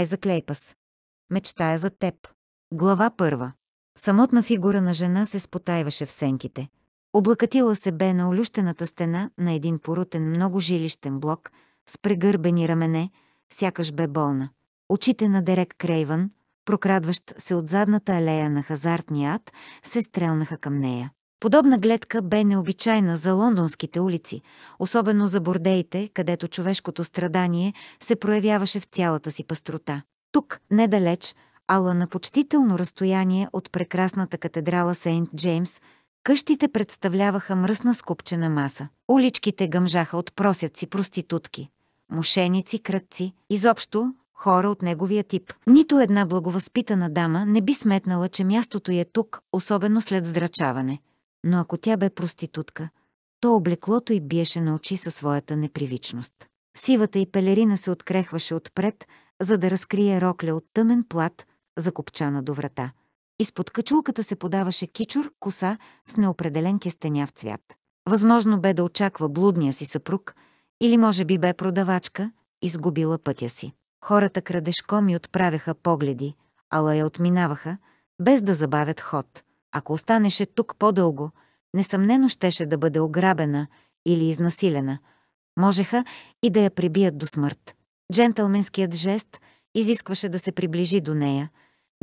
Айза Клейпас. Мечтая за теб. Глава първа. Самотна фигура на жена се спотайваше в сенките. Облакатила се бе на олющената стена на един порутен много жилищен блок с прегърбени рамене, сякаш бе болна. Очите на Дерек Крейвън, прокрадващ се от задната алея на хазартния ад, се стрелнаха към нея. Подобна гледка бе необичайна за лондонските улици, особено за бордеите, където човешкото страдание се проявяваше в цялата си пастрота. Тук, недалеч, ала на почтително разстояние от прекрасната катедрала Сейнт Джеймс, къщите представляваха мръсна скупчена маса. Уличките гъмжаха от просяци проститутки, мошеници, кръци, изобщо хора от неговия тип. Нито една благовъзпитана дама не би сметнала, че мястото е тук, особено след здрачаване но ако тя бе проститутка, то облеклото й биеше на очи със своята непривичност. Сивата и пелерина се открехваше отпред, за да разкрие рокля от тъмен плат, закопчана до врата. Изпод качулката се подаваше кичур, коса с неопределен в цвят. Възможно бе да очаква блудния си съпруг, или може би бе продавачка, изгубила пътя си. Хората крадешко ми отправяха погледи, ала я отминаваха, без да забавят ход – ако останеше тук по-дълго, несъмнено щеше да бъде ограбена или изнасилена. Можеха и да я прибият до смърт. Джентълменският жест изискваше да се приближи до нея,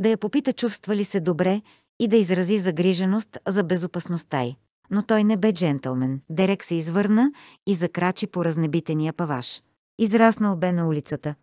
да я попита чувства ли се добре и да изрази загриженост за безопасността й. Но той не бе джентълмен. Дерек се извърна и закрачи по разнебитения паваш. Израснал бе на улицата.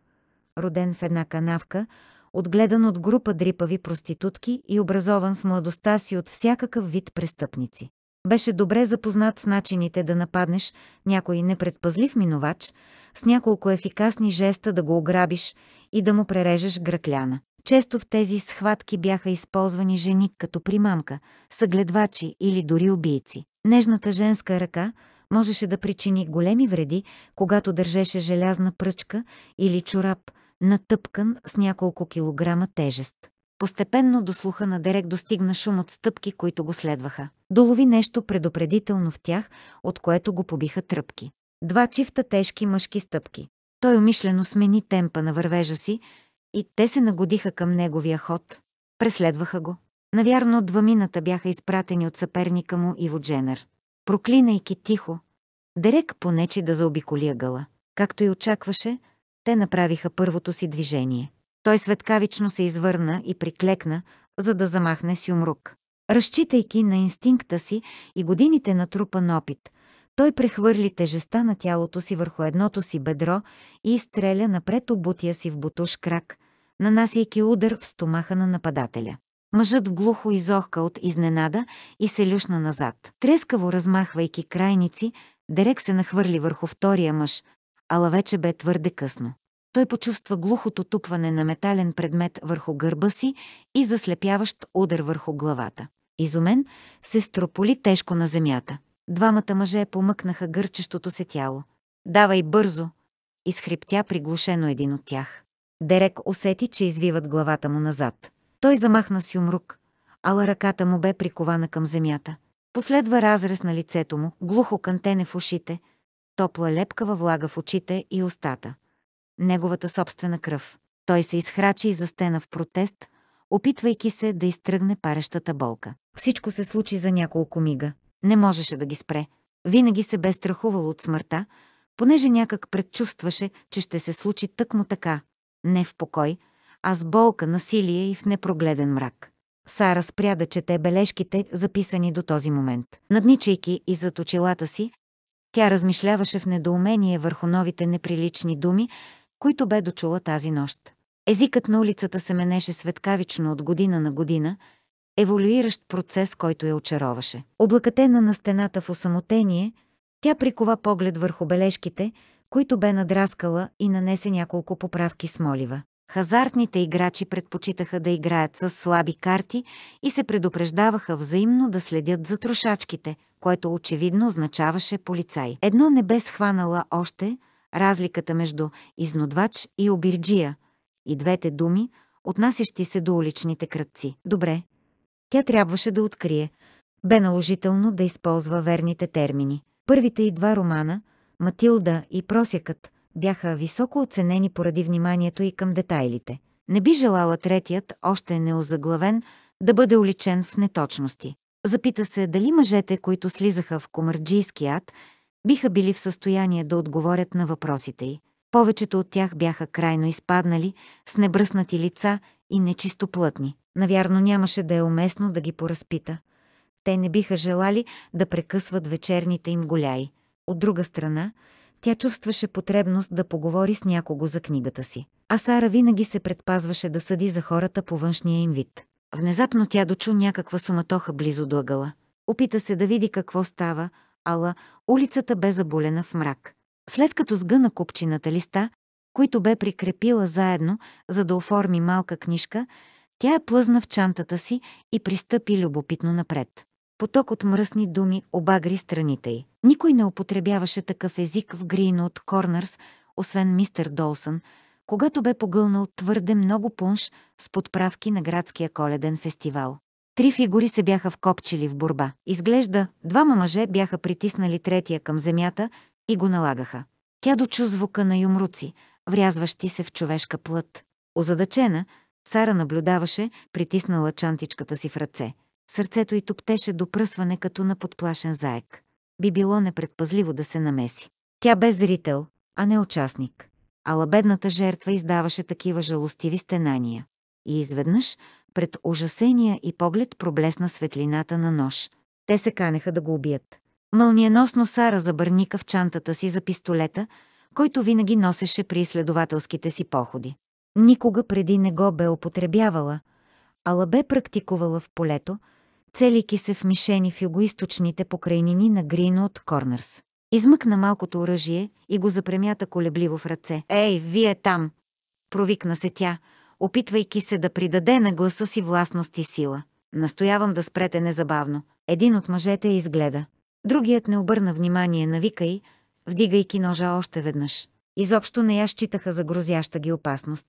Роден в една канавка, отгледан от група дрипави проститутки и образован в младостта си от всякакъв вид престъпници. Беше добре запознат с начините да нападнеш някой непредпазлив минувач, с няколко ефикасни жеста да го ограбиш и да му прережеш гръкляна. Често в тези схватки бяха използвани жени като примамка, съгледвачи или дори убийци. Нежната женска ръка можеше да причини големи вреди, когато държеше желязна пръчка или чорап – натъпкан с няколко килограма тежест. Постепенно до слуха на Дерек достигна шум от стъпки, които го следваха. Долови нещо предупредително в тях, от което го побиха тръпки. Два чифта тежки мъжки стъпки. Той умишлено смени темпа на вървежа си и те се нагодиха към неговия ход. Преследваха го. Навярно двамината бяха изпратени от съперника му Иво Дженър. Проклинайки тихо, Дерек понечи да заобиколи гъла. Както и очакваше, те направиха първото си движение. Той светкавично се извърна и приклекна, за да замахне с юмрук. Разчитайки на инстинкта си и годините на трупа на опит, той прехвърли тежеста на тялото си върху едното си бедро и изстреля напред обутия си в бутуш крак, нанасяйки удар в стомаха на нападателя. Мъжът глухо изохка от изненада и се люшна назад. Трескаво размахвайки крайници, Дерек се нахвърли върху втория мъж – ала вече бе твърде късно. Той почувства глухото тупване на метален предмет върху гърба си и заслепяващ удар върху главата. Изумен се строполи тежко на земята. Двамата мъже помъкнаха гърчещото се тяло. «Давай бързо!» изхриптя приглушено един от тях. Дерек усети, че извиват главата му назад. Той замахна с юмрук, ала ръката му бе прикована към земята. Последва разрез на лицето му, глухо кантене в ушите – топла лепкава влага в очите и устата. Неговата собствена кръв. Той се изхрачи и застена в протест, опитвайки се да изтръгне парещата болка. Всичко се случи за няколко мига. Не можеше да ги спре. Винаги се бе страхувал от смъртта, понеже някак предчувстваше, че ще се случи тъкмо така. Не в покой, а с болка, насилие и в непрогледен мрак. Сара спря да чете бележките, записани до този момент. Надничайки и зад очилата си, тя размишляваше в недоумение върху новите неприлични думи, които бе дочула тази нощ. Езикът на улицата се менеше светкавично от година на година, еволюиращ процес, който я очароваше. Облакатена на стената в осамотение, тя прикова поглед върху бележките, които бе надраскала и нанесе няколко поправки с молива. Хазартните играчи предпочитаха да играят с слаби карти и се предупреждаваха взаимно да следят за трошачките, което очевидно означаваше полицай. Едно не бе схванала още разликата между изнодвач и обирджия и двете думи, отнасящи се до уличните кръци. Добре, тя трябваше да открие. Бе наложително да използва верните термини. Първите и два романа, Матилда и Просякът, бяха високо оценени поради вниманието и към детайлите. Не би желала третият, още неозаглавен, да бъде уличен в неточности. Запита се дали мъжете, които слизаха в комарджийски ад, биха били в състояние да отговорят на въпросите й. Повечето от тях бяха крайно изпаднали, с небръснати лица и нечистоплътни. Навярно нямаше да е уместно да ги поразпита. Те не биха желали да прекъсват вечерните им голяи. От друга страна, тя чувстваше потребност да поговори с някого за книгата си. А Сара винаги се предпазваше да съди за хората по външния им вид. Внезапно тя дочу някаква суматоха близо до ъгъла. Опита се да види какво става, ала улицата бе заболена в мрак. След като сгъна купчината листа, които бе прикрепила заедно, за да оформи малка книжка, тя я е плъзна в чантата си и пристъпи любопитно напред. Поток от мръсни думи обагри страните й. Никой не употребяваше такъв език в грийно от Корнърс, освен мистер Долсън, когато бе погълнал твърде много пунш с подправки на градския коледен фестивал. Три фигури се бяха вкопчили в борба. Изглежда, двама мъже бяха притиснали третия към земята и го налагаха. Тя дочу звука на юмруци, врязващи се в човешка плът. Озадачена, Сара наблюдаваше, притиснала чантичката си в ръце. Сърцето й топтеше до пръсване като на подплашен заек. Би било непредпазливо да се намеси. Тя бе зрител, а не участник ала бедната жертва издаваше такива жалостиви стенания. И изведнъж, пред ужасения и поглед проблесна светлината на нож. Те се канеха да го убият. Мълниеносно Сара забърни в чантата си за пистолета, който винаги носеше при изследователските си походи. Никога преди не го бе употребявала, ала бе практикувала в полето, целики се в мишени в югоисточните покрайнини на Грино от Корнърс. Измъкна малкото оръжие и го запремята колебливо в ръце. «Ей, вие там!» Провикна се тя, опитвайки се да придаде на гласа си властност и сила. Настоявам да спрете незабавно. Един от мъжете я изгледа. Другият не обърна внимание на вика вдигайки ножа още веднъж. Изобщо не я считаха за грозяща ги опасност.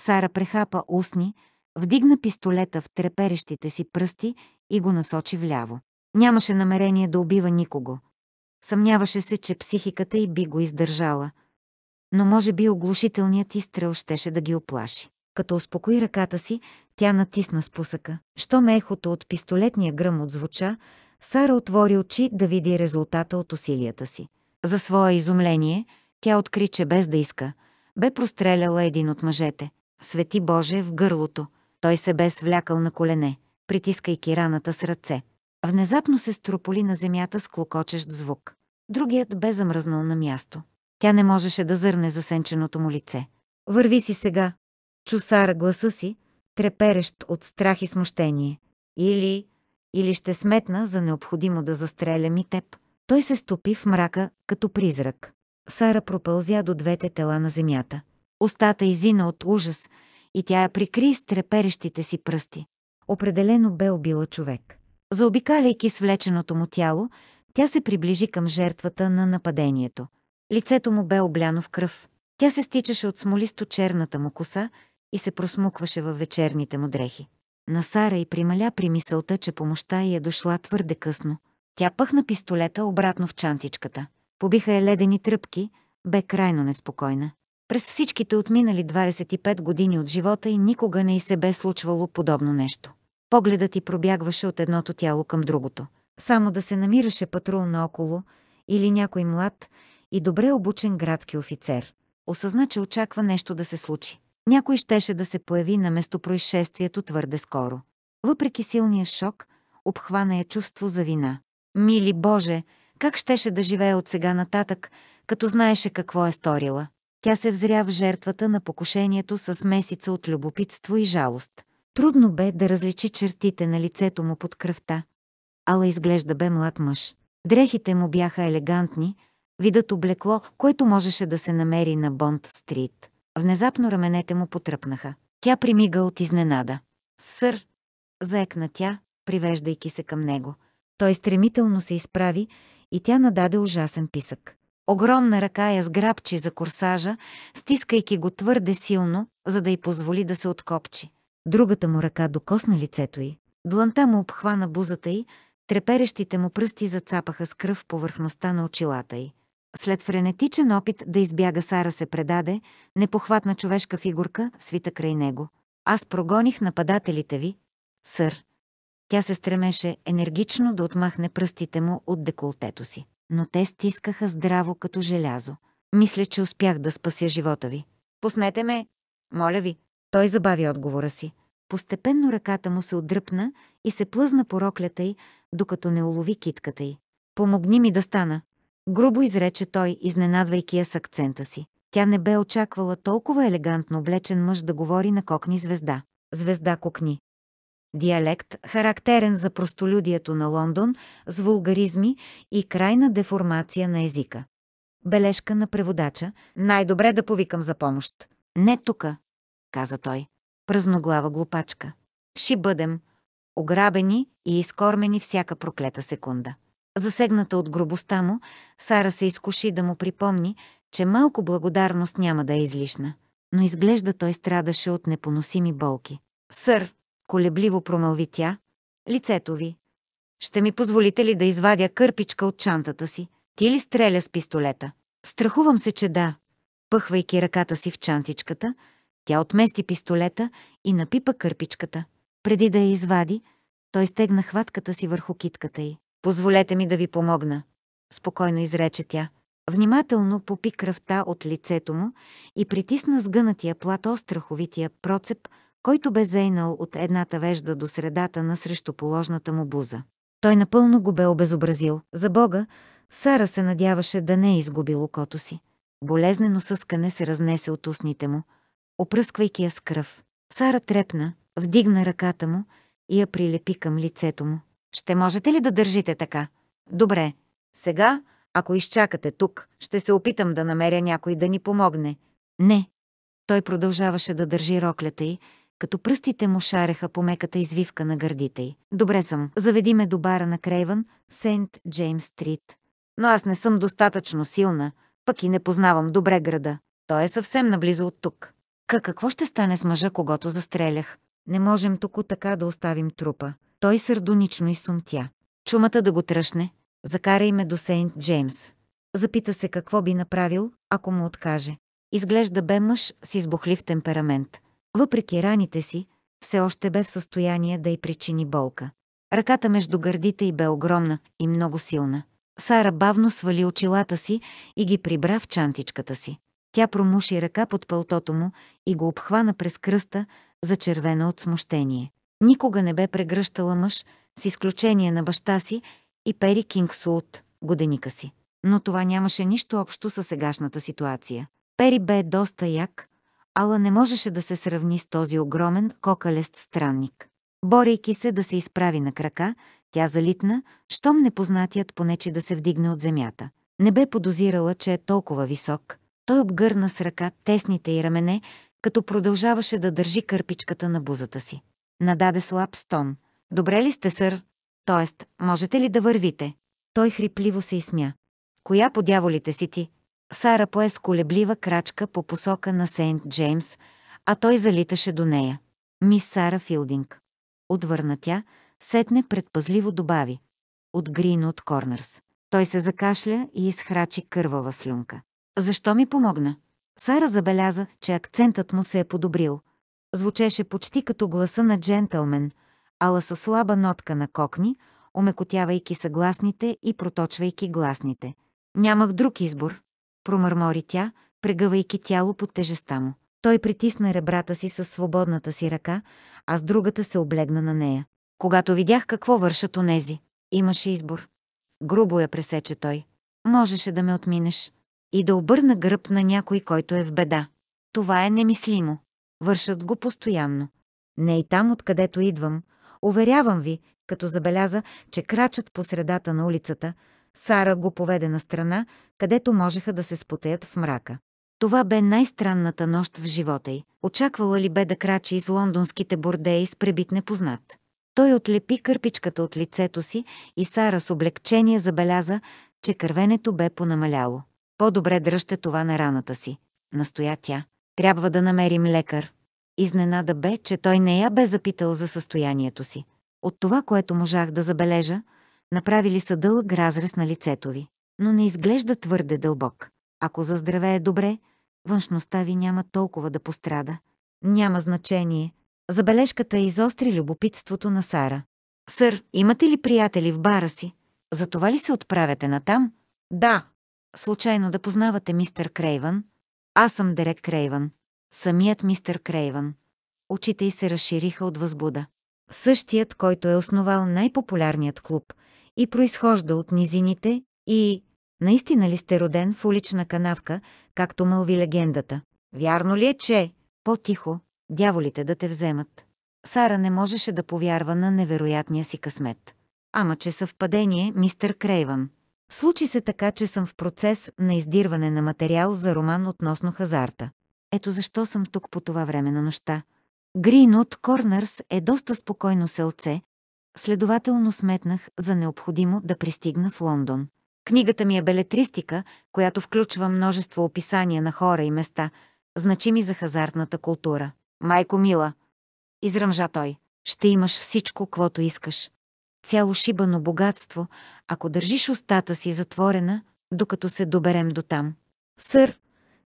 Сара прехапа устни, вдигна пистолета в треперещите си пръсти и го насочи вляво. Нямаше намерение да убива никого. Съмняваше се, че психиката й би го издържала. Но може би оглушителният изстрел щеше да ги оплаши. Като успокои ръката си, тя натисна спусъка. Щом ехото от пистолетния гръм отзвуча, Сара отвори очи да види резултата от усилията си. За свое изумление, тя откри, че без да иска, бе простреляла един от мъжете. Свети Боже в гърлото. Той се бе свлякал на колене, притискайки раната с ръце. Внезапно се строполи на земята с клокочещ звук. Другият бе замръзнал на място. Тя не можеше да зърне засенченото му лице. Върви си сега. Чусара гласа си, треперещ от страх и смущение. Или... Или ще сметна за необходимо да застреля ми теб. Той се стопи в мрака, като призрак. Сара пропълзя до двете тела на земята. Остата изина от ужас и тя я прикри с треперещите си пръсти. Определено бе убила човек. Заобикаляйки свлеченото му тяло, тя се приближи към жертвата на нападението. Лицето му бе обляно в кръв. Тя се стичаше от смолисто-черната му коса и се просмукваше във вечерните му дрехи. На Сара и прималя при мисълта, че помощта й е дошла твърде късно. Тя пъхна пистолета обратно в чантичката. Побиха е ледени тръпки, бе крайно неспокойна. През всичките отминали 25 години от живота и никога не й се бе случвало подобно нещо. Погледът ти пробягваше от едното тяло към другото. Само да се намираше патрул наоколо или някой млад и добре обучен градски офицер. Осъзна, че очаква нещо да се случи. Някой щеше да се появи на местопроизшествието твърде скоро. Въпреки силния шок, обхвана я чувство за вина. Мили Боже, как щеше да живее от сега нататък, като знаеше какво е сторила. Тя се взря в жертвата на покушението с месица от любопитство и жалост. Трудно бе да различи чертите на лицето му под кръвта. Ала изглежда бе млад мъж. Дрехите му бяха елегантни, видът облекло, което можеше да се намери на Бонд-стрит. Внезапно раменете му потръпнаха. Тя примига от изненада. «Сър!» – заекна тя, привеждайки се към него. Той стремително се изправи и тя нададе ужасен писък. Огромна ръка я сграбчи за корсажа, стискайки го твърде силно, за да й позволи да се откопчи. Другата му ръка докосна лицето й, дланта му обхвана бузата й, треперещите му пръсти зацапаха с кръв повърхността на очилата й. След френетичен опит да избяга Сара се предаде, непохватна човешка фигурка свита край него. Аз прогоних нападателите ви, сър. Тя се стремеше енергично да отмахне пръстите му от деколтето си, но те стискаха здраво като желязо. Мисля, че успях да спася живота ви. Пуснете ме, моля ви, той забави отговора си. Постепенно ръката му се отдръпна и се плъзна по роклята й, докато не улови китката й. «Помогни ми да стана!» Грубо изрече той, изненадвайки я с акцента си. Тя не бе очаквала толкова елегантно облечен мъж да говори на кокни звезда. Звезда кокни. Диалект, характерен за простолюдието на Лондон, с вулгаризми и крайна деформация на езика. Бележка на преводача. Най-добре да повикам за помощ. Не тука, каза той. Празноглава глупачка. Ши бъдем. Ограбени и изкормени всяка проклета секунда. Засегната от грубостта му, Сара се изкуши да му припомни, че малко благодарност няма да е излишна. Но изглежда той страдаше от непоносими болки. Сър, колебливо промълви тя, лицето ви. Ще ми позволите ли да извадя кърпичка от чантата си? Ти ли стреля с пистолета? Страхувам се, че да. Пъхвайки ръката си в чантичката, тя отмести пистолета и напипа кърпичката. Преди да я извади, той стегна хватката си върху китката й. «Позволете ми да ви помогна», спокойно изрече тя. Внимателно попи кръвта от лицето му и притисна сгънатия плато страховития процеп, който бе зейнал от едната вежда до средата на срещуположната му буза. Той напълно го бе обезобразил. За Бога, Сара се надяваше да не е изгуби окото си. Болезнено съскане се разнесе от устните му – опръсквайки я с кръв. Сара трепна, вдигна ръката му и я прилепи към лицето му. «Ще можете ли да държите така?» «Добре. Сега, ако изчакате тук, ще се опитам да намеря някой да ни помогне». «Не». Той продължаваше да държи роклята й, като пръстите му шареха по меката извивка на гърдите й. «Добре съм. Заведи ме до бара на Крейвън, Сент Джеймс Стрит. Но аз не съм достатъчно силна, пък и не познавам добре града. Той е съвсем наблизо от тук». Как какво ще стане с мъжа, когато застрелях? Не можем тук така да оставим трупа. Той сърдонично сумтя. Чумата да го тръшне. Закарай ме до Сейнт Джеймс. Запита се какво би направил, ако му откаже. Изглежда бе мъж с избухлив темперамент. Въпреки раните си, все още бе в състояние да й причини болка. Ръката между гърдите й бе огромна и много силна. Сара бавно свали очилата си и ги прибра в чантичката си. Тя промуши ръка под пълтото му и го обхвана през кръста, зачервена от смущение. Никога не бе прегръщала мъж, с изключение на баща си и Пери Кингсулт, годеника си. Но това нямаше нищо общо с сегашната ситуация. Пери бе доста як, ала не можеше да се сравни с този огромен кокалест странник. Борейки се да се изправи на крака, тя залитна, щом непознатият понече да се вдигне от земята. Не бе подозирала, че е толкова висок, той обгърна с ръка тесните й рамене, като продължаваше да държи кърпичката на бузата си. Нададе слаб стон. «Добре ли сте, сър? Тоест, можете ли да вървите?» Той хрипливо се изсмя. «Коя по дяволите си ти?» Сара пое с колеблива крачка по посока на Сейнт Джеймс, а той залиташе до нея. «Мис Сара Филдинг». Отвърна тя, сетне предпазливо добави. От Грин от Корнърс. Той се закашля и изхрачи кървава слюнка. Защо ми помогна? Сара забеляза, че акцентът му се е подобрил. Звучеше почти като гласа на джентълмен, ала със слаба нотка на кокни, омекотявайки съгласните и проточвайки гласните. Нямах друг избор, промърмори тя, прегъвайки тяло под тежеста му. Той притисна ребрата си със свободната си ръка, а с другата се облегна на нея. Когато видях какво вършат онези, имаше избор. Грубо я пресече той. Можеше да ме отминеш и да обърна гръб на някой, който е в беда. Това е немислимо. Вършат го постоянно. Не и там, откъдето идвам. Уверявам ви, като забеляза, че крачат по средата на улицата, Сара го поведе на страна, където можеха да се спотеят в мрака. Това бе най-странната нощ в живота й. Очаквала ли бе да крачи из лондонските бордеи с пребит непознат? Той отлепи кърпичката от лицето си и Сара с облегчение забеляза, че кървенето бе понамаляло. По-добре дръжте това на раната си, настоя тя. Трябва да намерим лекар. Изненада бе, че той не я бе запитал за състоянието си. От това, което можах да забележа, направили са дълъг разрез на лицето ви, но не изглежда твърде дълбок. Ако заздравее добре, външността ви няма толкова да пострада. Няма значение. Забележката е изостри любопитството на Сара. Сър, имате ли приятели в бара си? За това ли се отправяте натам? Да, Случайно да познавате мистер Крейвън? Аз съм Дерек Крейвън. Самият мистер Крейвън. Очите й се разшириха от възбуда. Същият, който е основал най-популярният клуб и произхожда от низините и... Наистина ли сте роден в улична канавка, както мълви легендата? Вярно ли е, че... По-тихо, дяволите да те вземат. Сара не можеше да повярва на невероятния си късмет. Ама че съвпадение, мистер Крейвън. Случи се така, че съм в процес на издирване на материал за роман относно хазарта. Ето защо съм тук по това време на нощта. от Корнърс е доста спокойно селце, следователно сметнах за необходимо да пристигна в Лондон. Книгата ми е белетристика, която включва множество описания на хора и места, значими за хазартната култура. Майко мила, изръмжа той, ще имаш всичко, което искаш цяло шибано богатство, ако държиш устата си затворена, докато се доберем до там. Сър!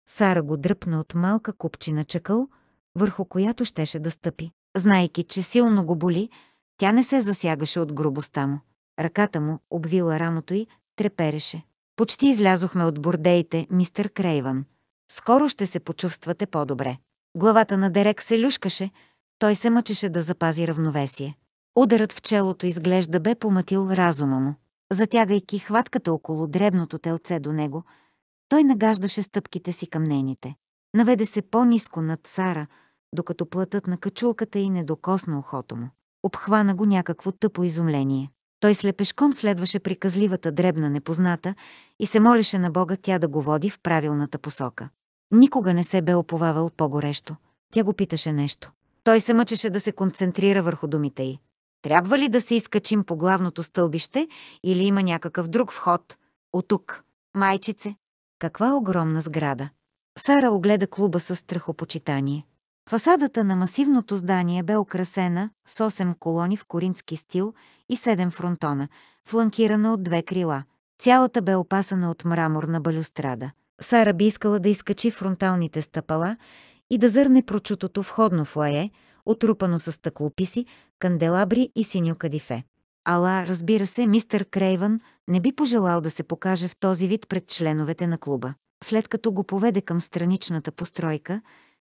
Сара го дръпна от малка купчина чакъл, върху която щеше да стъпи. Знайки, че силно го боли, тя не се засягаше от грубостта му. Ръката му, обвила рамото й, трепереше. Почти излязохме от бордеите, мистер Крейван. Скоро ще се почувствате по-добре. Главата на Дерек се люшкаше, той се мъчеше да запази равновесие. Ударът в челото изглежда бе поматил разума му. Затягайки хватката около дребното телце до него, той нагаждаше стъпките си към нейните. Наведе се по-низко над Сара, докато плътът на качулката й не докосна ухото му. Обхвана го някакво тъпо изумление. Той слепешком следваше приказливата дребна непозната и се молеше на Бога тя да го води в правилната посока. Никога не се бе оповавал по-горещо. Тя го питаше нещо. Той се мъчеше да се концентрира върху думите й. Трябва ли да се изкачим по главното стълбище или има някакъв друг вход? От тук. Майчице. Каква огромна сграда. Сара огледа клуба със страхопочитание. Фасадата на масивното здание бе украсена с 8 колони в коринтски стил и 7 фронтона, фланкирана от две крила. Цялата бе опасана от мраморна балюстрада. Сара би искала да изкачи фронталните стъпала и да зърне прочутото входно флае, отрупано с стъклописи, канделабри и синьо кадифе. Ала, разбира се, мистър Крейвън не би пожелал да се покаже в този вид пред членовете на клуба. След като го поведе към страничната постройка,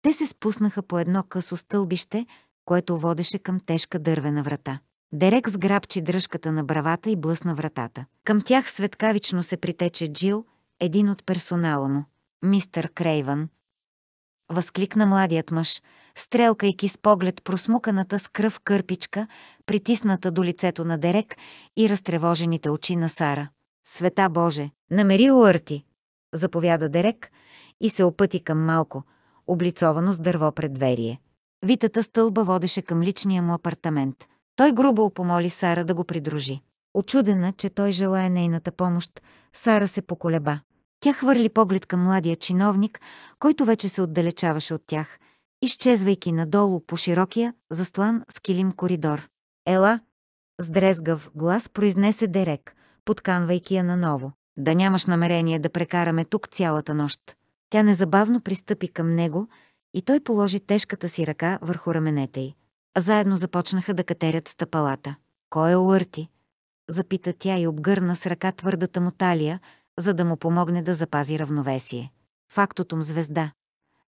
те се спуснаха по едно късо стълбище, което водеше към тежка дървена врата. Дерек сграбчи дръжката на бравата и блъсна вратата. Към тях светкавично се притече Джил, един от персонала му. Мистър Крейвън. Възкликна младият мъж, стрелкайки с поглед просмуканата с кръв кърпичка, притисната до лицето на Дерек и разтревожените очи на Сара. «Света Боже! Намери Уърти!» заповяда Дерек и се опъти към малко, облицовано с дърво пред дверие. Витата стълба водеше към личния му апартамент. Той грубо помоли Сара да го придружи. Очудена, че той желая нейната помощ, Сара се поколеба. Тя хвърли поглед към младия чиновник, който вече се отдалечаваше от тях, изчезвайки надолу по широкия, застлан с килим коридор. «Ела!» — с дрезгав глас произнесе Дерек, подканвайки я наново. «Да нямаш намерение да прекараме тук цялата нощ». Тя незабавно пристъпи към него и той положи тежката си ръка върху раменете й. Заедно започнаха да катерят стъпалата. «Кой е Уърти?» Запита тя и обгърна с ръка твърдата му талия, за да му помогне да запази равновесие. Фактотум звезда.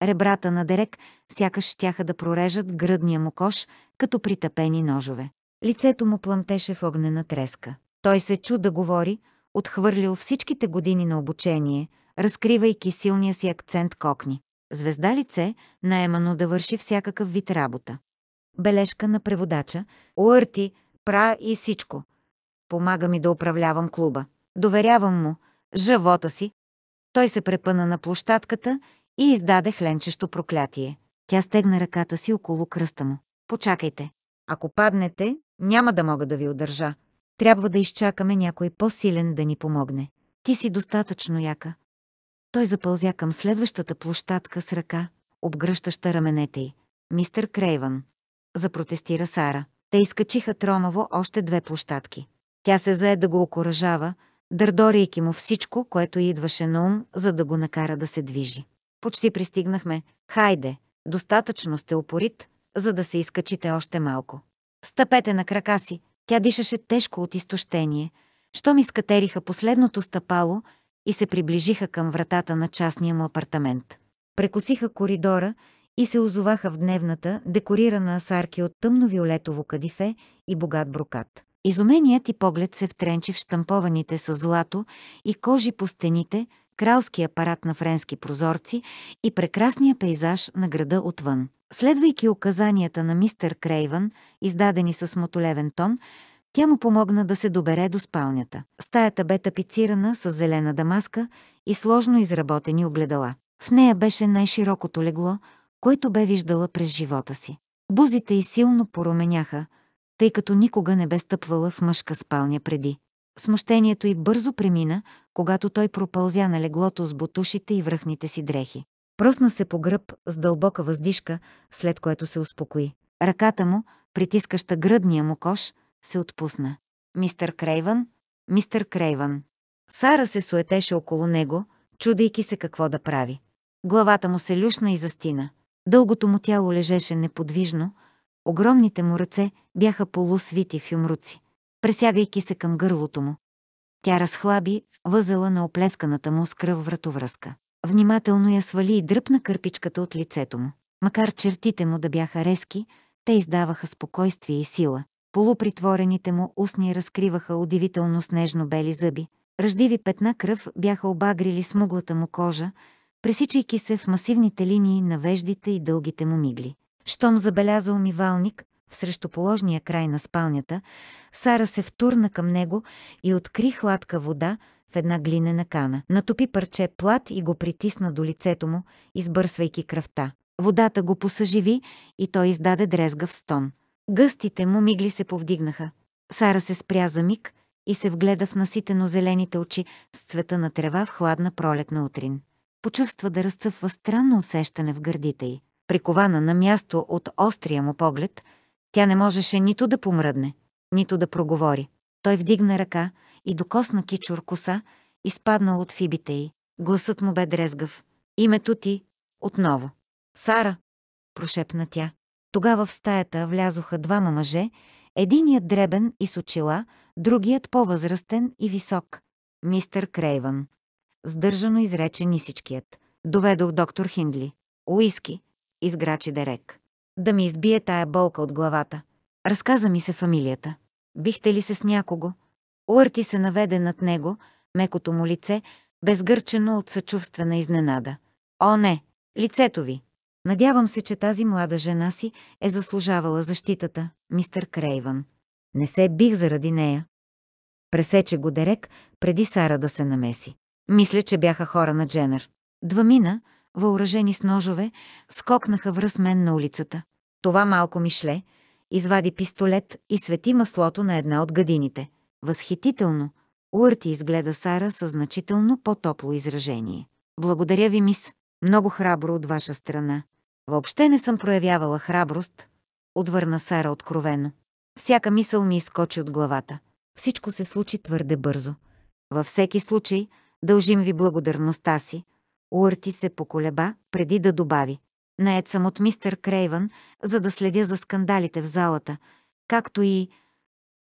Ребрата на Дерек сякаш щяха да прорежат гръдния му кош, като притъпени ножове. Лицето му плъмтеше в огнена треска. Той се чу да говори, отхвърлил всичките години на обучение, разкривайки силния си акцент кокни. Звезда лице, наемано да върши всякакъв вид работа. Бележка на преводача. Уърти, пра и всичко. Помага ми да управлявам клуба. Доверявам му. Живота си. Той се препъна на площадката и издаде хленчещо проклятие. Тя стегна ръката си около кръста му. Почакайте. Ако паднете, няма да мога да ви удържа. Трябва да изчакаме някой по-силен да ни помогне. Ти си достатъчно яка. Той запълзя към следващата площадка с ръка, обгръщаща раменете й. Мистер Крейвън. Запротестира Сара. Те изкачиха тромаво още две площадки. Тя се зае да го окоръжава, дърдорейки му всичко, което идваше на ум, за да го накара да се движи. Почти пристигнахме. Хайде, достатъчно сте упорит, за да се изкачите още малко. Стъпете на крака си. Тя дишаше тежко от изтощение. Щом изкатериха последното стъпало и се приближиха към вратата на частния му апартамент. Прекосиха коридора и се озоваха в дневната, декорирана с арки от тъмно-виолетово кадифе и богат брокат. Изуменият и поглед се втренчи в штампованите с злато и кожи по стените – кралския парад на френски прозорци и прекрасния пейзаж на града отвън. Следвайки указанията на мистер Крейвън, издадени с мотолевен тон, тя му помогна да се добере до спалнята. Стаята бе тапицирана с зелена дамаска и сложно изработени огледала. В нея беше най-широкото легло, което бе виждала през живота си. Бузите й силно поруменяха, тъй като никога не бе стъпвала в мъжка спалня преди. Смущението й бързо премина, когато той пропълзя на леглото с бутушите и връхните си дрехи. Просна се по гръб с дълбока въздишка, след което се успокои. Ръката му, притискаща гръдния му кош, се отпусна. Мистер Крейван, мистер Крейван. Сара се суетеше около него, чудейки се какво да прави. Главата му се люшна и застина. Дългото му тяло лежеше неподвижно, огромните му ръце бяха полусвити в юмруци пресягайки се към гърлото му. Тя разхлаби възела на оплесканата му с кръв вратовръзка. Внимателно я свали и дръпна кърпичката от лицето му. Макар чертите му да бяха резки, те издаваха спокойствие и сила. Полупритворените му устни разкриваха удивително снежно бели зъби. Ръждиви петна кръв бяха обагрили смуглата му кожа, пресичайки се в масивните линии на веждите и дългите му мигли. Щом забеляза умивалник, в срещуположния край на спалнята, Сара се втурна към него и откри хладка вода в една глинена кана. Натопи парче плат и го притисна до лицето му, избърсвайки кръвта. Водата го посъживи и той издаде дрезга в стон. Гъстите му мигли се повдигнаха. Сара се спря за миг и се вгледа в наситено зелените очи с цвета на трева в хладна пролет на утрин. Почувства да разцъфва странно усещане в гърдите й. Прикована на място от острия му поглед – тя не можеше нито да помръдне, нито да проговори. Той вдигна ръка и докосна кичур коса, изпаднал от фибите й. Гласът му бе дрезгав. Името ти отново. Сара, прошепна тя. Тогава в стаята влязоха двама мъже, единият дребен и с очила, другият по-възрастен и висок. Мистър Крейвън. Сдържано изрече нисичкият. Доведох доктор Хиндли. Уиски, изграчи Дерек да ми избие тая болка от главата. Разказа ми се фамилията. Бихте ли се с някого? Уърти се наведе над него, мекото му лице, безгърчено от съчувствена изненада. О, не! Лицето ви! Надявам се, че тази млада жена си е заслужавала защитата, мистер Крейвън. Не се бих заради нея. Пресече го Дерек, преди Сара да се намеси. Мисля, че бяха хора на Дженър. Двамина, въоръжени с ножове, скокнаха връз мен на улицата. Това малко мишле, извади пистолет и свети маслото на една от гадините. Възхитително! Уърти изгледа Сара със значително по-топло изражение. Благодаря ви, мис. Много храбро от ваша страна. Въобще не съм проявявала храброст, отвърна Сара откровено. Всяка мисъл ми изкочи от главата. Всичко се случи твърде бързо. Във всеки случай, дължим ви благодарността си, Уърти се поколеба, преди да добави. Наед съм от мистер Крейвън, за да следя за скандалите в залата, както и...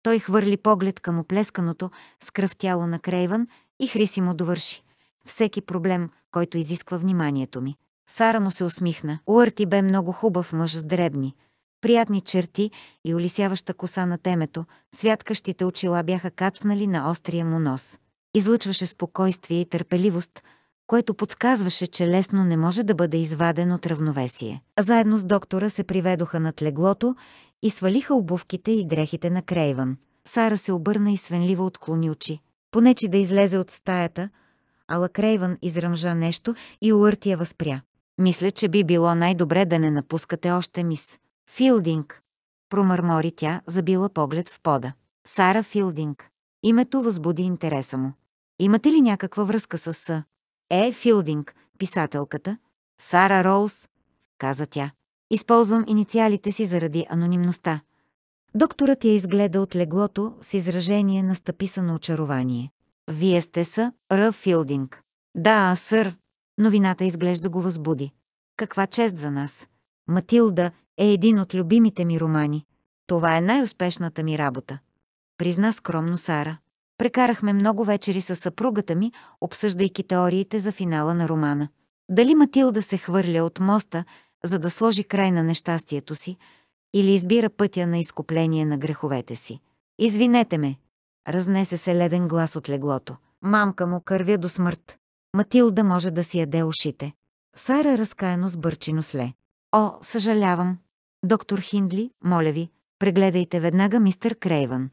Той хвърли поглед към оплесканото, скръвтяло на Крейвън и Хриси му довърши. Всеки проблем, който изисква вниманието ми. Сара му се усмихна. Уърти бе много хубав мъж с дребни, приятни черти и улисяваща коса на темето, святкащите очила бяха кацнали на острия му нос. Излъчваше спокойствие и търпеливост – което подсказваше, че лесно не може да бъде изваден от равновесие. Заедно с доктора се приведоха над леглото и свалиха обувките и дрехите на Крейвън. Сара се обърна и свенливо отклони очи. Понечи да излезе от стаята, ала Крейвън изръмжа нещо и Уърт я възпря. Мисля, че би било най-добре да не напускате още мис. Филдинг, промърмори тя, забила поглед в пода. Сара Филдинг. Името възбуди интереса му. Имате ли някаква връзка с С? Е. Филдинг, писателката, Сара Роуз, каза тя. Използвам инициалите си заради анонимността. Докторът я изгледа от леглото с изражение на стъписано очарование. Вие сте са Р. Филдинг. Да, сър. Новината изглежда го възбуди. Каква чест за нас. Матилда е един от любимите ми романи. Това е най-успешната ми работа. Призна скромно Сара. Прекарахме много вечери с съпругата ми, обсъждайки теориите за финала на романа. Дали Матилда се хвърля от моста, за да сложи край на нещастието си, или избира пътя на изкупление на греховете си. «Извинете ме!» Разнесе се леден глас от леглото. Мамка му кървя до смърт. Матилда може да си яде ушите. Сара разкаяно сбърчи носле. «О, съжалявам! Доктор Хиндли, моля ви, прегледайте веднага мистер Крейван.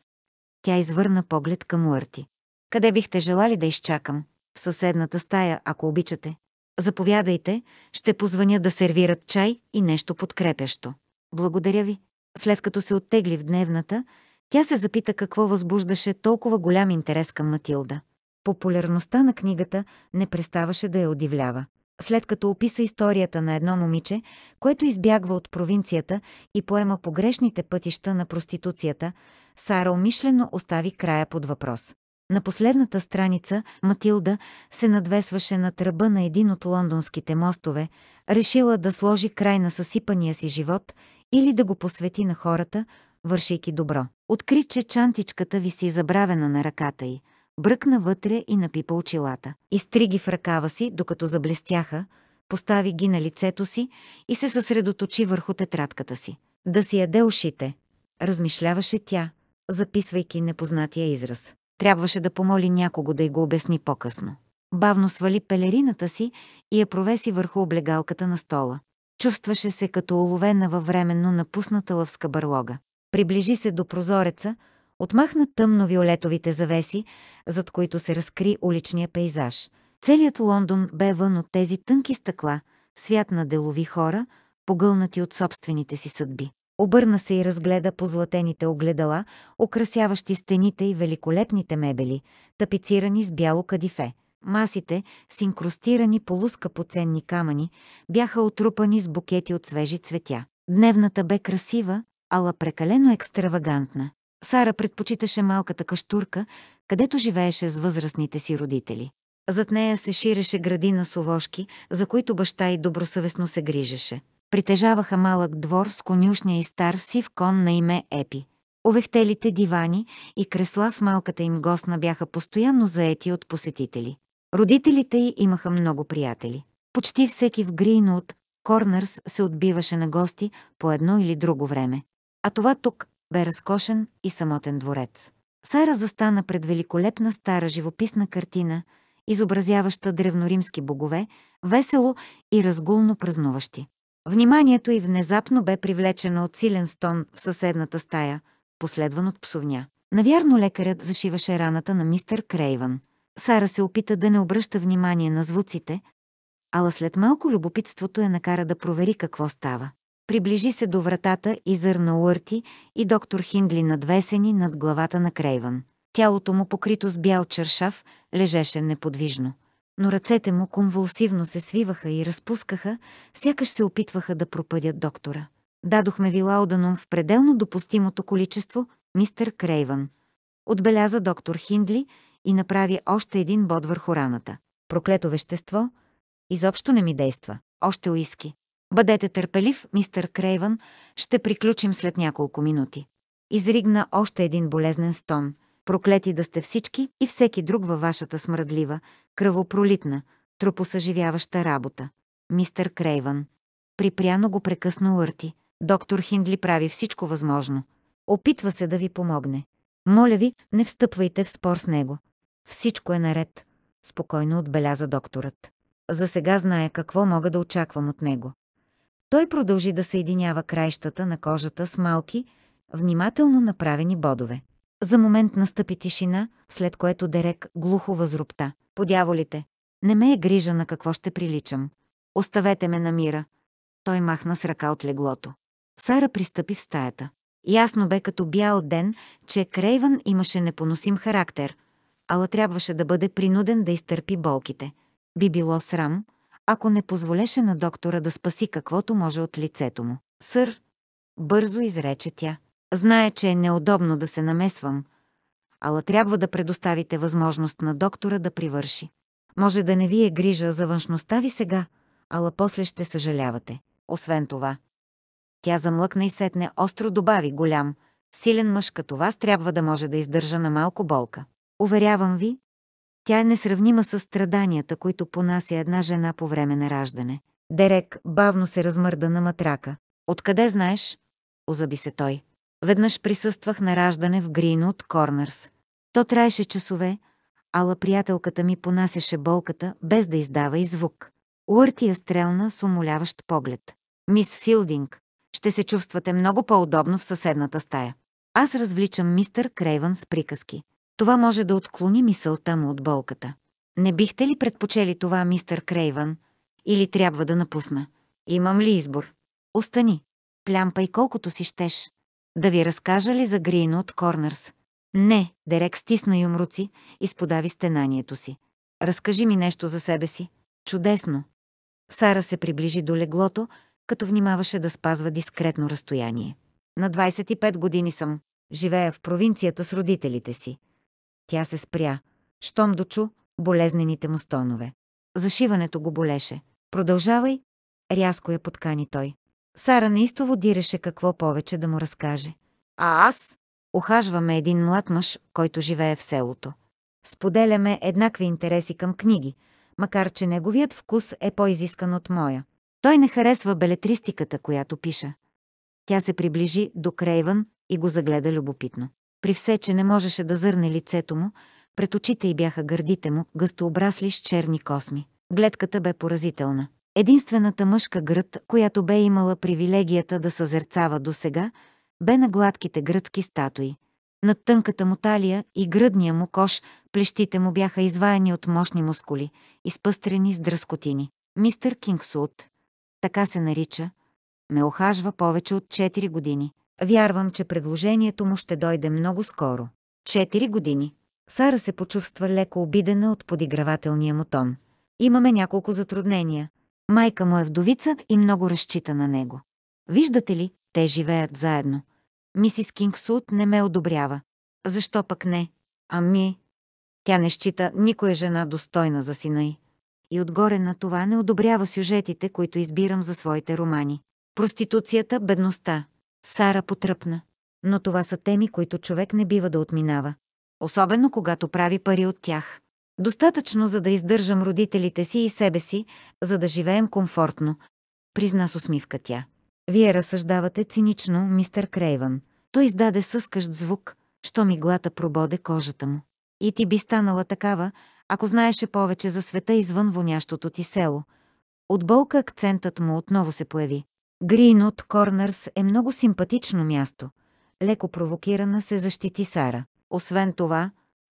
Тя извърна поглед към Уърти. Къде бихте желали да изчакам? В съседната стая, ако обичате. Заповядайте, ще позвъня да сервират чай и нещо подкрепящо. Благодаря ви. След като се оттегли в дневната, тя се запита какво възбуждаше толкова голям интерес към Матилда. Популярността на книгата не преставаше да я удивлява. След като описа историята на едно момиче, което избягва от провинцията и поема погрешните пътища на проституцията, Сара умишлено остави края под въпрос. На последната страница Матилда се надвесваше на тръба на един от лондонските мостове, решила да сложи край на съсипания си живот или да го посвети на хората, вършейки добро. Откри, че чантичката ви си забравена на ръката й. Бръкна вътре и напипа очилата. Изтри ги в ръкава си, докато заблестяха, постави ги на лицето си и се съсредоточи върху тетрадката си. Да си яде ушите, размишляваше тя – записвайки непознатия израз. Трябваше да помоли някого да й го обясни по-късно. Бавно свали пелерината си и я провеси върху облегалката на стола. Чувстваше се като уловена във временно напусната лъвска бърлога. Приближи се до прозореца, отмахна тъмно-виолетовите завеси, зад които се разкри уличния пейзаж. Целият Лондон бе вън от тези тънки стъкла, свят на делови хора, погълнати от собствените си съдби. Обърна се и разгледа позлатените огледала, украсяващи стените и великолепните мебели, тапицирани с бяло кадифе. Масите, с инкрустирани полускъпоценни камъни, бяха отрупани с букети от свежи цветя. Дневната бе красива, ала прекалено екстравагантна. Сара предпочиташе малката каштурка, където живееше с възрастните си родители. Зад нея се ширеше градина с овошки, за които баща и добросъвестно се грижеше. Притежаваха малък двор с конюшня и стар сив кон на име Епи. Овехтелите дивани и кресла в малката им гостна бяха постоянно заети от посетители. Родителите й имаха много приятели. Почти всеки в Гринут, Корнърс се отбиваше на гости по едно или друго време. А това тук бе разкошен и самотен дворец. Сара застана пред великолепна стара живописна картина, изобразяваща древноримски богове, весело и разгулно празнуващи. Вниманието й внезапно бе привлечено от силен стон в съседната стая, последван от псовня. Навярно лекарят зашиваше раната на мистер Крейван. Сара се опита да не обръща внимание на звуците, ала след малко любопитството я накара да провери какво става. Приближи се до вратата и зърна Уърти и доктор Хиндли надвесени над главата на Крейван. Тялото му, покрито с бял чершав, лежеше неподвижно но ръцете му конвулсивно се свиваха и разпускаха, сякаш се опитваха да пропъдят доктора. Дадохме ви лауданум в пределно допустимото количество, мистер Крейвън. Отбеляза доктор Хиндли и направи още един бод върху раната. Проклето вещество изобщо не ми действа. Още уиски. Бъдете търпелив, мистер Крейвън, ще приключим след няколко минути. Изригна още един болезнен стон – Проклети да сте всички и всеки друг във вашата смръдлива, кръвопролитна, трупосъживяваща работа. Мистер Крейван. Припряно го прекъсна Уърти. Доктор Хиндли прави всичко възможно. Опитва се да ви помогне. Моля ви, не встъпвайте в спор с него. Всичко е наред, спокойно отбеляза докторът. За сега знае какво мога да очаквам от него. Той продължи да съединява краищата на кожата с малки, внимателно направени бодове. За момент настъпи тишина, след което Дерек глухо възрупта. Подяволите! Не ме е грижа на какво ще приличам. Оставете ме на мира. Той махна с ръка от леглото. Сара пристъпи в стаята. Ясно бе като бял ден, че Крейвън имаше непоносим характер, ала трябваше да бъде принуден да изтърпи болките. Би било срам, ако не позволеше на доктора да спаси каквото може от лицето му. Сър, бързо изрече тя. Знае, че е неудобно да се намесвам, ала трябва да предоставите възможност на доктора да привърши. Може да не ви е грижа за външността ви сега, ала после ще съжалявате. Освен това, тя замлъкна и сетне остро добави голям, силен мъж като вас трябва да може да издържа на малко болка. Уверявам ви, тя е несравнима с страданията, които понася една жена по време на раждане. Дерек бавно се размърда на матрака. Откъде знаеш? Озаби се той. Веднъж присъствах на раждане в от Корнърс. То траеше часове, ала приятелката ми понасяше болката, без да издава и звук. Уърти стрелна с умоляващ поглед. «Мис Филдинг, ще се чувствате много по-удобно в съседната стая. Аз развличам мистър Крейвън с приказки. Това може да отклони мисълта му от болката. Не бихте ли предпочели това, мистър Крейвън? Или трябва да напусна? Имам ли избор? Остани. Плямпай колкото си щеш. Да ви разкажа ли за Грино от Корнърс? Не, Дерек стисна юмруци и сподави стенанието си. Разкажи ми нещо за себе си. Чудесно. Сара се приближи до леглото, като внимаваше да спазва дискретно разстояние. На 25 години съм. Живея в провинцията с родителите си. Тя се спря, щом дочу болезнените му стонове. Зашиването го болеше. Продължавай, рязко я подкани той. Сара неистово диреше какво повече да му разкаже. А аз? Охажваме един млад мъж, който живее в селото. Споделяме еднакви интереси към книги, макар че неговият вкус е по-изискан от моя. Той не харесва белетристиката, която пиша. Тя се приближи до Крейвън и го загледа любопитно. При все, че не можеше да зърне лицето му, пред очите й бяха гърдите му, гъсто обрасли с черни косми. Гледката бе поразителна. Единствената мъжка гръд, която бе имала привилегията да съзерцава досега, бе на гладките гръцки статуи. Над тънката му талия и гръдния му кош плещите му бяха изваяни от мощни мускули, изпъстрени с дръскотини. Мистър Кингсуот, така се нарича, ме охажва повече от 4 години. Вярвам, че предложението му ще дойде много скоро. 4 години. Сара се почувства леко обидена от подигравателния му тон. Имаме няколко затруднения – Майка му е вдовица и много разчита на него. Виждате ли, те живеят заедно. Мисис Кингсуд не ме одобрява. Защо пък не? Ами, тя не счита никоя жена достойна за сина й. И отгоре на това не одобрява сюжетите, които избирам за своите романи. Проституцията, бедността. Сара потръпна. Но това са теми, които човек не бива да отминава. Особено когато прави пари от тях. Достатъчно, за да издържам родителите си и себе си, за да живеем комфортно, призна с усмивка тя. Вие разсъждавате цинично, мистер Крейвън. Той издаде съскащ звук, що миглата прободе кожата му. И ти би станала такава, ако знаеше повече за света извън вонящото ти село. От болка акцентът му отново се появи. Гринот Корнърс е много симпатично място. Леко провокирана се защити Сара. Освен това,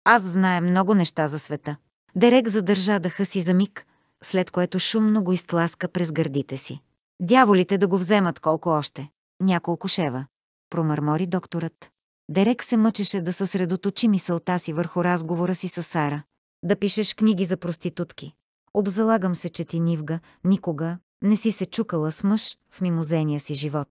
аз знае много неща за света. Дерек задържа дъха си за миг, след което шумно го изтласка през гърдите си. Дяволите да го вземат колко още. Няколко шева. Промърмори докторът. Дерек се мъчеше да съсредоточи мисълта си върху разговора си с Сара. Да пишеш книги за проститутки. Обзалагам се, че ти нивга, никога, не си се чукала с мъж в мимозения си живот.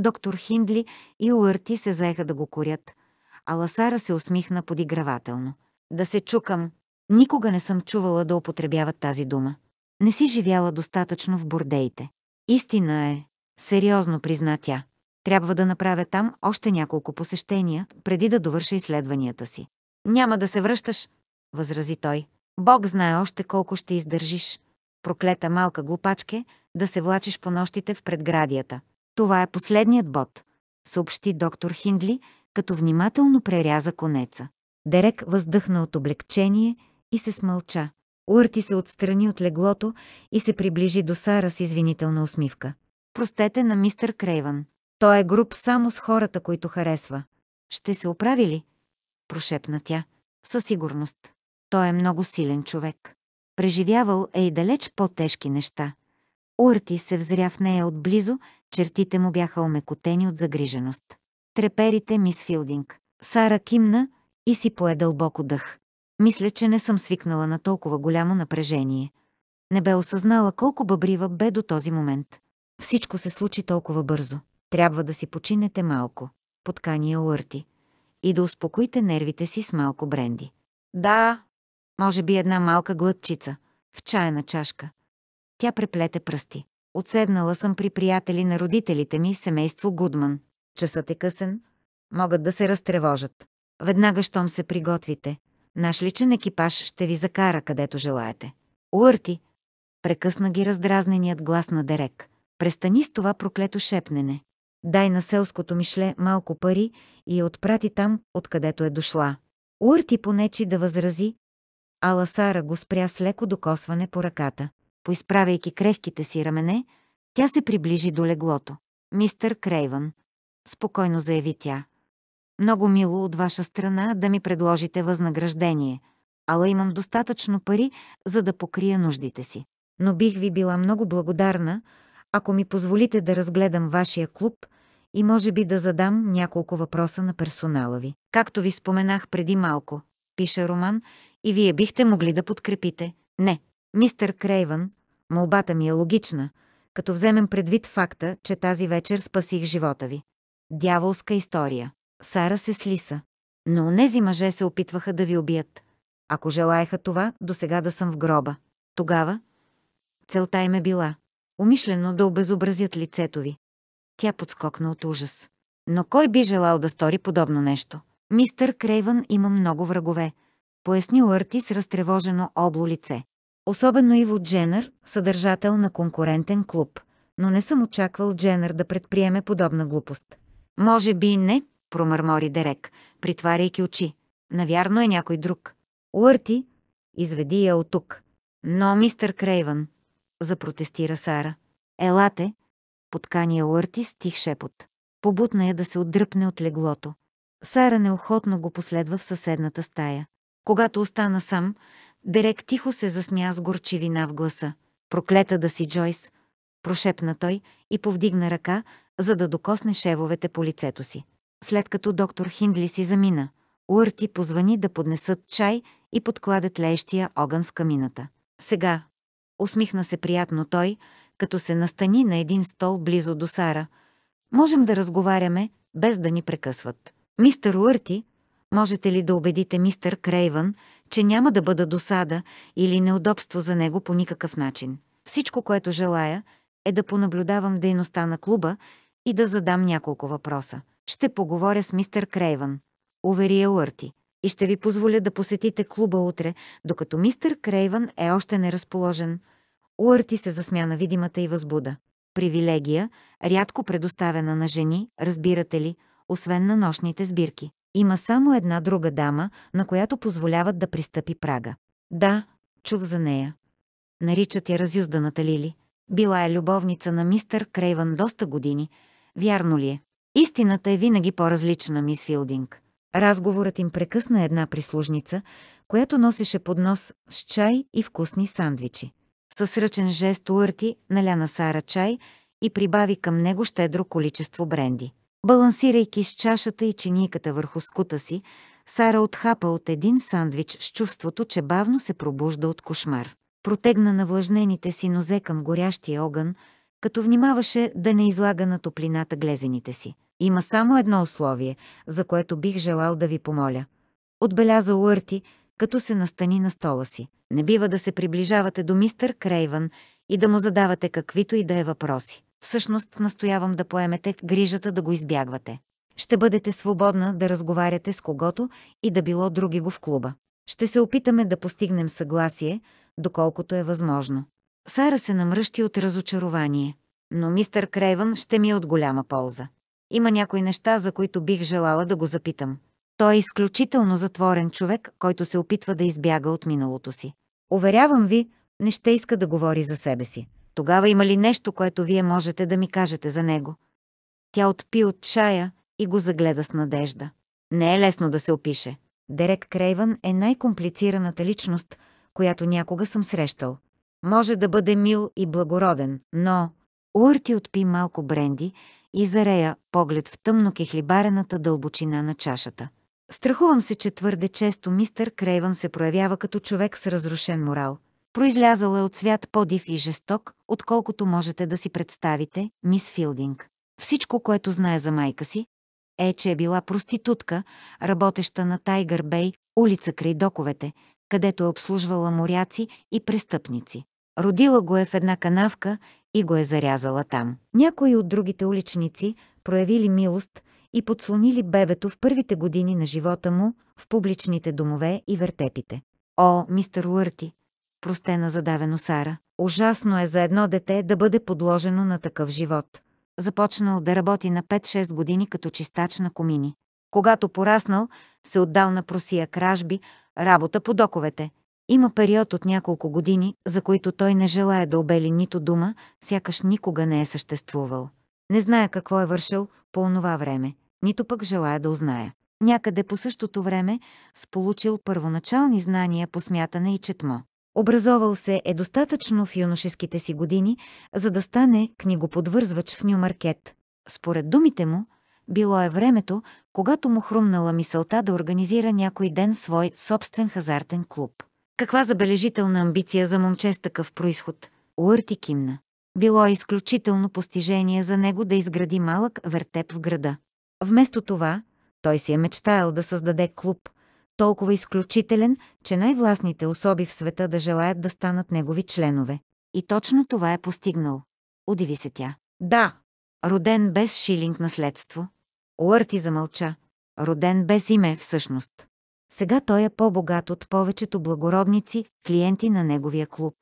Доктор Хиндли и Уърти се заеха да го корят – а Ласара се усмихна подигравателно. Да се чукам. Никога не съм чувала да употребяват тази дума. Не си живяла достатъчно в бордеите. Истина е, сериозно призна тя. Трябва да направя там още няколко посещения, преди да довърша изследванията си. Няма да се връщаш, възрази той. Бог знае още колко ще издържиш. Проклета малка глупачке, да се влачиш по нощите в предградията. Това е последният бот, съобщи доктор Хиндли, като внимателно преряза конеца. Дерек въздъхна от облегчение и се смълча. Уърти се отстрани от леглото и се приближи до Сара с извинителна усмивка. Простете на мистър Крейван. Той е груб само с хората, които харесва. Ще се оправи ли? Прошепна тя. Със сигурност. Той е много силен човек. Преживявал е и далеч по-тежки неща. Уърти се взря в нея отблизо, чертите му бяха омекотени от загриженост треперите мис Филдинг. Сара кимна и си пое дълбоко дъх. Мисля, че не съм свикнала на толкова голямо напрежение. Не бе осъзнала колко бъбрива бе до този момент. Всичко се случи толкова бързо. Трябва да си починете малко. Поткания Уърти. И да успокоите нервите си с малко бренди. Да, може би една малка глътчица. В чайна чашка. Тя преплете пръсти. Отседнала съм при приятели на родителите ми, семейство Гудман. Часът е късен. Могат да се разтревожат. Веднага, щом се приготвите, наш личен екипаж ще ви закара където желаете. Уърти! Прекъсна ги раздразненият глас на Дерек. Престани с това проклето шепнене. Дай на селското мишле малко пари и я отпрати там, откъдето е дошла. Уърти понечи да възрази, а Ласара го спря с леко докосване по ръката. Поизправяйки крехките си рамене, тя се приближи до леглото. Мистър Крейвън, спокойно заяви тя. Много мило от ваша страна да ми предложите възнаграждение, ала имам достатъчно пари, за да покрия нуждите си. Но бих ви била много благодарна, ако ми позволите да разгледам вашия клуб и може би да задам няколко въпроса на персонала ви. Както ви споменах преди малко, пише Роман, и вие бихте могли да подкрепите. Не, мистер Крейвън, молбата ми е логична, като вземем предвид факта, че тази вечер спасих живота ви. Дяволска история. Сара се слиса. Но онези мъже се опитваха да ви убият. Ако желаяха това, до сега да съм в гроба. Тогава целта им е била умишлено да обезобразят лицето ви. Тя подскокна от ужас. Но кой би желал да стори подобно нещо? Мистър Крейвън има много врагове, поясни Уърти с разтревожено обло лице. Особено Иво Дженър, съдържател на конкурентен клуб. Но не съм очаквал Дженър да предприеме подобна глупост. Може би не, промърмори Дерек, притваряйки очи. Навярно е някой друг. Уърти, изведи я от тук. Но, мистър Крейвън, запротестира Сара. Елате, подкания Уърти с тих шепот. Побутна я да се отдръпне от леглото. Сара неохотно го последва в съседната стая. Когато остана сам, Дерек тихо се засмя с горчивина в гласа. Проклета да си, Джойс! Прошепна той и повдигна ръка, за да докосне шевовете по лицето си. След като доктор Хиндли си замина, Уърти позвани да поднесат чай и подкладат леещия огън в камината. Сега, усмихна се приятно той, като се настани на един стол близо до Сара. Можем да разговаряме, без да ни прекъсват. Мистер Уърти, можете ли да убедите мистер Крейвън, че няма да бъда досада или неудобство за него по никакъв начин? Всичко, което желая, е да понаблюдавам дейността на клуба и да задам няколко въпроса. Ще поговоря с мистер Крейвън, увери я Уърти, и ще ви позволя да посетите клуба утре, докато мистер Крейвън е още неразположен. Уърти се засмя на видимата и възбуда. Привилегия, рядко предоставена на жени, разбирате ли, освен на нощните сбирки. Има само една друга дама, на която позволяват да пристъпи прага. Да, чух за нея. Наричат я разюзданата Лили. Била е любовница на мистър Крейвън доста години – Вярно ли е? Истината е винаги по-различна, мис Филдинг. Разговорът им прекъсна една прислужница, която носеше поднос с чай и вкусни сандвичи. Със ръчен жест Уърти наля на Сара чай и прибави към него щедро количество бренди. Балансирайки с чашата и чиниката върху скута си, Сара отхапа от един сандвич с чувството, че бавно се пробужда от кошмар. Протегна на влажнените си нозе към горящия огън, като внимаваше да не излага на топлината глезените си. Има само едно условие, за което бих желал да ви помоля. Отбеляза Уърти, като се настани на стола си. Не бива да се приближавате до мистър Крейвън и да му задавате каквито и да е въпроси. Всъщност настоявам да поемете грижата да го избягвате. Ще бъдете свободна да разговаряте с когото и да било други го в клуба. Ще се опитаме да постигнем съгласие, доколкото е възможно. Сара се намръщи от разочарование. Но мистър Крейвън ще ми е от голяма полза. Има някои неща, за които бих желала да го запитам. Той е изключително затворен човек, който се опитва да избяга от миналото си. Уверявам ви, не ще иска да говори за себе си. Тогава има ли нещо, което вие можете да ми кажете за него? Тя отпи от чая и го загледа с надежда. Не е лесно да се опише. Дерек Крейвън е най-комплицираната личност, която някога съм срещал. Може да бъде мил и благороден, но... Уърти отпи малко бренди и зарея поглед в тъмно кехлибарената дълбочина на чашата. Страхувам се, че твърде често мистър Крейвън се проявява като човек с разрушен морал. Произлязал е от свят по-див и жесток, отколкото можете да си представите, мис Филдинг. Всичко, което знае за майка си, е, че е била проститутка, работеща на Тайгър Бей, улица край доковете, където е обслужвала моряци и престъпници. Родила го е в една канавка и го е зарязала там. Някои от другите уличници проявили милост и подслонили бебето в първите години на живота му в публичните домове и вертепите. О, мистер Уърти, простена задавено Сара, ужасно е за едно дете да бъде подложено на такъв живот. Започнал да работи на 5-6 години като чистач на комини. Когато пораснал, се отдал на просия кражби, работа по доковете – има период от няколко години, за които той не желая да обели нито дума, сякаш никога не е съществувал. Не зная какво е вършил по онова време, нито пък желая да узная. Някъде по същото време сполучил първоначални знания по смятане и четмо. Образовал се е достатъчно в юношеските си години, за да стане книгоподвързвач в Нюмаркет. Според думите му, било е времето, когато му хрумнала мисълта да организира някой ден свой собствен хазартен клуб. Каква забележителна амбиция за момче с такъв происход! Уърти кимна. Било е изключително постижение за него да изгради малък вертеп в града. Вместо това, той си е мечтаял да създаде клуб, толкова изключителен, че най-властните особи в света да желаят да станат негови членове. И точно това е постигнал. Удиви се тя. Да, роден без шилинг наследство. Уърти замълча. Роден без име, всъщност. Сега той е по-богат от повечето благородници, клиенти на неговия клуб.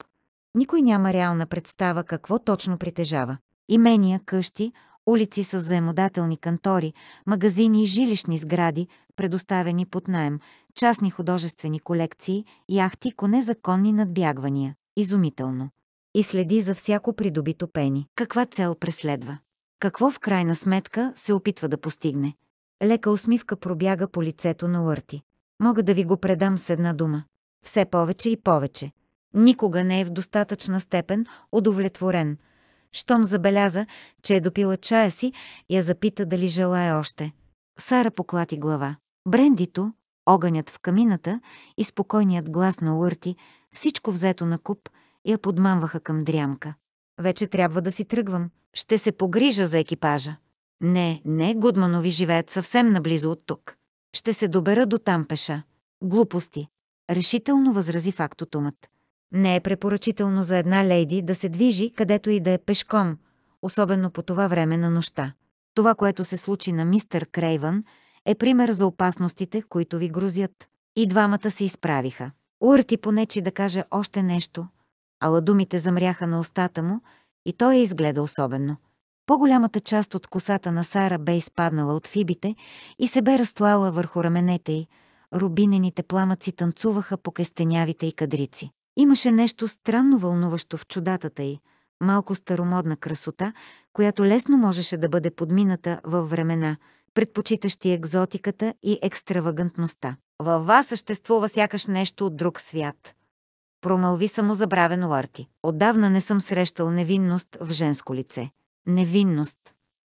Никой няма реална представа какво точно притежава. Имения, къщи, улици с заемодателни кантори, магазини и жилищни сгради, предоставени под найем, частни художествени колекции, яхти, коне законни надбягвания. Изумително. И следи за всяко придобито пени. Каква цел преследва? Какво в крайна сметка се опитва да постигне? Лека усмивка пробяга по лицето на Уърти. Мога да ви го предам с една дума. Все повече и повече. Никога не е в достатъчна степен удовлетворен. Щом забеляза, че е допила чая си, я запита дали желая още. Сара поклати глава. Брендито, огънят в камината и спокойният глас на Уърти, всичко взето на куп, я подмамваха към дрямка. Вече трябва да си тръгвам. Ще се погрижа за екипажа. Не, не, Гудманови живеят съвсем наблизо от тук. Ще се добера до там пеша. Глупости. Решително възрази фактотумът. Не е препоръчително за една лейди да се движи където и да е пешком, особено по това време на нощта. Това, което се случи на мистър Крейвън, е пример за опасностите, които ви грозят. И двамата се изправиха. Уърти понечи да каже още нещо, ала думите замряха на устата му и той я е изгледа особено. По-голямата част от косата на Сара бе изпаднала от фибите и се бе разтлала върху раменете й. Рубинените пламъци танцуваха по кестенявите й кадрици. Имаше нещо странно вълнуващо в чудатата й, малко старомодна красота, която лесно можеше да бъде подмината във времена, предпочитащи екзотиката и екстравагантността. Във вас съществува сякаш нещо от друг свят. Промълви само забравено Ларти. Отдавна не съм срещал невинност в женско лице. Невинност.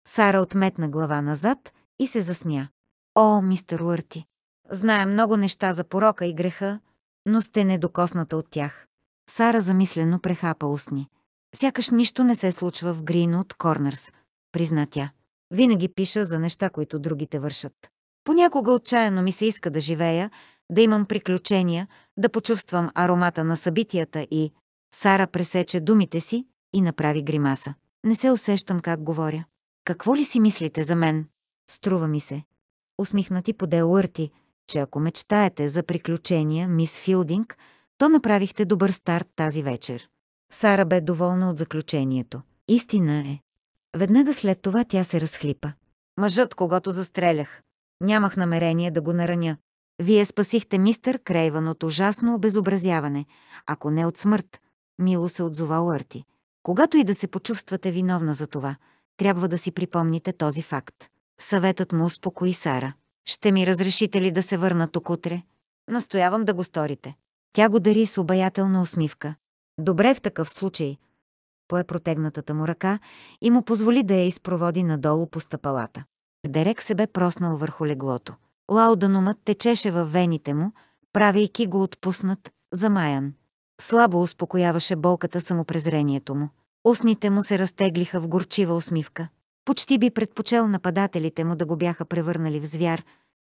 Сара отметна глава назад и се засмя. О, мистер Уърти, зная много неща за порока и греха, но сте недокосната от тях. Сара замислено прехапа устни. Сякаш нищо не се случва в Грин от Корнърс, призна тя. Винаги пиша за неща, които другите вършат. Понякога отчаяно ми се иска да живея, да имам приключения, да почувствам аромата на събитията и... Сара пресече думите си и направи гримаса. Не се усещам как говоря. Какво ли си мислите за мен? Струва ми се. Усмихнати по Делърти, че ако мечтаете за приключения, мис Филдинг, то направихте добър старт тази вечер. Сара бе доволна от заключението. Истина е. Веднага след това тя се разхлипа. Мъжът, когато застрелях. Нямах намерение да го нараня. Вие спасихте мистър Крейван от ужасно обезобразяване, ако не от смърт, мило се отзова Уърти. Когато и да се почувствате виновна за това, трябва да си припомните този факт. Съветът му успокои Сара. Ще ми разрешите ли да се върна тук утре? Настоявам да го сторите. Тя го дари с обаятелна усмивка. Добре в такъв случай. Пое протегнатата му ръка и му позволи да я изпроводи надолу по стъпалата. Дерек се бе проснал върху леглото. Лауданумът течеше във вените му, правейки го отпуснат, замаян. Слабо успокояваше болката самопрезрението му. Устните му се разтеглиха в горчива усмивка. Почти би предпочел нападателите му да го бяха превърнали в звяр,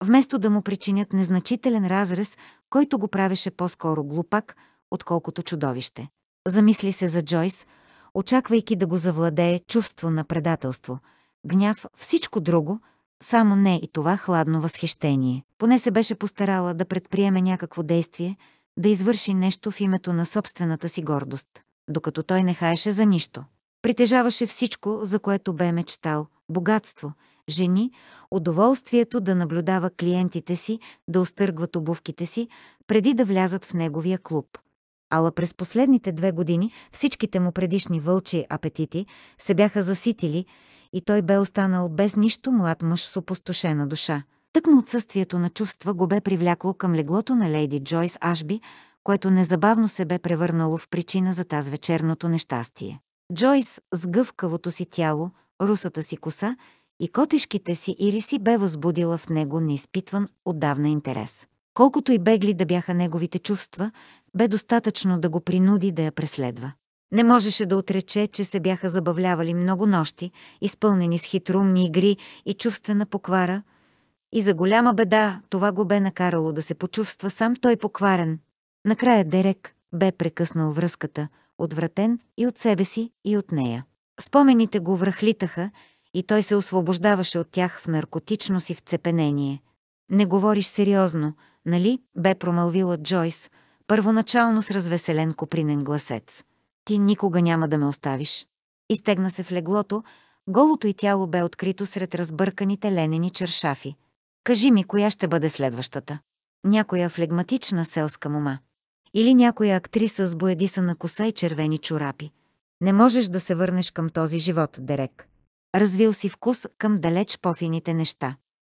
вместо да му причинят незначителен разрез, който го правеше по-скоро глупак, отколкото чудовище. Замисли се за Джойс, очаквайки да го завладее чувство на предателство, гняв, всичко друго, само не и това хладно възхищение. Поне се беше постарала да предприеме някакво действие – да извърши нещо в името на собствената си гордост, докато той не хаеше за нищо. Притежаваше всичко, за което бе мечтал – богатство, жени, удоволствието да наблюдава клиентите си, да остъргват обувките си, преди да влязат в неговия клуб. Ала през последните две години всичките му предишни вълчи апетити се бяха заситили и той бе останал без нищо млад мъж с опустошена душа. Тъкмо отсъствието на чувства го бе привлякло към леглото на лейди Джойс Ашби, което незабавно се бе превърнало в причина за таз вечерното нещастие. Джойс с гъвкавото си тяло, русата си коса и котешките си ириси бе възбудила в него неизпитван отдавна интерес. Колкото и бегли да бяха неговите чувства, бе достатъчно да го принуди да я преследва. Не можеше да отрече, че се бяха забавлявали много нощи, изпълнени с хитрумни игри и чувствена поквара – и за голяма беда това го бе накарало да се почувства сам той покварен. Накрая Дерек бе прекъснал връзката, отвратен и от себе си, и от нея. Спомените го връхлитаха и той се освобождаваше от тях в наркотично си вцепенение. «Не говориш сериозно, нали?» бе промълвила Джойс, първоначално с развеселен копринен гласец. «Ти никога няма да ме оставиш». Изтегна се в леглото, голото и тяло бе открито сред разбърканите ленени чершафи. Кажи ми, коя ще бъде следващата? Някоя флегматична селска мума. Или някоя актриса с на коса и червени чорапи. Не можеш да се върнеш към този живот, Дерек. Развил си вкус към далеч пофините неща.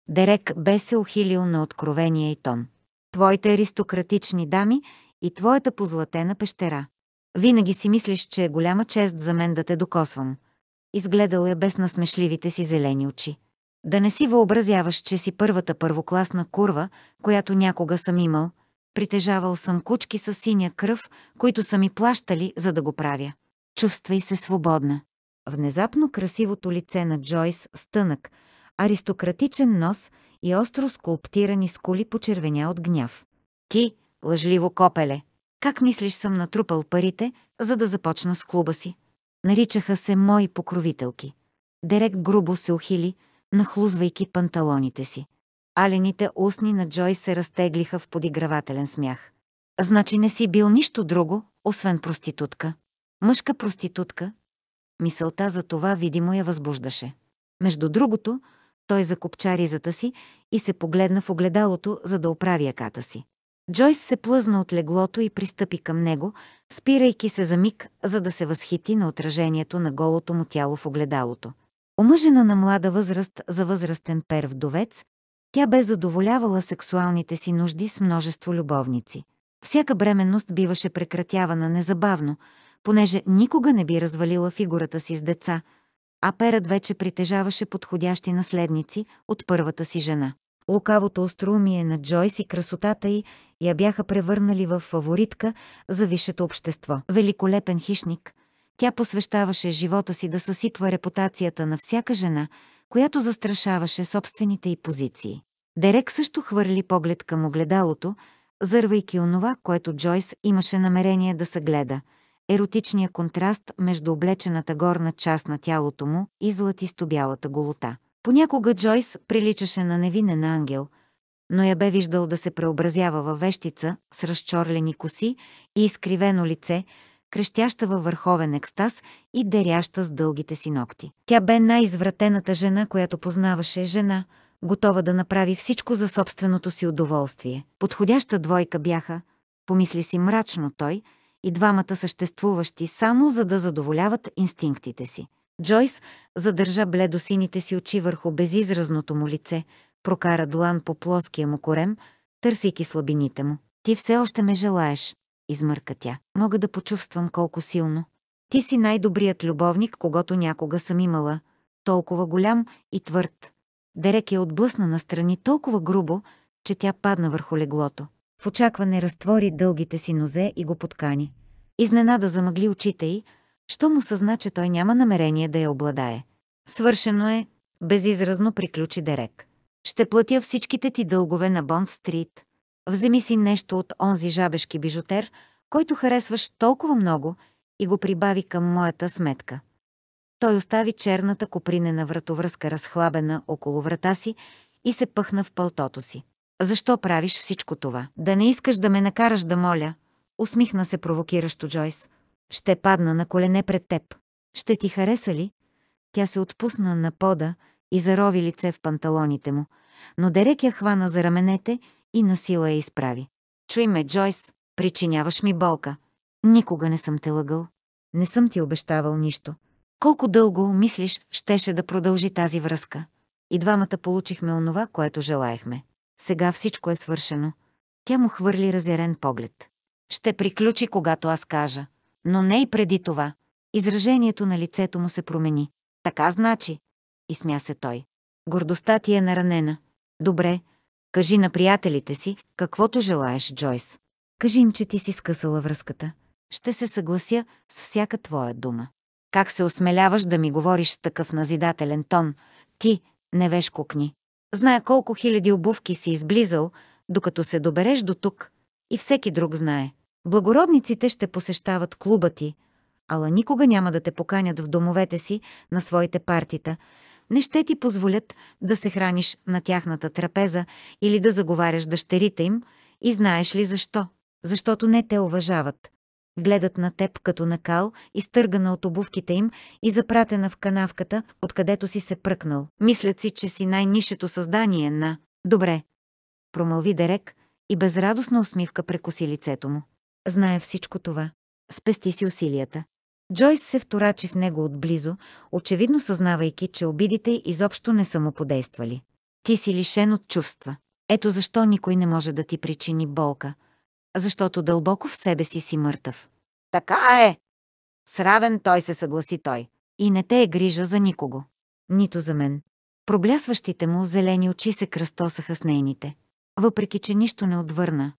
Дерек бе се ухилил на откровение и тон. Твоите аристократични дами и твоята позлатена пещера. Винаги си мислиш, че е голяма чест за мен да те докосвам. Изгледал я е без насмешливите си зелени очи. Да не си въобразяваш, че си първата първокласна курва, която някога съм имал. Притежавал съм кучки с синя кръв, които са ми плащали, за да го правя. Чувствай се свободна. Внезапно красивото лице на Джойс с тънък, аристократичен нос и остро скулптирани скули почервеня от гняв. Ти, лъжливо копеле, как мислиш съм натрупал парите, за да започна с клуба си? Наричаха се мои покровителки. Дерек грубо се ухили, нахлузвайки панталоните си. Алените устни на Джой се разтеглиха в подигравателен смях. Значи не си бил нищо друго, освен проститутка. Мъжка проститутка. Мисълта за това видимо я възбуждаше. Между другото, той закопча ризата си и се погледна в огледалото, за да оправи яката си. Джойс се плъзна от леглото и пристъпи към него, спирайки се за миг, за да се възхити на отражението на голото му тяло в огледалото. Омъжена на млада възраст за възрастен пер вдовец, тя бе задоволявала сексуалните си нужди с множество любовници. Всяка бременност биваше прекратявана незабавно, понеже никога не би развалила фигурата си с деца, а перът вече притежаваше подходящи наследници от първата си жена. Лукавото остроумие на Джойс и красотата й я бяха превърнали в фаворитка за висшето общество. Великолепен хищник – тя посвещаваше живота си да съсипва репутацията на всяка жена, която застрашаваше собствените й позиции. Дерек също хвърли поглед към огледалото, зървайки онова, което Джойс имаше намерение да се гледа – еротичния контраст между облечената горна част на тялото му и златисто-бялата голота. Понякога Джойс приличаше на невинен ангел, но я бе виждал да се преобразява във вещица с разчорлени коси и изкривено лице – крещяща във върховен екстаз и деряща с дългите си ногти. Тя бе най-извратената жена, която познаваше жена, готова да направи всичко за собственото си удоволствие. Подходяща двойка бяха, помисли си мрачно той, и двамата съществуващи само за да задоволяват инстинктите си. Джойс задържа бледосините си очи върху безизразното му лице, прокара длан по плоския му корем, търсейки слабините му. Ти все още ме желаеш, измърка тя. Мога да почувствам колко силно. Ти си най-добрият любовник, когато някога съм имала. Толкова голям и твърд. Дерек я е отблъсна настрани толкова грубо, че тя падна върху леглото. В очакване разтвори дългите си нозе и го подкани. Изненада замъгли очите й, що му съзна, че той няма намерение да я обладае. Свършено е, безизразно приключи Дерек. Ще платя всичките ти дългове на Бонд Стрит. Вземи си нещо от онзи жабешки бижутер, който харесваш толкова много и го прибави към моята сметка. Той остави черната копринена вратовръзка разхлабена около врата си и се пъхна в пълтото си. Защо правиш всичко това? Да не искаш да ме накараш да моля, усмихна се провокиращо Джойс. Ще падна на колене пред теб. Ще ти хареса ли? Тя се отпусна на пода и зарови лице в панталоните му, но Дерек я хвана за раменете и на сила я изправи. Чуй ме, Джойс, причиняваш ми болка. Никога не съм те лъгал. Не съм ти обещавал нищо. Колко дълго, мислиш, щеше да продължи тази връзка? И двамата получихме онова, което желаехме. Сега всичко е свършено. Тя му хвърли разярен поглед. Ще приключи, когато аз кажа. Но не и преди това. Изражението на лицето му се промени. Така значи. Изсмя се той. Гордостта ти е наранена. Добре, Кажи на приятелите си, каквото желаеш, Джойс. Кажи им, че ти си скъсала връзката. Ще се съглася с всяка твоя дума. Как се осмеляваш да ми говориш с такъв назидателен тон? Ти, невежко кукни. Зная колко хиляди обувки си изблизал, докато се добереш до тук. И всеки друг знае. Благородниците ще посещават клуба ти, ала никога няма да те поканят в домовете си на своите партита, не ще ти позволят да се храниш на тяхната трапеза или да заговаряш дъщерите им и знаеш ли защо? Защото не те уважават. Гледат на теб като накал, изтъргана от обувките им и запратена в канавката, откъдето си се пръкнал. Мислят си, че си най-нишето създание на «Добре», промълви Дерек и безрадостна усмивка прекоси лицето му. Зная всичко това. Спести си усилията. Джойс се вторачи в него отблизо, очевидно съзнавайки, че обидите изобщо не са му подействали. Ти си лишен от чувства. Ето защо никой не може да ти причини болка, защото дълбоко в себе си си мъртъв. Така е! Сравен той се съгласи той. И не те е грижа за никого. Нито за мен. Проблясващите му зелени очи се кръстосаха с нейните. Въпреки, че нищо не отвърна,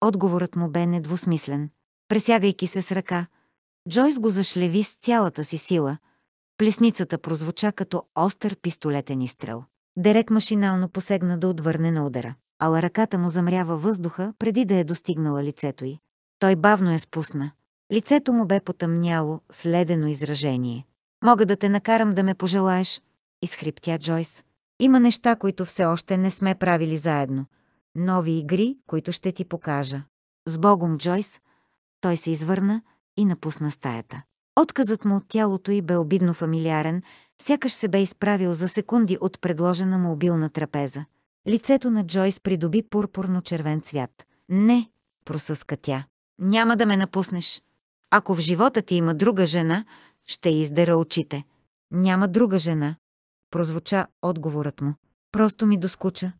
отговорът му бе недвусмислен. Пресягайки се с ръка, Джойс го зашлеви с цялата си сила. Плесницата прозвуча като остър пистолетен изстрел. Дерек машинално посегна да отвърне на удара, ала ръката му замрява въздуха преди да е достигнала лицето й. Той бавно е спусна. Лицето му бе потъмняло следено изражение. «Мога да те накарам да ме пожелаеш», изхриптя Джойс. «Има неща, които все още не сме правили заедно. Нови игри, които ще ти покажа». С Богом, Джойс. Той се извърна, и напусна стаята. Отказът му от тялото й бе обидно фамилиарен, сякаш се бе изправил за секунди от предложена му обилна трапеза. Лицето на Джойс придоби пурпурно-червен цвят. «Не», просъска тя. «Няма да ме напуснеш. Ако в живота ти има друга жена, ще издера очите». «Няма друга жена», прозвуча отговорът му. «Просто ми доскуча».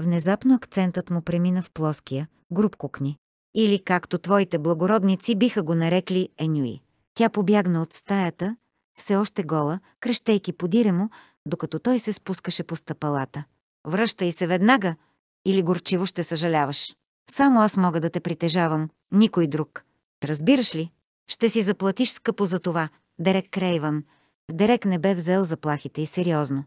Внезапно акцентът му премина в плоския, груб кукни или както твоите благородници биха го нарекли Енюи. Тя побягна от стаята, все още гола, крещейки подире му, докато той се спускаше по стъпалата. Връщай се веднага или горчиво ще съжаляваш. Само аз мога да те притежавам, никой друг. Разбираш ли? Ще си заплатиш скъпо за това, Дерек Крейван. Дерек не бе взел заплахите и сериозно.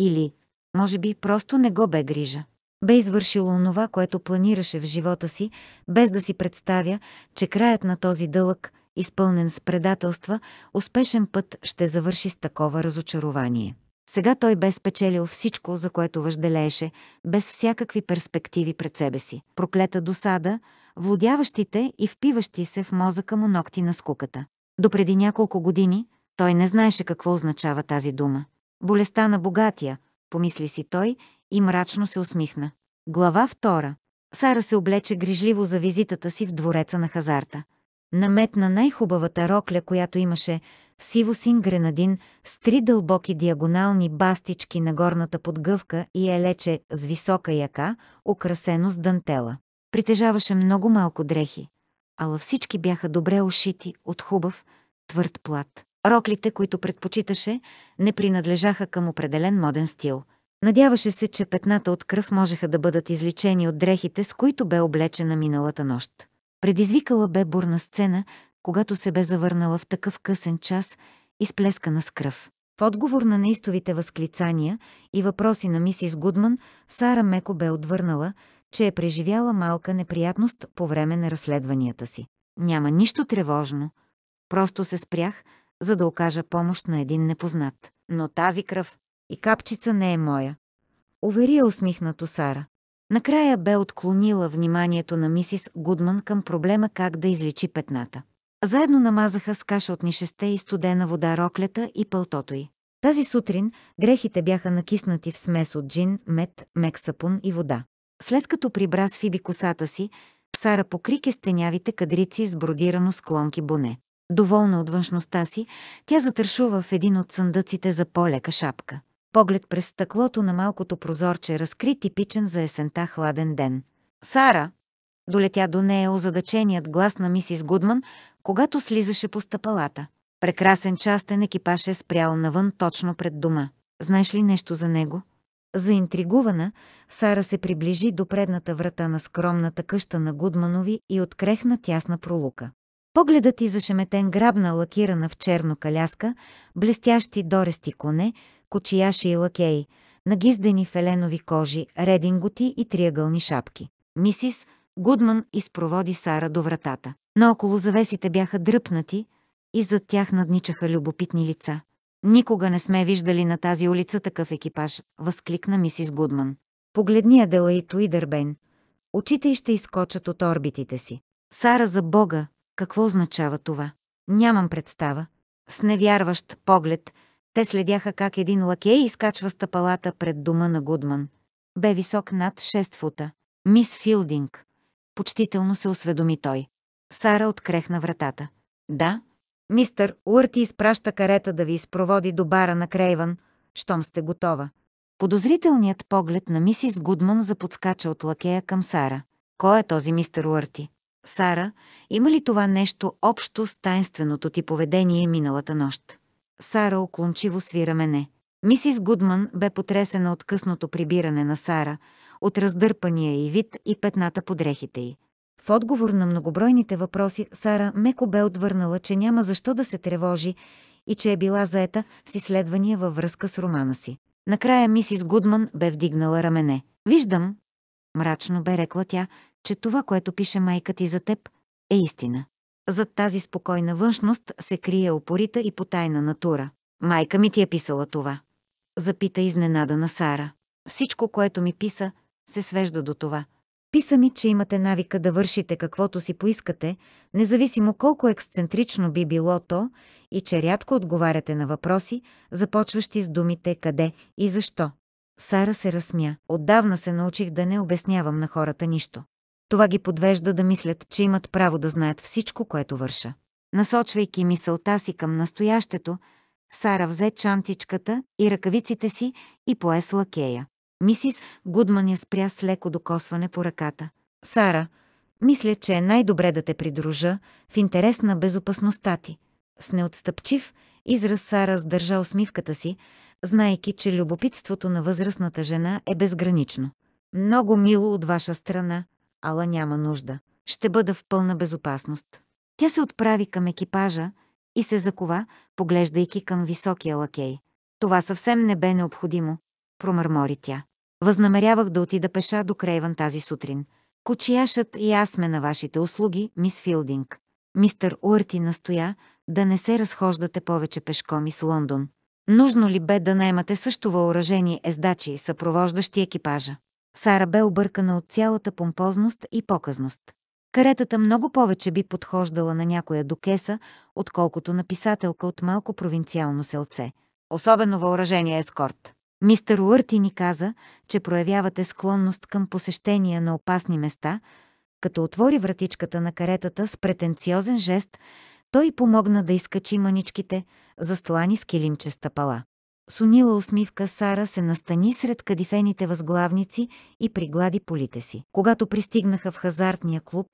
Или, може би, просто не го бе грижа. Бе извършило онова, което планираше в живота си, без да си представя, че краят на този дълъг, изпълнен с предателства, успешен път ще завърши с такова разочарование. Сега той бе спечелил всичко, за което въжделееше, без всякакви перспективи пред себе си. Проклета досада, владяващите и впиващи се в мозъка му ногти на скуката. Допреди няколко години той не знаеше какво означава тази дума. Болестта на богатия, помисли си той и мрачно се усмихна. Глава 2. Сара се облече грижливо за визитата си в двореца на хазарта. Наметна най-хубавата рокля, която имаше, сиво син гренадин с три дълбоки диагонални бастички на горната подгъвка и елече с висока яка, украсено с дантела. Притежаваше много малко дрехи, ала всички бяха добре ушити от хубав, твърд плат. Роклите, които предпочиташе, не принадлежаха към определен моден стил – Надяваше се, че петната от кръв можеха да бъдат изличени от дрехите, с които бе облечена миналата нощ. Предизвикала бе бурна сцена, когато се бе завърнала в такъв късен час, изплескана с кръв. В отговор на неистовите възклицания и въпроси на мисис Гудман, Сара меко бе отвърнала, че е преживяла малка неприятност по време на разследванията си. Няма нищо тревожно. Просто се спрях, за да окажа помощ на един непознат. Но тази кръв, и капчица не е моя. Увери я усмихнато Сара. Накрая бе отклонила вниманието на мисис Гудман към проблема как да изличи петната. Заедно намазаха с каша от нишесте и студена вода роклята и пълтото й. Тази сутрин грехите бяха накиснати в смес от джин, мед, мек сапун и вода. След като прибра с Фиби косата си, Сара покри кестенявите кадрици с бродирано склонки боне. Доволна от външността си, тя затършува в един от съндъците за по-лека шапка поглед през стъклото на малкото прозорче разкри типичен за есента хладен ден. «Сара!» Долетя до нея озадаченият глас на мисис Гудман, когато слизаше по стъпалата. Прекрасен частен екипаж е спрял навън точно пред дома. Знаеш ли нещо за него? Заинтригувана, Сара се приближи до предната врата на скромната къща на Гудманови и открехна тясна пролука. Погледът и зашеметен грабна лакирана в черно каляска, блестящи дорести коне, кочияши и лакеи, нагиздени феленови кожи, рединготи и триъгълни шапки. Мисис Гудман изпроводи Сара до вратата. Но около завесите бяха дръпнати и зад тях надничаха любопитни лица. Никога не сме виждали на тази улица такъв екипаж, възкликна мисис Гудман. Погледни Адела и Дърбен. Очите й ще изкочат от орбитите си. Сара за Бога, какво означава това? Нямам представа. С невярващ поглед – те следяха как един лакей изкачва стъпалата пред дома на Гудман. Бе висок над 6 фута. Мис Филдинг. Почтително се осведоми той. Сара открехна вратата. Да, мистър Уърти изпраща карета да ви изпроводи до бара на Крейвън, щом сте готова. Подозрителният поглед на мисис Гудман заподскача от лакея към Сара. Кой е този мистер Уърти? Сара, има ли това нещо общо с тайнственото ти поведение миналата нощ? Сара оклончиво свира мене. Мисис Гудман бе потресена от късното прибиране на Сара, от раздърпания и вид и петната под дрехите й. В отговор на многобройните въпроси Сара меко бе отвърнала, че няма защо да се тревожи и че е била заета с изследвания във връзка с романа си. Накрая мисис Гудман бе вдигнала рамене. «Виждам», мрачно бе рекла тя, че това, което пише майка ти за теб, е истина. Зад тази спокойна външност се крие опорита и потайна натура. Майка ми ти е писала това. Запита изненада на Сара. Всичко, което ми писа, се свежда до това. Писа ми, че имате навика да вършите каквото си поискате, независимо колко ексцентрично би било то, и че рядко отговаряте на въпроси, започващи с думите къде и защо. Сара се разсмя. Отдавна се научих да не обяснявам на хората нищо. Това ги подвежда да мислят, че имат право да знаят всичко, което върша. Насочвайки мисълта си към настоящето, Сара взе чантичката и ръкавиците си и поес лакея. Мисис Гудман я спря с леко докосване по ръката. Сара, мисля, че е най-добре да те придружа в интерес на безопасността ти. С неотстъпчив израз Сара сдържа усмивката си, знайки, че любопитството на възрастната жена е безгранично. Много мило от ваша страна, Ала няма нужда. Ще бъда в пълна безопасност. Тя се отправи към екипажа и се закова, поглеждайки към високия лакей. Това съвсем не бе необходимо, промърмори тя. Възнамерявах да отида пеша до Крейван тази сутрин. Кочияшът и аз сме на вашите услуги, мис Филдинг. Мистър Уърти настоя да не се разхождате повече пешком из Лондон. Нужно ли бе да наймате също въоръжени ездачи, съпровождащи екипажа? Сара бе объркана от цялата помпозност и показност. Каретата много повече би подхождала на някоя докеса, отколкото на писателка от малко провинциално селце. Особено въоръжение ескорт. Мистер Уърти ни каза, че проявявате склонност към посещения на опасни места, като отвори вратичката на каретата с претенциозен жест, той помогна да изкачи маничките, застлани с килимче стъпала. С унила усмивка Сара се настани сред кадифените възглавници и приглади полите си. Когато пристигнаха в хазартния клуб,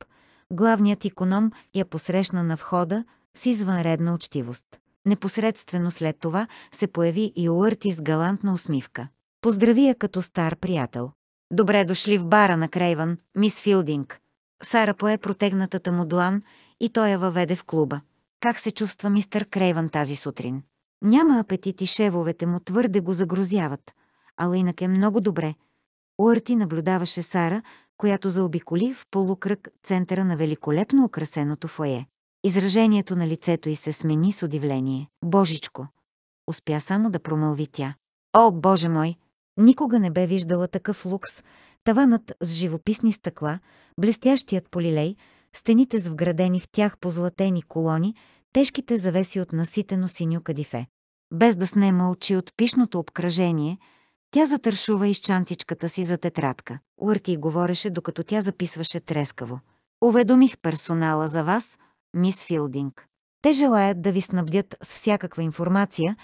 главният иконом я посрещна на входа с извънредна учтивост. Непосредствено след това се появи и Уърти с галантна усмивка. Поздрави я като стар приятел. «Добре дошли в бара на Крейван, мис Филдинг». Сара пое протегнатата му длан и той я въведе в клуба. «Как се чувства мистър Крейван тази сутрин?» Няма апетит и шевовете му твърде го загрозяват, ала инак е много добре. Уърти наблюдаваше Сара, която заобиколи в полукръг центъра на великолепно украсеното фойе. Изражението на лицето й се смени с удивление. Божичко! Успя само да промълви тя. О, Боже мой! Никога не бе виждала такъв лукс. Таванът с живописни стъкла, блестящият полилей, стените с вградени в тях позлатени колони, тежките завеси от наситено синьо кадифе без да снема очи от пишното обкръжение, тя затършува изчантичката си за тетрадка. Уърти говореше, докато тя записваше трескаво. Уведомих персонала за вас, мис Филдинг. Те желаят да ви снабдят с всякаква информация,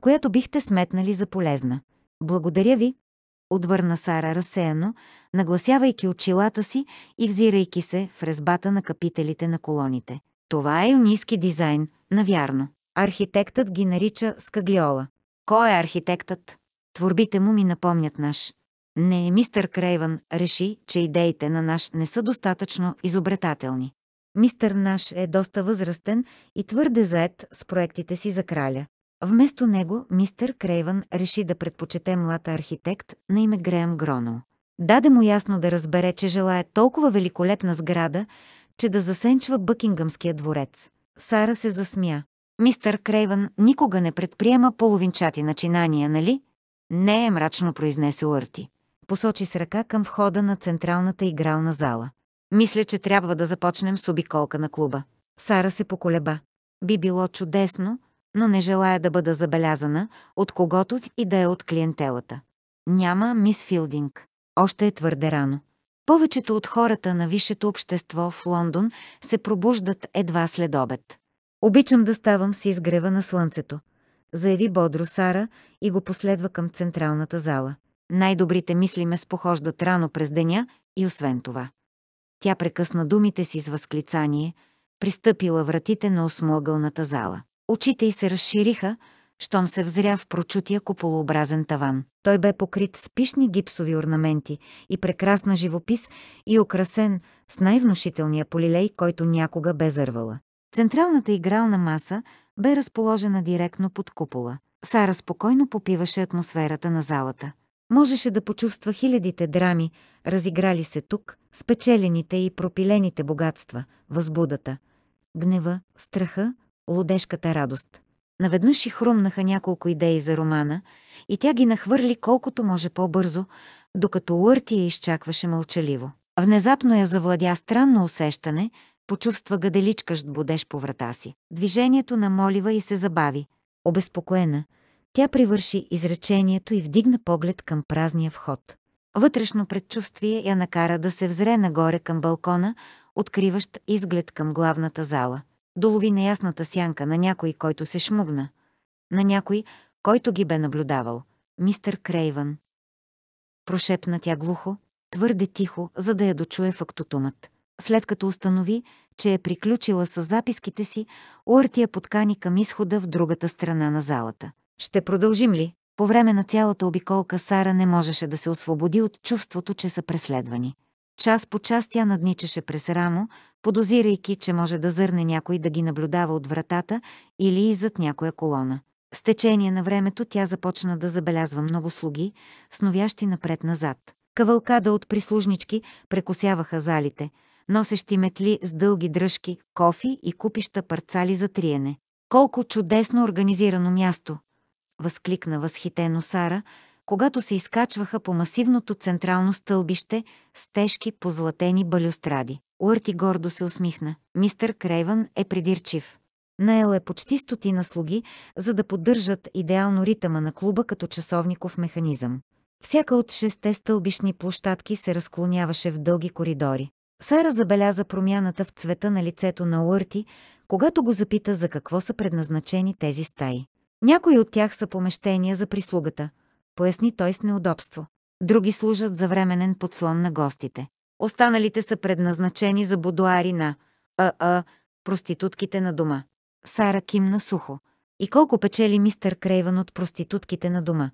която бихте сметнали за полезна. Благодаря ви, отвърна Сара разсеяно, нагласявайки очилата си и взирайки се в резбата на капителите на колоните. Това е юнийски дизайн, навярно. Архитектът ги нарича Скаглиола. Кой е архитектът? Творбите му ми напомнят наш. Не, мистър Крейвън реши, че идеите на наш не са достатъчно изобретателни. Мистър Наш е доста възрастен и твърде заед с проектите си за краля. Вместо него, мистър Крейвън реши да предпочете млад архитект на име Греъм Гроно. Даде му ясно да разбере, че желая толкова великолепна сграда, че да засенчва Бъкингъмския дворец. Сара се засмя. Мистър Крейвън никога не предприема половинчати начинания, нали? Не е мрачно произнесе Уърти. Посочи с ръка към входа на централната игрална зала. Мисля, че трябва да започнем с обиколка на клуба. Сара се поколеба. Би било чудесно, но не желая да бъда забелязана от когото и да е от клиентелата. Няма мис Филдинг. Още е твърде рано. Повечето от хората на висшето общество в Лондон се пробуждат едва след обед. Обичам да ставам с изгрева на слънцето, заяви бодро Сара и го последва към централната зала. Най-добрите мисли ме спохождат рано през деня и освен това. Тя прекъсна думите си с възклицание, пристъпила вратите на осмоъгълната зала. Очите й се разшириха, щом се взря в прочутия куполообразен таван. Той бе покрит с пишни гипсови орнаменти и прекрасна живопис и украсен с най-внушителния полилей, който някога бе зървала. Централната игрална маса бе разположена директно под купола. Сара спокойно попиваше атмосферата на залата. Можеше да почувства хилядите драми, разиграли се тук, спечелените и пропилените богатства, възбудата, гнева, страха, лудежката радост. Наведнъж и хрумнаха няколко идеи за романа и тя ги нахвърли колкото може по-бързо, докато Уърти я изчакваше мълчаливо. Внезапно я завладя странно усещане, Почувства гаделичкащ будеж по врата си. Движението на молива и се забави. Обезпокоена, тя привърши изречението и вдигна поглед към празния вход. Вътрешно предчувствие я накара да се взре нагоре към балкона, откриващ изглед към главната зала. Долови неясната сянка на някой, който се шмугна. На някой, който ги бе наблюдавал. Мистер Крейвън. Прошепна тя глухо, твърде тихо, за да я дочуе фактотумът. След като установи, че е приключила с записките си, уъртия я подкани към изхода в другата страна на залата. «Ще продължим ли?» По време на цялата обиколка Сара не можеше да се освободи от чувството, че са преследвани. Час по час тя надничаше през рамо, подозирайки, че може да зърне някой да ги наблюдава от вратата или и зад някоя колона. С течение на времето тя започна да забелязва много слуги, сновящи напред-назад. Кавалкада от прислужнички прекосяваха залите – носещи метли с дълги дръжки, кофи и купища парцали за триене. Колко чудесно организирано място! възкликна възхитено Сара, когато се изкачваха по масивното централно стълбище с тежки позлатени балюстради. Уърти гордо се усмихна. Мистър Крейвън е придирчив. Наел е почти стотина слуги, за да поддържат идеално ритъма на клуба като часовников механизъм. Всяка от шесте стълбишни площадки се разклоняваше в дълги коридори. Сара забеляза промяната в цвета на лицето на Уърти, когато го запита за какво са предназначени тези стаи. Някои от тях са помещения за прислугата, поясни той с неудобство. Други служат за временен подслон на гостите. Останалите са предназначени за бодуари на а-а, проститутките на дома. Сара кимна сухо. И колко печели мистър Крейвън от проститутките на дома?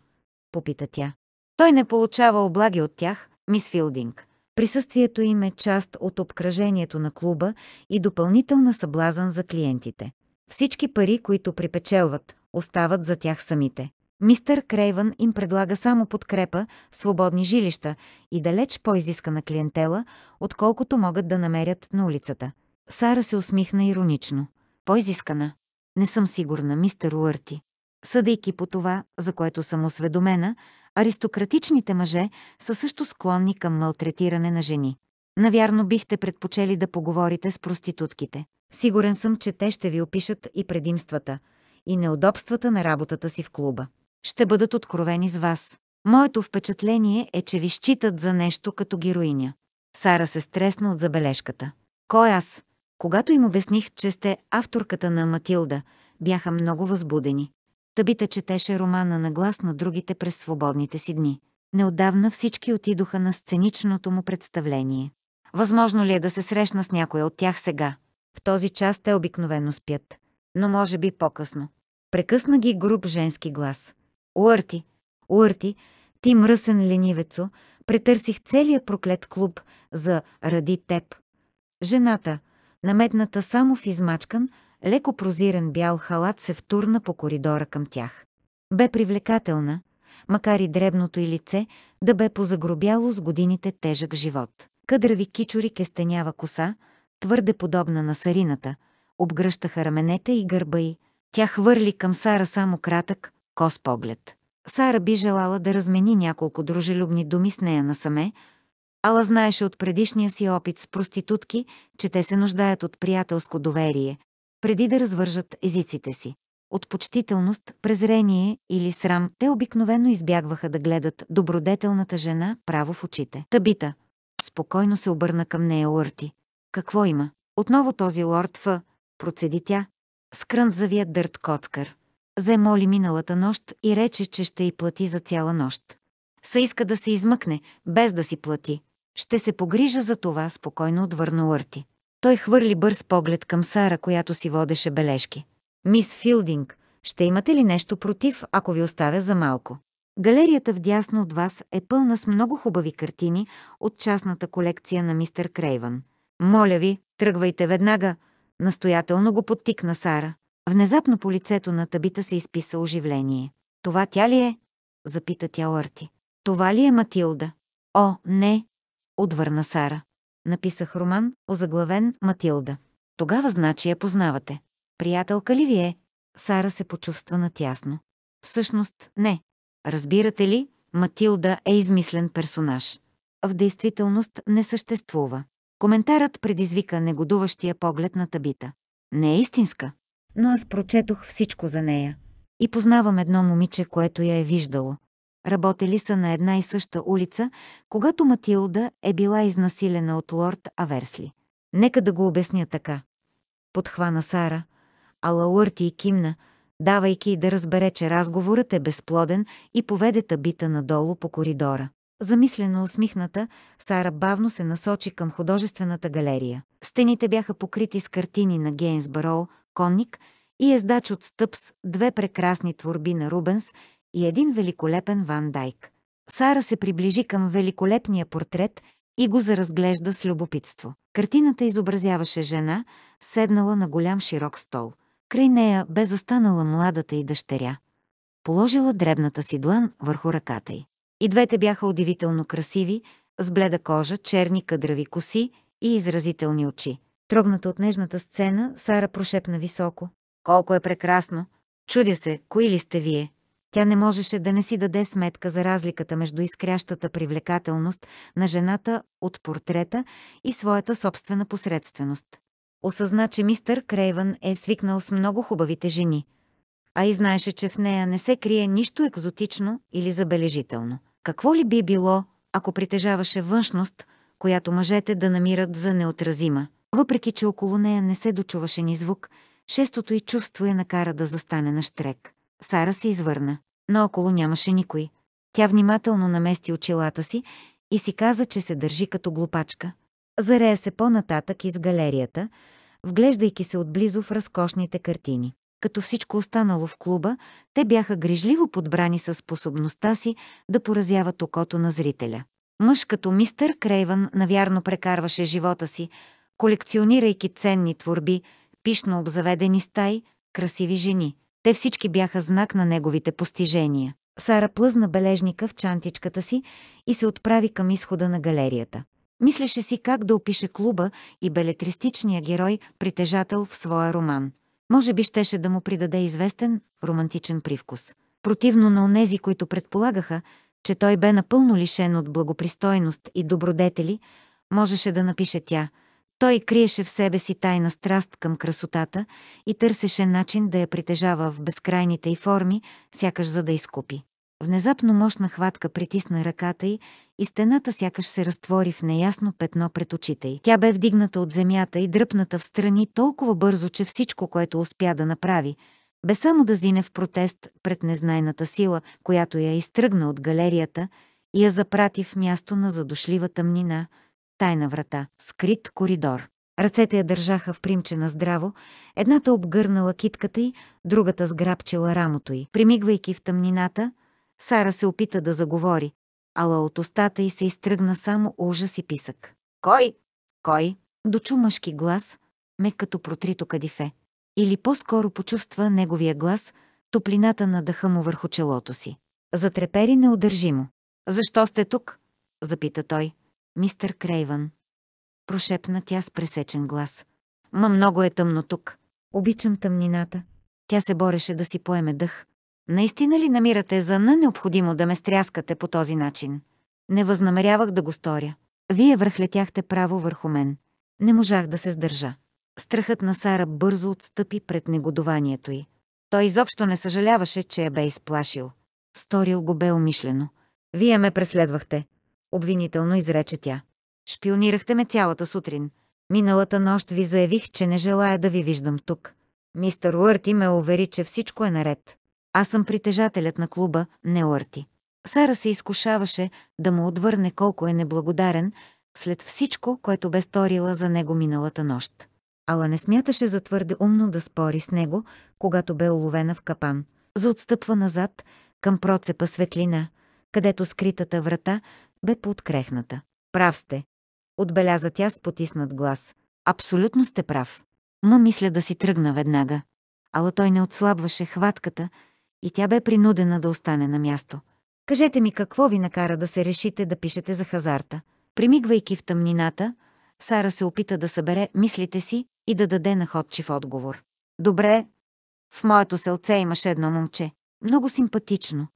Попита тя. Той не получава облаги от тях, мис Филдинг. Присъствието им е част от обкръжението на клуба и допълнителна съблазън за клиентите. Всички пари, които припечелват, остават за тях самите. Мистър Крейвън им предлага само подкрепа, свободни жилища и далеч по-изискана клиентела, отколкото могат да намерят на улицата. Сара се усмихна иронично. По-изискана? Не съм сигурна, мистер Уърти. Съдейки по това, за което съм осведомена, Аристократичните мъже са също склонни към малтретиране на жени. Навярно бихте предпочели да поговорите с проститутките. Сигурен съм, че те ще ви опишат и предимствата, и неудобствата на работата си в клуба. Ще бъдат откровени с вас. Моето впечатление е, че ви считат за нещо като героиня. Сара се стресна от забележката. Кой аз? Когато им обясних, че сте авторката на Матилда, бяха много възбудени. Табита четеше романа на глас на другите през свободните си дни. Неодавна всички отидоха на сценичното му представление. Възможно ли е да се срещна с някоя от тях сега? В този час те обикновено спят, но може би по-късно. Прекъсна ги груб женски глас. Уърти, уърти, ти мръсен ленивецо, претърсих целия проклет клуб за «Ради теб». Жената, наметната само в измачкан, леко прозирен бял халат се втурна по коридора към тях. Бе привлекателна, макар и дребното й лице да бе позагробяло с годините тежък живот. Къдрави кичори кестенява коса, твърде подобна на сарината, обгръщаха раменете и гърба й. Тя хвърли към Сара само кратък, кос поглед. Сара би желала да размени няколко дружелюбни думи с нея насаме, ала знаеше от предишния си опит с проститутки, че те се нуждаят от приятелско доверие, преди да развържат езиците си. От почтителност, презрение или срам, те обикновено избягваха да гледат добродетелната жена право в очите. Табита. Спокойно се обърна към нея Уърти. Какво има? Отново този лорд Ф. Процеди тя. Скрънт завият дърт коцкър. Зе моли миналата нощ и рече, че ще й плати за цяла нощ. Са иска да се измъкне, без да си плати. Ще се погрижа за това, спокойно отвърна Уърти. Той хвърли бърз поглед към Сара, която си водеше бележки. Мис Филдинг, ще имате ли нещо против, ако ви оставя за малко? Галерията вдясно от вас е пълна с много хубави картини от частната колекция на мистер Крейван. Моля ви, тръгвайте веднага, настоятелно го подтикна Сара. Внезапно по лицето на табита се изписа оживление. Това тя ли е? Запита тя Орти. Това ли е Матилда? О, не, отвърна Сара. Написах роман, озаглавен Матилда. Тогава значи я познавате. Приятелка ли ви е? Сара се почувства натясно. Всъщност, не. Разбирате ли, Матилда е измислен персонаж. В действителност не съществува. Коментарът предизвика негодуващия поглед на табита. Не е истинска. Но аз прочетох всичко за нея. И познавам едно момиче, което я е виждало. Работели са на една и съща улица, когато Матилда е била изнасилена от лорд Аверсли. Нека да го обясня така. Подхвана Сара, а Лаурти и кимна, давайки да разбере, че разговорът е безплоден и поведе табита надолу по коридора. Замислено усмихната, Сара бавно се насочи към художествената галерия. Стените бяха покрити с картини на Барол, конник и ездач от стъпс, две прекрасни творби на Рубенс и един великолепен Ван Дайк. Сара се приближи към великолепния портрет и го заразглежда с любопитство. Картината изобразяваше жена, седнала на голям широк стол. Край нея бе застанала младата и дъщеря. Положила дребната си длан върху ръката й. И двете бяха удивително красиви, с бледа кожа, черни кадрави коси и изразителни очи. Трогната от нежната сцена, Сара прошепна високо. «Колко е прекрасно! Чудя се, кои ли сте вие?» Тя не можеше да не си даде сметка за разликата между изкрящата привлекателност на жената от портрета и своята собствена посредственост. Осъзна, че мистър Крейвън е свикнал с много хубавите жени, а и знаеше, че в нея не се крие нищо екзотично или забележително. Какво ли би било, ако притежаваше външност, която мъжете да намират за неотразима? Въпреки, че около нея не се дочуваше ни звук, шестото и чувство я накара да застане на штрек. Сара се извърна. Наоколо нямаше никой. Тя внимателно намести очилата си и си каза, че се държи като глупачка. Зарея се по-нататък из галерията, вглеждайки се отблизо в разкошните картини. Като всичко останало в клуба, те бяха грижливо подбрани със способността си да поразяват окото на зрителя. Мъж като мистер Крейвън навярно прекарваше живота си, колекционирайки ценни творби, пишно обзаведени стаи, красиви жени, те всички бяха знак на неговите постижения. Сара плъзна бележника в чантичката си и се отправи към изхода на галерията. Мислеше си как да опише клуба и белетристичния герой, притежател в своя роман. Може би щеше да му придаде известен романтичен привкус. Противно на онези, които предполагаха, че той бе напълно лишен от благопристойност и добродетели, можеше да напише тя – той криеше в себе си тайна страст към красотата и търсеше начин да я притежава в безкрайните й форми, сякаш за да изкупи. Внезапно мощна хватка притисна ръката й и стената сякаш се разтвори в неясно петно пред очите й. Тя бе вдигната от земята и дръпната в страни толкова бързо, че всичко, което успя да направи, бе само да зине в протест пред незнайната сила, която я изтръгна от галерията и я запрати в място на задушлива тъмнина – тайна врата, скрит коридор. Ръцете я държаха в примчена здраво, едната обгърнала китката й, другата сграбчила рамото й. Примигвайки в тъмнината, Сара се опита да заговори, ала от устата й се изтръгна само ужас и писък. «Кой? Кой?» Дочу мъжки глас, мек като протрито кадифе. Или по-скоро почувства неговия глас, топлината на дъха му върху челото си. Затрепери неудържимо. «Защо сте тук?» запита той. Мистер Крейвън. Прошепна тя с пресечен глас. Ма много е тъмно тук. Обичам тъмнината. Тя се бореше да си поеме дъх. Наистина ли намирате за на необходимо да ме стряскате по този начин? Не възнамерявах да го сторя. Вие връхлетяхте право върху мен. Не можах да се сдържа. Страхът на Сара бързо отстъпи пред негодованието й. Той изобщо не съжаляваше, че я бе изплашил. Сторил го бе умишлено. Вие ме преследвахте обвинително изрече тя. Шпионирахте ме цялата сутрин. Миналата нощ ви заявих, че не желая да ви виждам тук. Мистер Уърти ме увери, че всичко е наред. Аз съм притежателят на клуба, не Уърти. Сара се изкушаваше да му отвърне колко е неблагодарен след всичко, което бе сторила за него миналата нощ. Ала не смяташе за твърде умно да спори с него, когато бе уловена в капан. За отстъпва назад, към процепа светлина, където скритата врата бе подкрехната. Прав сте. Отбеляза тя с потиснат глас. Абсолютно сте прав. Ма мисля да си тръгна веднага. Ала той не отслабваше хватката и тя бе принудена да остане на място. Кажете ми какво ви накара да се решите да пишете за хазарта. Примигвайки в тъмнината, Сара се опита да събере мислите си и да даде находчив отговор. Добре, в моето селце имаше едно момче. Много симпатично,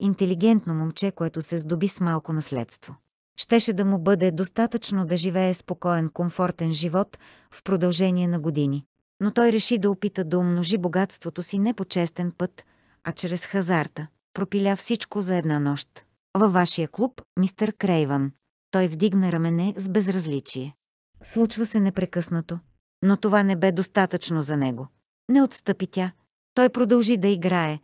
интелигентно момче, което се здоби с малко наследство. Щеше да му бъде достатъчно да живее спокоен, комфортен живот в продължение на години. Но той реши да опита да умножи богатството си не по честен път, а чрез хазарта. Пропиля всичко за една нощ. Във вашия клуб, мистер Крейван. Той вдигна рамене с безразличие. Случва се непрекъснато. Но това не бе достатъчно за него. Не отстъпи тя. Той продължи да играе,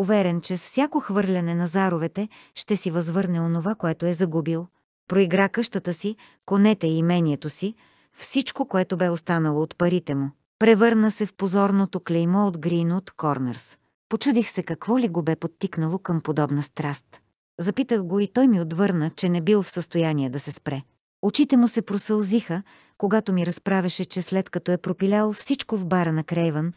уверен, че с всяко хвърляне на заровете ще си възвърне онова, което е загубил. Проигра къщата си, конете и имението си, всичко, което бе останало от парите му. Превърна се в позорното клеймо от от Корнърс. Почудих се какво ли го бе подтикнало към подобна страст. Запитах го и той ми отвърна, че не бил в състояние да се спре. Очите му се просълзиха, когато ми разправеше, че след като е пропилял всичко в бара на Крейвън,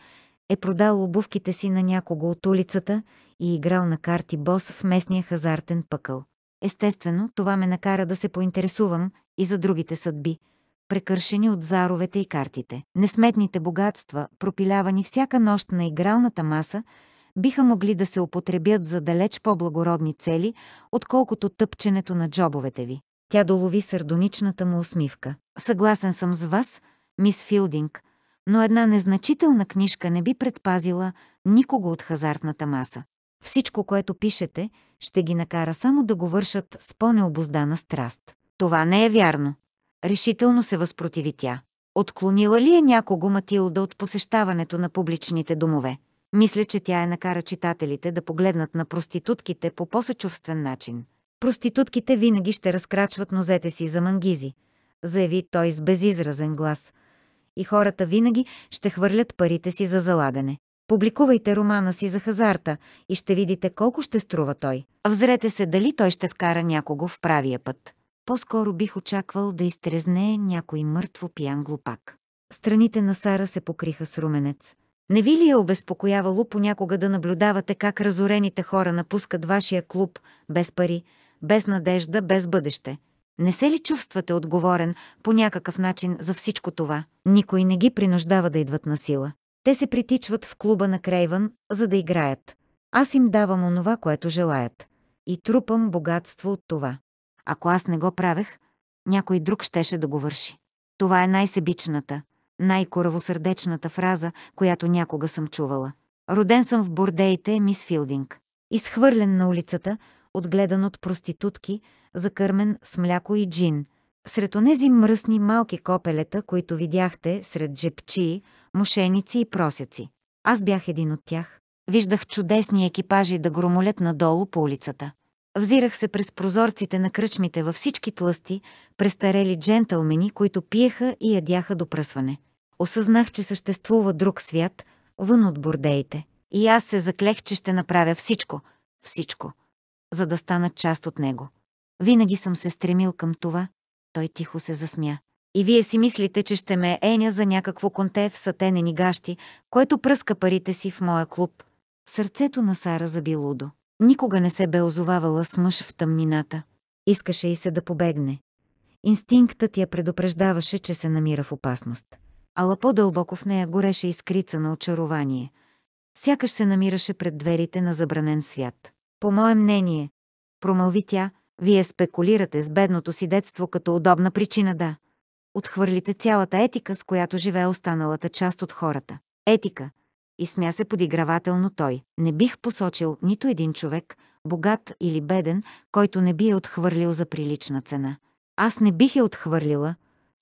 е продал обувките си на някого от улицата и играл на карти бос в местния хазартен пъкъл. Естествено, това ме накара да се поинтересувам и за другите съдби, прекършени от заровете и картите. Несметните богатства, пропилявани всяка нощ на игралната маса, биха могли да се употребят за далеч по-благородни цели, отколкото тъпченето на джобовете ви. Тя долови сардоничната му усмивка. Съгласен съм с вас, мис Филдинг – но една незначителна книжка не би предпазила никого от хазартната маса. Всичко, което пишете, ще ги накара само да го вършат с по-необоздана страст. Това не е вярно. Решително се възпротиви тя. Отклонила ли е някого Матилда от посещаването на публичните домове? Мисля, че тя е накара читателите да погледнат на проститутките по по-съчувствен начин. Проститутките винаги ще разкрачват нозете си за мангизи, заяви той с безизразен глас, и хората винаги ще хвърлят парите си за залагане. Публикувайте романа си за хазарта и ще видите колко ще струва той. взрете се дали той ще вкара някого в правия път. По-скоро бих очаквал да изтрезнее някой мъртво пиян глупак. Страните на Сара се покриха с руменец. Не ви ли е обезпокоявало понякога да наблюдавате как разорените хора напускат вашия клуб без пари, без надежда, без бъдеще? Не се ли чувствате отговорен по някакъв начин за всичко това? Никой не ги принуждава да идват на сила. Те се притичват в клуба на Крейвън, за да играят. Аз им давам онова, което желаят. И трупам богатство от това. Ако аз не го правех, някой друг щеше да го върши. Това е най-себичната, най-коравосърдечната фраза, която някога съм чувала. Роден съм в бордеите, мис Филдинг. Изхвърлен на улицата, отгледан от проститутки, закърмен с мляко и джин. Сред онези мръсни малки копелета, които видяхте сред жепчи, мошеници и просяци. Аз бях един от тях. Виждах чудесни екипажи да громолят надолу по улицата. Взирах се през прозорците на кръчмите във всички тлъсти, престарели джентълмени, които пиеха и ядяха до пръсване. Осъзнах, че съществува друг свят, вън от бордеите. И аз се заклех, че ще направя всичко, всичко, за да стана част от него. Винаги съм се стремил към това. Той тихо се засмя. И вие си мислите, че ще ме еня за някакво конте в сатенени гащи, което пръска парите си в моя клуб. Сърцето на Сара заби лудо. Никога не се бе озовавала с мъж в тъмнината. Искаше и се да побегне. Инстинктът я предупреждаваше, че се намира в опасност. Ала по-дълбоко в нея гореше искрица на очарование. Сякаш се намираше пред дверите на забранен свят. По мое мнение, промълви тя, вие спекулирате с бедното си детство като удобна причина да отхвърлите цялата етика, с която живее останалата част от хората. Етика. И смя се подигравателно той. Не бих посочил нито един човек, богат или беден, който не би е отхвърлил за прилична цена. Аз не бих я отхвърлила,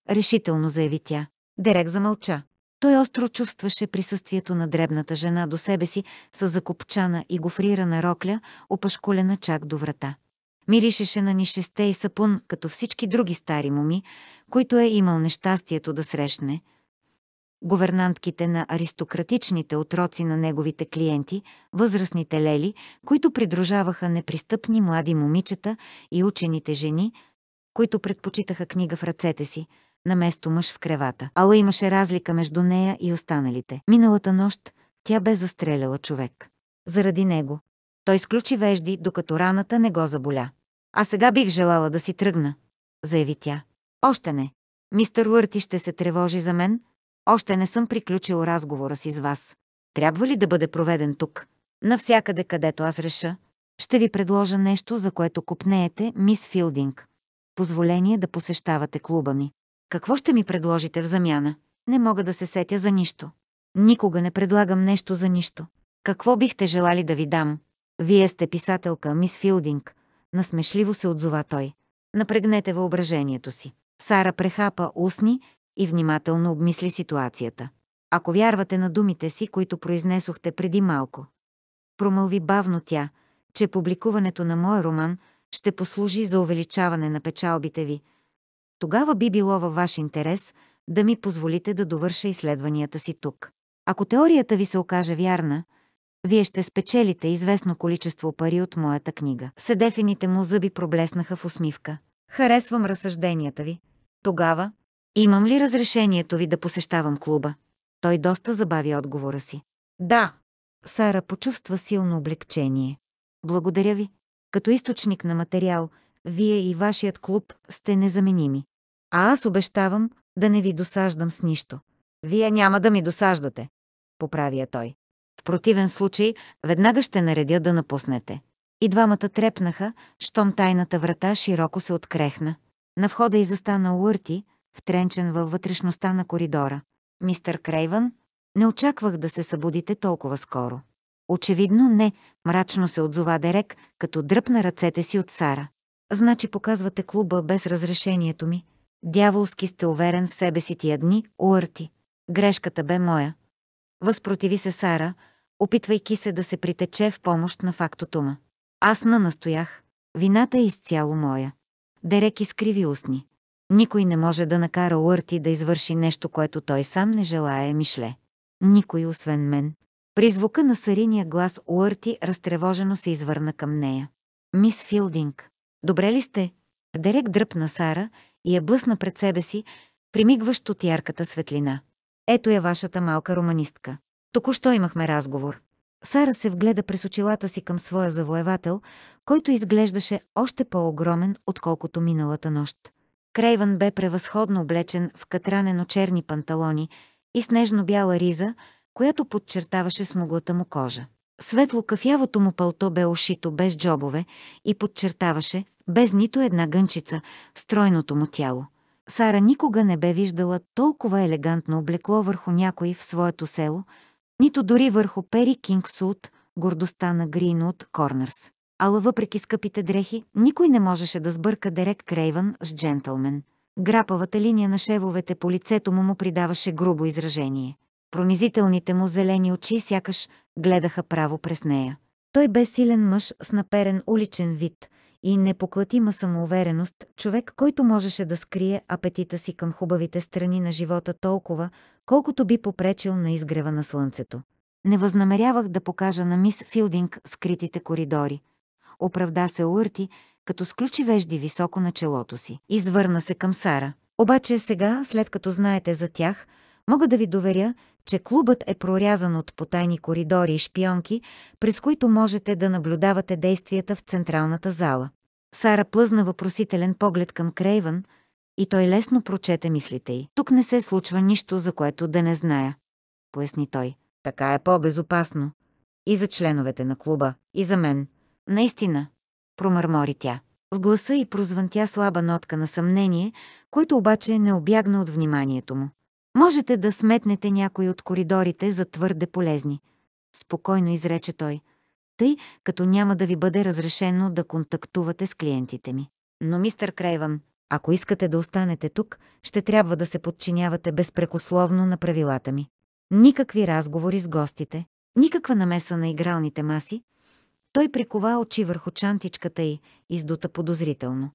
решително заяви тя. Дерек замълча. Той остро чувстваше присъствието на дребната жена до себе си с закопчана и гофрирана рокля, опашколена чак до врата. Миришеше на нишесте и сапун, като всички други стари моми, които е имал нещастието да срещне. Говернантките на аристократичните отроци на неговите клиенти, възрастните лели, които придружаваха непристъпни млади момичета и учените жени, които предпочитаха книга в ръцете си, наместо мъж в кревата. Ала имаше разлика между нея и останалите. Миналата нощ тя бе застреляла човек. Заради него. Той сключи вежди, докато раната не го заболя. А сега бих желала да си тръгна, заяви тя. Още не. Мистер Уърти ще се тревожи за мен. Още не съм приключил разговора си с вас. Трябва ли да бъде проведен тук? Навсякъде, където аз реша, ще ви предложа нещо, за което купнеете, мис Филдинг. Позволение да посещавате клуба ми. Какво ще ми предложите в замяна? Не мога да се сетя за нищо. Никога не предлагам нещо за нищо. Какво бихте желали да ви дам? Вие сте писателка, мис Филдинг насмешливо се отзова той. Напрегнете въображението си. Сара прехапа устни и внимателно обмисли ситуацията. Ако вярвате на думите си, които произнесохте преди малко, промълви бавно тя, че публикуването на моя роман ще послужи за увеличаване на печалбите ви, тогава би било във ваш интерес да ми позволите да довърша изследванията си тук. Ако теорията ви се окаже вярна, вие ще спечелите известно количество пари от моята книга. Седефините му зъби проблеснаха в усмивка. Харесвам разсъжденията ви. Тогава, имам ли разрешението ви да посещавам клуба? Той доста забави отговора си. Да. Сара почувства силно облегчение. Благодаря ви. Като източник на материал, вие и вашият клуб сте незаменими. А аз обещавам да не ви досаждам с нищо. Вие няма да ми досаждате, поправя той. В противен случай, веднага ще наредя да напуснете. И двамата трепнаха, щом тайната врата широко се открехна. На входа и застана Уърти, втренчен във вътрешността на коридора. Мистър Крейвън, не очаквах да се събудите толкова скоро. Очевидно не, мрачно се отзова Дерек, като дръпна ръцете си от Сара. Значи показвате клуба без разрешението ми. Дяволски сте уверен в себе си тия дни, Уърти. Грешката бе моя. Възпротиви се Сара, опитвайки се да се притече в помощ на фактотума. Аз на настоях. Вината е изцяло моя. Дерек изкриви устни. Никой не може да накара Уърти да извърши нещо, което той сам не желая, Мишле. Никой, освен мен. При звука на сариния глас Уърти разтревожено се извърна към нея. Мис Филдинг, добре ли сте? Дерек дръпна Сара и я блъсна пред себе си, примигващ от ярката светлина. Ето е вашата малка романистка. Току-що имахме разговор. Сара се вгледа през очилата си към своя завоевател, който изглеждаше още по-огромен, отколкото миналата нощ. Крейвън бе превъзходно облечен в катранено-черни панталони и снежно бяла риза, която подчертаваше смуглата му кожа. Светло-кафявото му пълто бе ушито без джобове и подчертаваше, без нито една гънчица, стройното му тяло. Сара никога не бе виждала толкова елегантно облекло върху някой в своето село – нито дори върху Пери Кингсут, гордостта на от Корнърс. Ала въпреки скъпите дрехи, никой не можеше да сбърка Дерек Крейвън с джентълмен. Грапавата линия на шевовете по лицето му му придаваше грубо изражение. Пронизителните му зелени очи сякаш гледаха право през нея. Той бе силен мъж с наперен уличен вид и непоклатима самоувереност, човек, който можеше да скрие апетита си към хубавите страни на живота толкова, колкото би попречил на изгрева на слънцето. Не възнамерявах да покажа на мис Филдинг скритите коридори. Оправда се Уърти, като сключи вежди високо на челото си. Извърна се към Сара. Обаче сега, след като знаете за тях, мога да ви доверя, че клубът е прорязан от потайни коридори и шпионки, през които можете да наблюдавате действията в централната зала. Сара плъзна въпросителен поглед към Крейвън – и той лесно прочете мислите й. Тук не се случва нищо, за което да не зная. Поясни той. Така е по-безопасно. И за членовете на клуба, и за мен. Наистина, промърмори тя. В гласа й прозвънтя слаба нотка на съмнение, който обаче не обягна от вниманието му. Можете да сметнете някой от коридорите за твърде полезни. Спокойно изрече той. Тъй, като няма да ви бъде разрешено да контактувате с клиентите ми. Но, мистър Крейван. Ако искате да останете тук, ще трябва да се подчинявате безпрекословно на правилата ми. Никакви разговори с гостите, никаква намеса на игралните маси. Той прикова очи върху чантичката й, издута подозрително.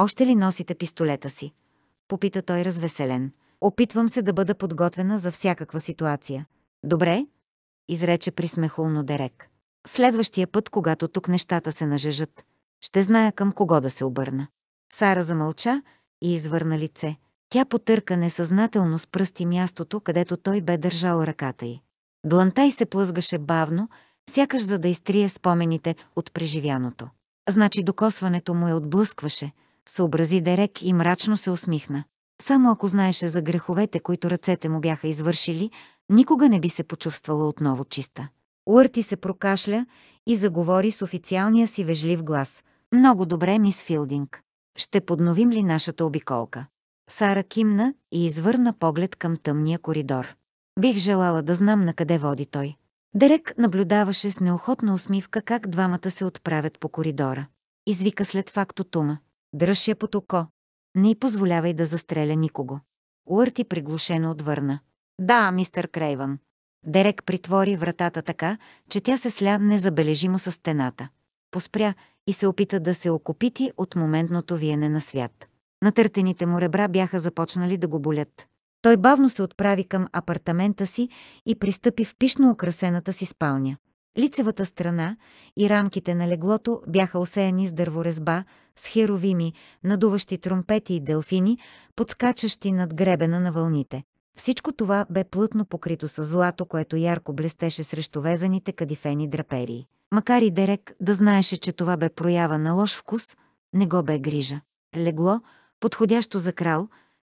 Още ли носите пистолета си? Попита той развеселен. Опитвам се да бъда подготвена за всякаква ситуация. Добре, изрече присмехулно Дерек. Следващия път, когато тук нещата се нажежат, ще зная към кого да се обърна. Сара замълча и извърна лице. Тя потърка несъзнателно с пръсти мястото, където той бе държал ръката й. Длантай се плъзгаше бавно, сякаш за да изтрие спомените от преживяното. Значи докосването му я е отблъскваше, съобрази Дерек и мрачно се усмихна. Само ако знаеше за греховете, които ръцете му бяха извършили, никога не би се почувствала отново чиста. Уърти се прокашля и заговори с официалния си вежлив глас. Много добре, мис Филдинг. Ще подновим ли нашата обиколка? Сара кимна и извърна поглед към тъмния коридор. Бих желала да знам на къде води той. Дерек наблюдаваше с неохотна усмивка как двамата се отправят по коридора. Извика след факто Тума. Дръж я под око. Не й позволявай да застреля никого. Уърти приглушено отвърна. Да, мистер Крейван. Дерек притвори вратата така, че тя се сля незабележимо с стената. Поспря и се опита да се окопити от моментното виене на свят. Натъртените му ребра бяха започнали да го болят. Той бавно се отправи към апартамента си и пристъпи в пишно украсената си спалня. Лицевата страна и рамките на леглото бяха осеяни с дърворезба, с херовими, надуващи тромпети и делфини, подскачащи над гребена на вълните. Всичко това бе плътно покрито с злато, което ярко блестеше срещу везаните кадифени драперии. Макар и Дерек да знаеше, че това бе проява на лош вкус, не го бе грижа. Легло, подходящо за крал,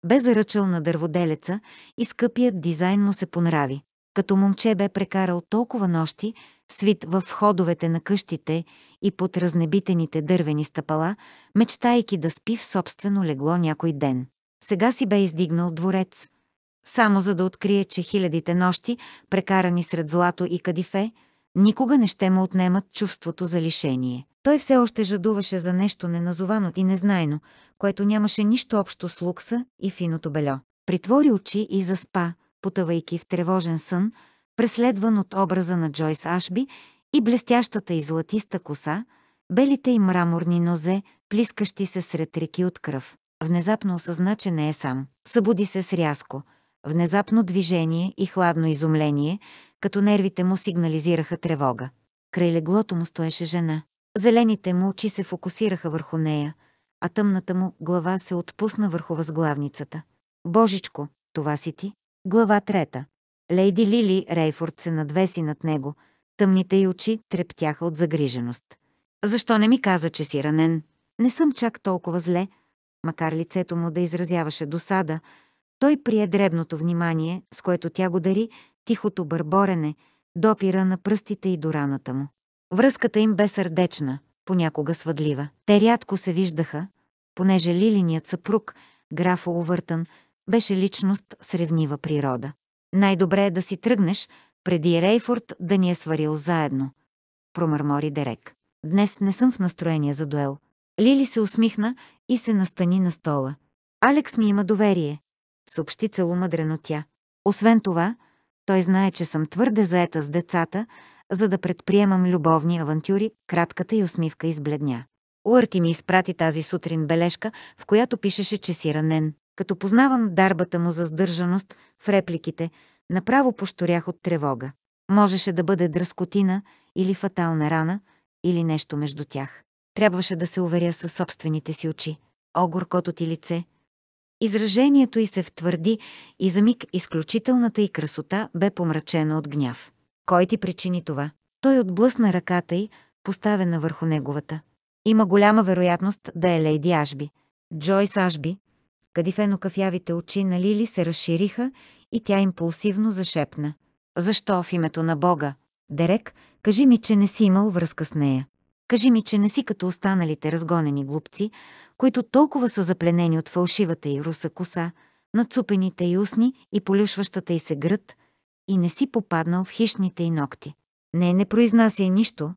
бе заръчал на дърводелеца и скъпият дизайн му се понрави. Като момче бе прекарал толкова нощи, свит в входовете на къщите и под разнебитените дървени стъпала, мечтайки да спи в собствено легло някой ден. Сега си бе издигнал дворец. Само за да открие, че хилядите нощи, прекарани сред злато и кадифе, Никога не ще му отнемат чувството за лишение. Той все още жадуваше за нещо неназовано и незнайно, което нямаше нищо общо с лукса и финото бельо. Притвори очи и заспа, потъвайки в тревожен сън, преследван от образа на Джойс Ашби и блестящата и златиста коса, белите и мраморни нозе, плискащи се сред реки от кръв. Внезапно осъзна, че не е сам. Събуди се с рязко, Внезапно движение и хладно изумление, като нервите му сигнализираха тревога. Край леглото му стоеше жена. Зелените му очи се фокусираха върху нея, а тъмната му глава се отпусна върху възглавницата. Божичко, това си ти? Глава трета. Лейди Лили Рейфорд се надвеси над него. Тъмните й очи трептяха от загриженост. Защо не ми каза, че си ранен? Не съм чак толкова зле. Макар лицето му да изразяваше досада, той прие дребното внимание, с което тя го дари, тихото бърборене, допира на пръстите и до раната му. Връзката им бе сърдечна, понякога свъдлива. Те рядко се виждаха, понеже лилиният съпруг, граф Овъртън, беше личност с ревнива природа. Най-добре е да си тръгнеш, преди Рейфорд да ни е сварил заедно, промърмори Дерек. Днес не съм в настроение за дуел. Лили се усмихна и се настани на стола. Алекс ми има доверие съобщи целомъдрено тя. Освен това, той знае, че съм твърде заета с децата, за да предприемам любовни авантюри, кратката и усмивка избледня. Уърти ми изпрати тази сутрин бележка, в която пишеше, че си ранен. Като познавам дарбата му за сдържаност в репликите, направо пошторях от тревога. Можеше да бъде дръскотина или фатална рана, или нещо между тях. Трябваше да се уверя със собствените си очи. Огоркото ти лице, Изражението й се втвърди и за миг изключителната й красота бе помрачена от гняв. Кой ти причини това? Той отблъсна ръката й, поставена върху неговата. Има голяма вероятност да е Лейди Ашби. Джойс Ашби, кадифено кафявите очи на Лили се разшириха и тя импулсивно зашепна. Защо в името на Бога? Дерек, кажи ми, че не си имал връзка с нея. Кажи ми, че не си като останалите разгонени глупци, които толкова са запленени от фалшивата и руса коса, нацупените и устни и полюшващата и се гръд, и не си попаднал в хищните и ногти. Не, не произнася нищо.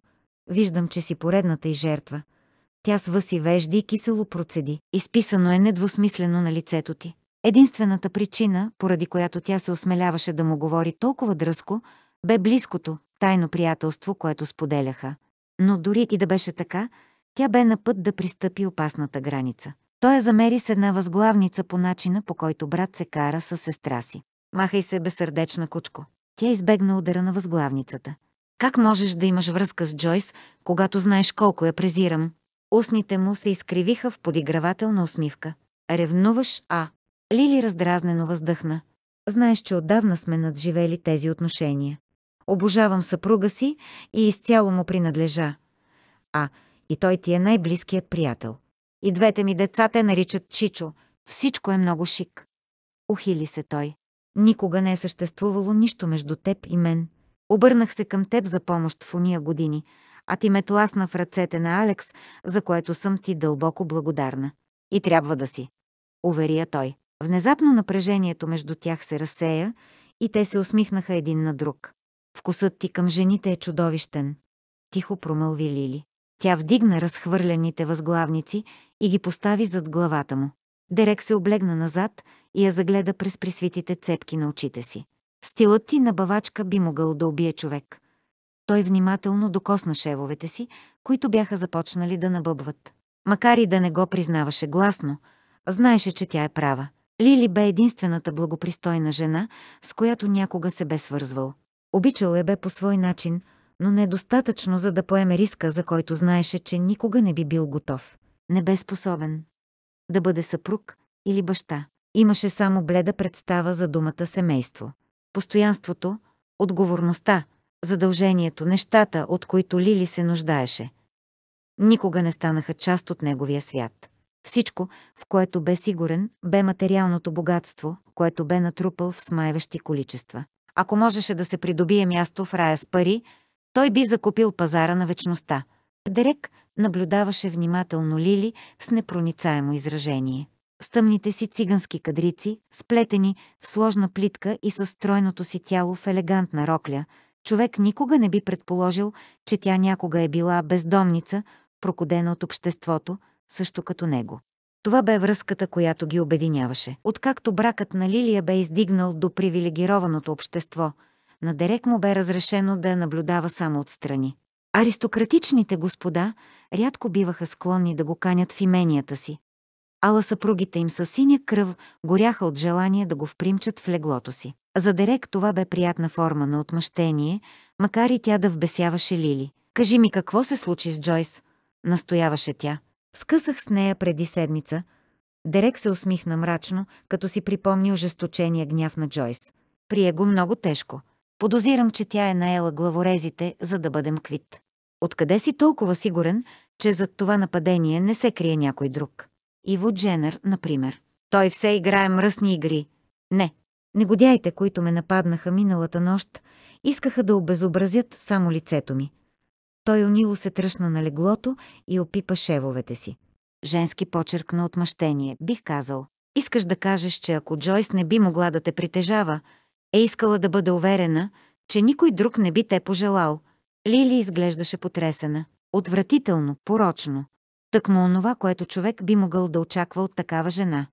Виждам, че си поредната и жертва. Тя въси вежди и кисело процеди. Изписано е недвусмислено на лицето ти. Единствената причина, поради която тя се осмеляваше да му говори толкова дръско, бе близкото, тайно приятелство, което споделяха. Но дори и да беше така, тя бе на път да пристъпи опасната граница. Той я замери с една възглавница по начина, по който брат се кара с сестра си. Махай се, безсърдечна кучко. Тя избегна удара на възглавницата. Как можеш да имаш връзка с Джойс, когато знаеш колко я презирам? Устните му се изкривиха в подигравателна усмивка. Ревнуваш, а? Лили раздразнено въздъхна. Знаеш, че отдавна сме надживели тези отношения. Обожавам съпруга си и изцяло му принадлежа. А, и той ти е най-близкият приятел. И двете ми деца те наричат Чичо. Всичко е много шик. Ухили се той. Никога не е съществувало нищо между теб и мен. Обърнах се към теб за помощ в уния години, а ти ме тласна в ръцете на Алекс, за което съм ти дълбоко благодарна. И трябва да си. Уверия той. Внезапно напрежението между тях се разсея и те се усмихнаха един на друг. Вкусът ти към жените е чудовищен. Тихо промълви Лили. Тя вдигна разхвърляните възглавници и ги постави зад главата му. Дерек се облегна назад и я загледа през присвитите цепки на очите си. Стилът ти на бавачка би могъл да убие човек. Той внимателно докосна шевовете си, които бяха започнали да набъбват. Макар и да не го признаваше гласно, знаеше, че тя е права. Лили бе единствената благопристойна жена, с която някога се бе свързвал. Обичал я бе по свой начин – но недостатъчно за да поеме риска, за който знаеше, че никога не би бил готов. Не бе способен. Да бъде съпруг или баща. Имаше само бледа представа за думата семейство. Постоянството, отговорността, задължението, нещата, от които Лили се нуждаеше. Никога не станаха част от неговия свят. Всичко, в което бе сигурен, бе материалното богатство, което бе натрупал в смаеващи количества. Ако можеше да се придобие място в рая с пари, той би закупил пазара на вечността. Дерек наблюдаваше внимателно Лили с непроницаемо изражение. Стъмните си цигански кадрици, сплетени в сложна плитка и със стройното си тяло в елегантна рокля, човек никога не би предположил, че тя някога е била бездомница, прокудена от обществото, също като него. Това бе връзката, която ги обединяваше. Откакто бракът на Лилия бе издигнал до привилегированото общество – на Дерек му бе разрешено да я наблюдава само отстрани. Аристократичните господа рядко биваха склонни да го канят в именията си, ала съпругите им със синя кръв горяха от желание да го впримчат в леглото си. За Дерек това бе приятна форма на отмъщение, макар и тя да вбесяваше Лили. «Кажи ми какво се случи с Джойс?» – настояваше тя. Скъсах с нея преди седмица. Дерек се усмихна мрачно, като си припомни ожесточения гняв на Джойс. Прие го много тежко. Подозирам, че тя е наела главорезите, за да бъдем квит. Откъде си толкова сигурен, че зад това нападение не се крие някой друг? Иво Дженър, например. Той все играе мръсни игри. Не. Негодяите, които ме нападнаха миналата нощ, искаха да обезобразят само лицето ми. Той унило се тръщна на леглото и опипа шевовете си. Женски почерк на отмъщение, бих казал. Искаш да кажеш, че ако Джойс не би могла да те притежава, е искала да бъде уверена, че никой друг не би те пожелал. Лили изглеждаше потресена, отвратително, порочно. Так му онова, което човек би могъл да очаква от такава жена.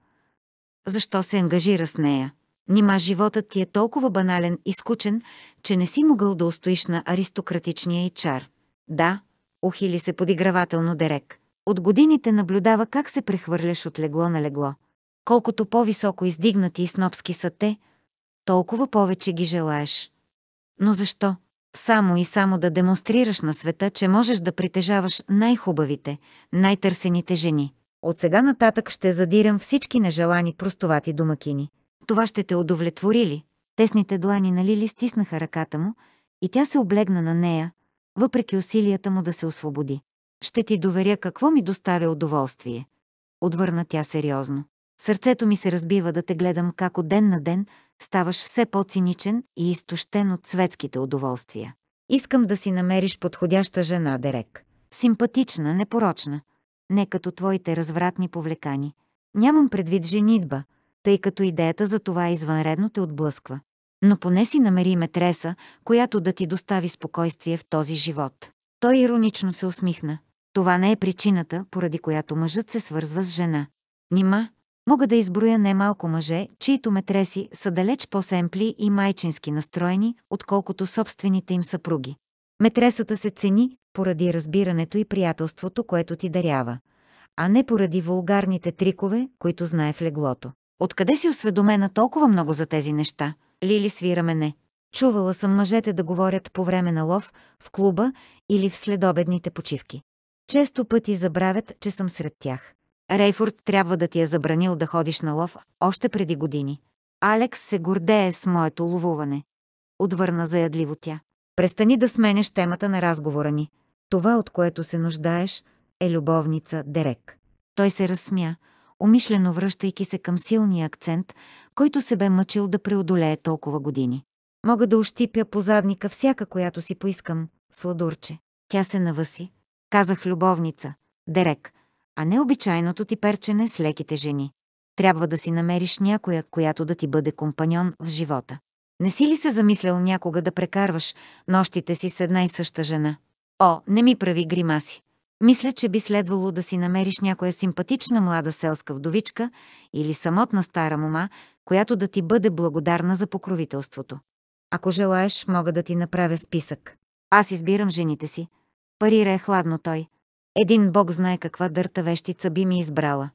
Защо се ангажира с нея? Нима животът ти е толкова банален и скучен, че не си могъл да устоиш на аристократичния и чар. Да, ухили се подигравателно Дерек. От годините наблюдава как се прехвърляш от легло на легло. Колкото по-високо издигнати и снопски са те, толкова повече ги желаеш. Но защо? Само и само да демонстрираш на света, че можеш да притежаваш най-хубавите, най-търсените жени. От сега нататък ще задирам всички нежелани простовати домакини. Това ще те удовлетвори ли? Тесните длани на нали Лили стиснаха ръката му и тя се облегна на нея, въпреки усилията му да се освободи. Ще ти доверя какво ми доставя удоволствие. Отвърна тя сериозно. Сърцето ми се разбива да те гледам как от ден на ден ставаш все по-циничен и изтощен от светските удоволствия. Искам да си намериш подходяща жена, Дерек. Симпатична, непорочна. Не като твоите развратни повлекани. Нямам предвид женитба, тъй като идеята за това извънредно те отблъсква. Но поне си намери метреса, която да ти достави спокойствие в този живот. Той иронично се усмихна. Това не е причината, поради която мъжът се свързва с жена. Нима, Мога да изброя немалко мъже, чието метреси са далеч по-семпли и майчински настроени, отколкото собствените им съпруги. Метресата се цени поради разбирането и приятелството, което ти дарява, а не поради вулгарните трикове, които знае в леглото. Откъде си осведомена толкова много за тези неща? Лили свира мене. Чувала съм мъжете да говорят по време на лов, в клуба или в следобедните почивки. Често пъти забравят, че съм сред тях. Рейфорд трябва да ти е забранил да ходиш на лов още преди години. Алекс се гордее с моето ловуване. Отвърна заядливо тя. Престани да сменеш темата на разговора ни. Това, от което се нуждаеш, е любовница Дерек. Той се разсмя, умишлено връщайки се към силния акцент, който се бе мъчил да преодолее толкова години. Мога да ощипя по задника всяка, която си поискам, сладурче. Тя се навъси. Казах любовница. Дерек, а не обичайното ти перчене с леките жени. Трябва да си намериш някоя, която да ти бъде компаньон в живота. Не си ли се замислял някога да прекарваш нощите си с една и съща жена? О, не ми прави гримаси. Мисля, че би следвало да си намериш някоя симпатична млада селска вдовичка или самотна стара мома, която да ти бъде благодарна за покровителството. Ако желаеш, мога да ти направя списък. Аз избирам жените си. Парира е хладно той. Един бог знае каква дърта вещица би ми избрала.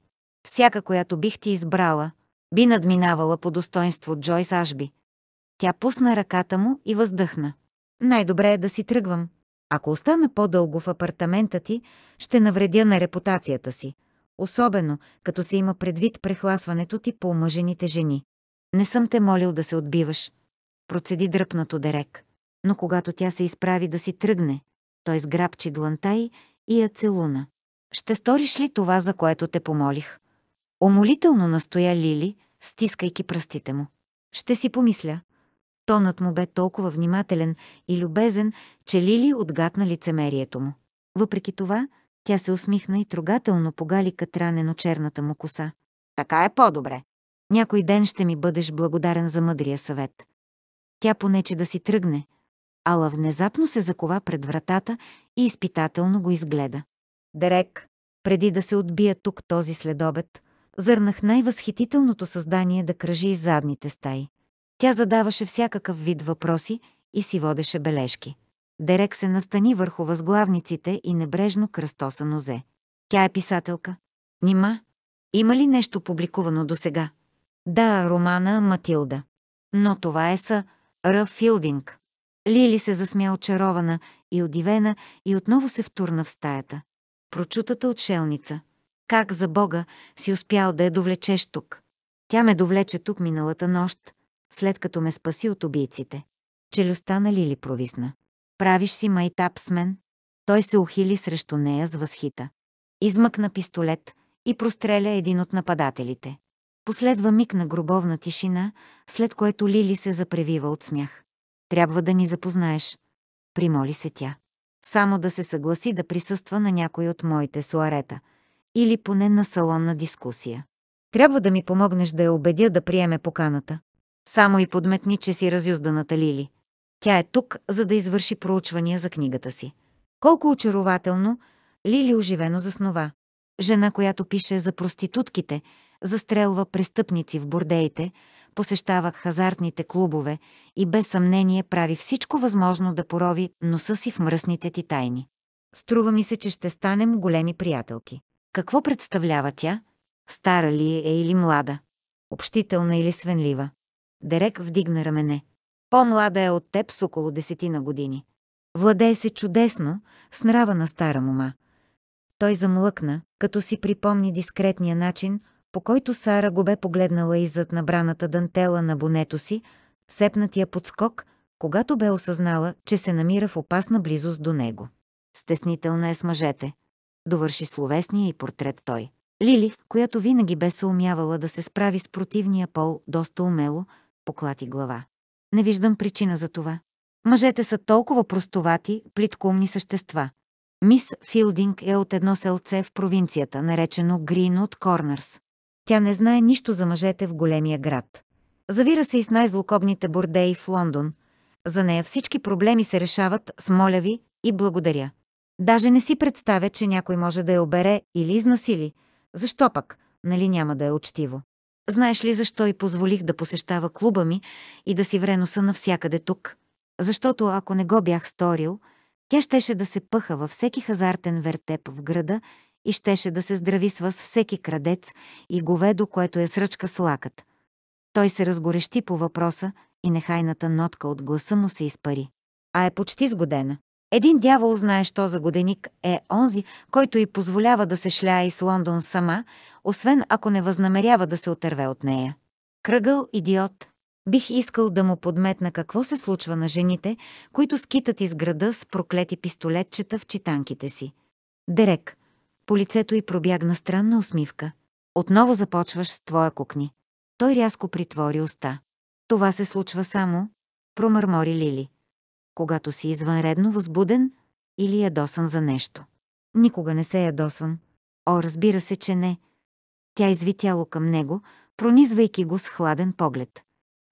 Всяка, която бих ти избрала, би надминавала по достоинство Джойс Ашби. Тя пусна ръката му и въздъхна. Най-добре е да си тръгвам. Ако остана по-дълго в апартамента ти, ще навредя на репутацията си. Особено, като се има предвид прехласването ти по омъжените жени. Не съм те молил да се отбиваш. Процеди дръпнато Дерек. Но когато тя се изправи да си тръгне, той сграбчи дланта и я целуна. Ще сториш ли това, за което те помолих? Омолително настоя Лили, стискайки пръстите му. Ще си помисля. Тонът му бе толкова внимателен и любезен, че Лили отгатна лицемерието му. Въпреки това, тя се усмихна и трогателно погали катранено черната му коса. Така е по-добре. Някой ден ще ми бъдеш благодарен за мъдрия съвет. Тя понече да си тръгне, Ала внезапно се закова пред вратата и изпитателно го изгледа. Дерек, преди да се отбия тук този следобед, зърнах най-възхитителното създание да кръжи из задните стаи. Тя задаваше всякакъв вид въпроси и си водеше бележки. Дерек се настани върху възглавниците и небрежно кръстоса нозе. Тя е писателка. Нима? Има ли нещо публикувано до сега? Да, романа Матилда. Но това е са Р. Филдинг. Лили се засмя очарована и удивена и отново се втурна в стаята. Прочутата отшелница. Как за Бога си успял да я довлечеш тук? Тя ме довлече тук миналата нощ, след като ме спаси от убийците. Челюста на Лили провисна. Правиш си майтап с мен? Той се ухили срещу нея с възхита. Измъкна пистолет и простреля един от нападателите. Последва миг на гробовна тишина, след което Лили се запревива от смях. Трябва да ни запознаеш. Примоли се тя. Само да се съгласи да присъства на някой от моите суарета. Или поне на салонна дискусия. Трябва да ми помогнеш да я убедя да приеме поканата. Само и подметни, че си разюзданата Лили. Тя е тук, за да извърши проучвания за книгата си. Колко очарователно, Лили оживено заснова. Жена, която пише за проститутките, застрелва престъпници в бордеите, посещавах хазартните клубове и без съмнение прави всичко възможно да порови носа си в мръсните ти тайни. Струва ми се, че ще станем големи приятелки. Какво представлява тя? Стара ли е или млада? Общителна или свенлива? Дерек вдигна рамене. По-млада е от теб с около десетина години. Владее се чудесно, с нрава на стара мума. Той замлъкна, като си припомни дискретния начин, по който Сара го бе погледнала и зад набраната дантела на бонето си, сепнатия подскок, когато бе осъзнала, че се намира в опасна близост до него. Стеснителна е с мъжете. Довърши словесния и портрет той. Лили, която винаги бе се умявала да се справи с противния пол доста умело, поклати глава. Не виждам причина за това. Мъжете са толкова простовати, плиткумни същества. Мис Филдинг е от едно селце в провинцията, наречено от Корнърс. Тя не знае нищо за мъжете в големия град. Завира се и с най-злокобните бордеи в Лондон. За нея всички проблеми се решават с моля ви и благодаря. Даже не си представя, че някой може да я обере или изнасили. Защо пък? Нали няма да е учтиво? Знаеш ли защо и позволих да посещава клуба ми и да си вреноса навсякъде тук? Защото ако не го бях сторил, тя щеше да се пъха във всеки хазартен вертеп в града и щеше да се здрависва с всеки крадец и говедо, което е сръчка с лакът. Той се разгорещи по въпроса и нехайната нотка от гласа му се изпари. А е почти сгодена. Един дявол знае, що за годеник е онзи, който й позволява да се шляе из Лондон сама, освен ако не възнамерява да се отърве от нея. Кръгъл идиот. Бих искал да му подметна какво се случва на жените, които скитат из града с проклети пистолетчета в читанките си. Дерек. По лицето й пробягна странна усмивка. Отново започваш с твоя кукни. Той рязко притвори уста. Това се случва само, промърмори Лили. Когато си извънредно възбуден или ядосан за нещо. Никога не се ядосвам. О, разбира се, че не. Тя извитяло към него, пронизвайки го с хладен поглед.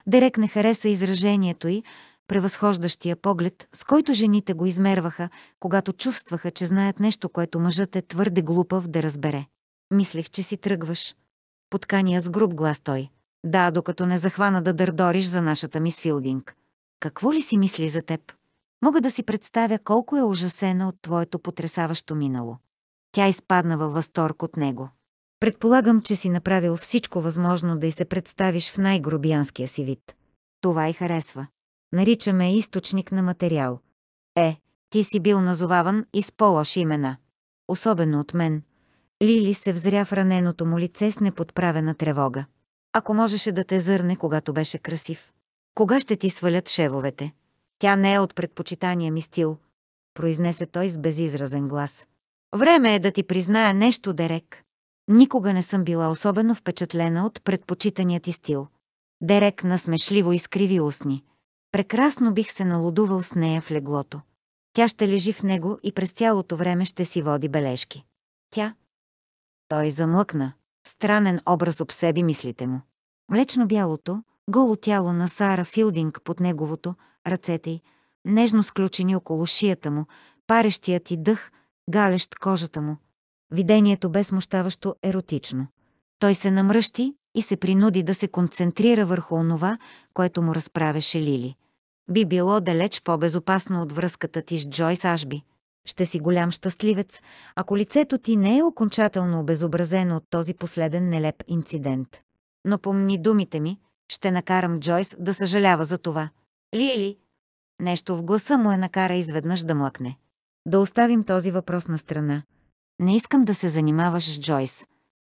Дерек не хареса изражението й, превъзхождащия поглед, с който жените го измерваха, когато чувстваха, че знаят нещо, което мъжът е твърде глупав да разбере. Мислех, че си тръгваш. Поткания с груб глас той. Да, докато не захвана да дърдориш за нашата мис Филдинг. Какво ли си мисли за теб? Мога да си представя колко е ужасена от твоето потрясаващо минало. Тя изпадна във възторг от него. Предполагам, че си направил всичко възможно да й се представиш в най-грубиянския си вид. Това й харесва. Наричаме източник на материал. Е, ти си бил назоваван и с по-лоши имена. Особено от мен. Лили се взря в раненото му лице с неподправена тревога. Ако можеше да те зърне, когато беше красив. Кога ще ти свалят шевовете? Тя не е от предпочитания ми стил, произнесе той с безизразен глас. Време е да ти призная нещо, Дерек. Никога не съм била особено впечатлена от предпочитания ти стил. Дерек насмешливо изкриви устни. Прекрасно бих се налудувал с нея в леглото. Тя ще лежи в него и през цялото време ще си води бележки. Тя? Той замлъкна. Странен образ об себе мислите му. Млечно-бялото, голо тяло на Сара Филдинг под неговото, ръцете й, нежно сключени около шията му, парещият и дъх, галещ кожата му. Видението бе смущаващо еротично. Той се намръщи и се принуди да се концентрира върху онова, което му разправяше Лили. Би било далеч по-безопасно от връзката ти с Джойс Ашби. Ще си голям щастливец, ако лицето ти не е окончателно обезобразено от този последен нелеп инцидент. Но помни думите ми, ще накарам Джойс да съжалява за това. Лили, нещо в гласа му е накара изведнъж да млъкне. Да оставим този въпрос на страна. Не искам да се занимаваш с Джойс.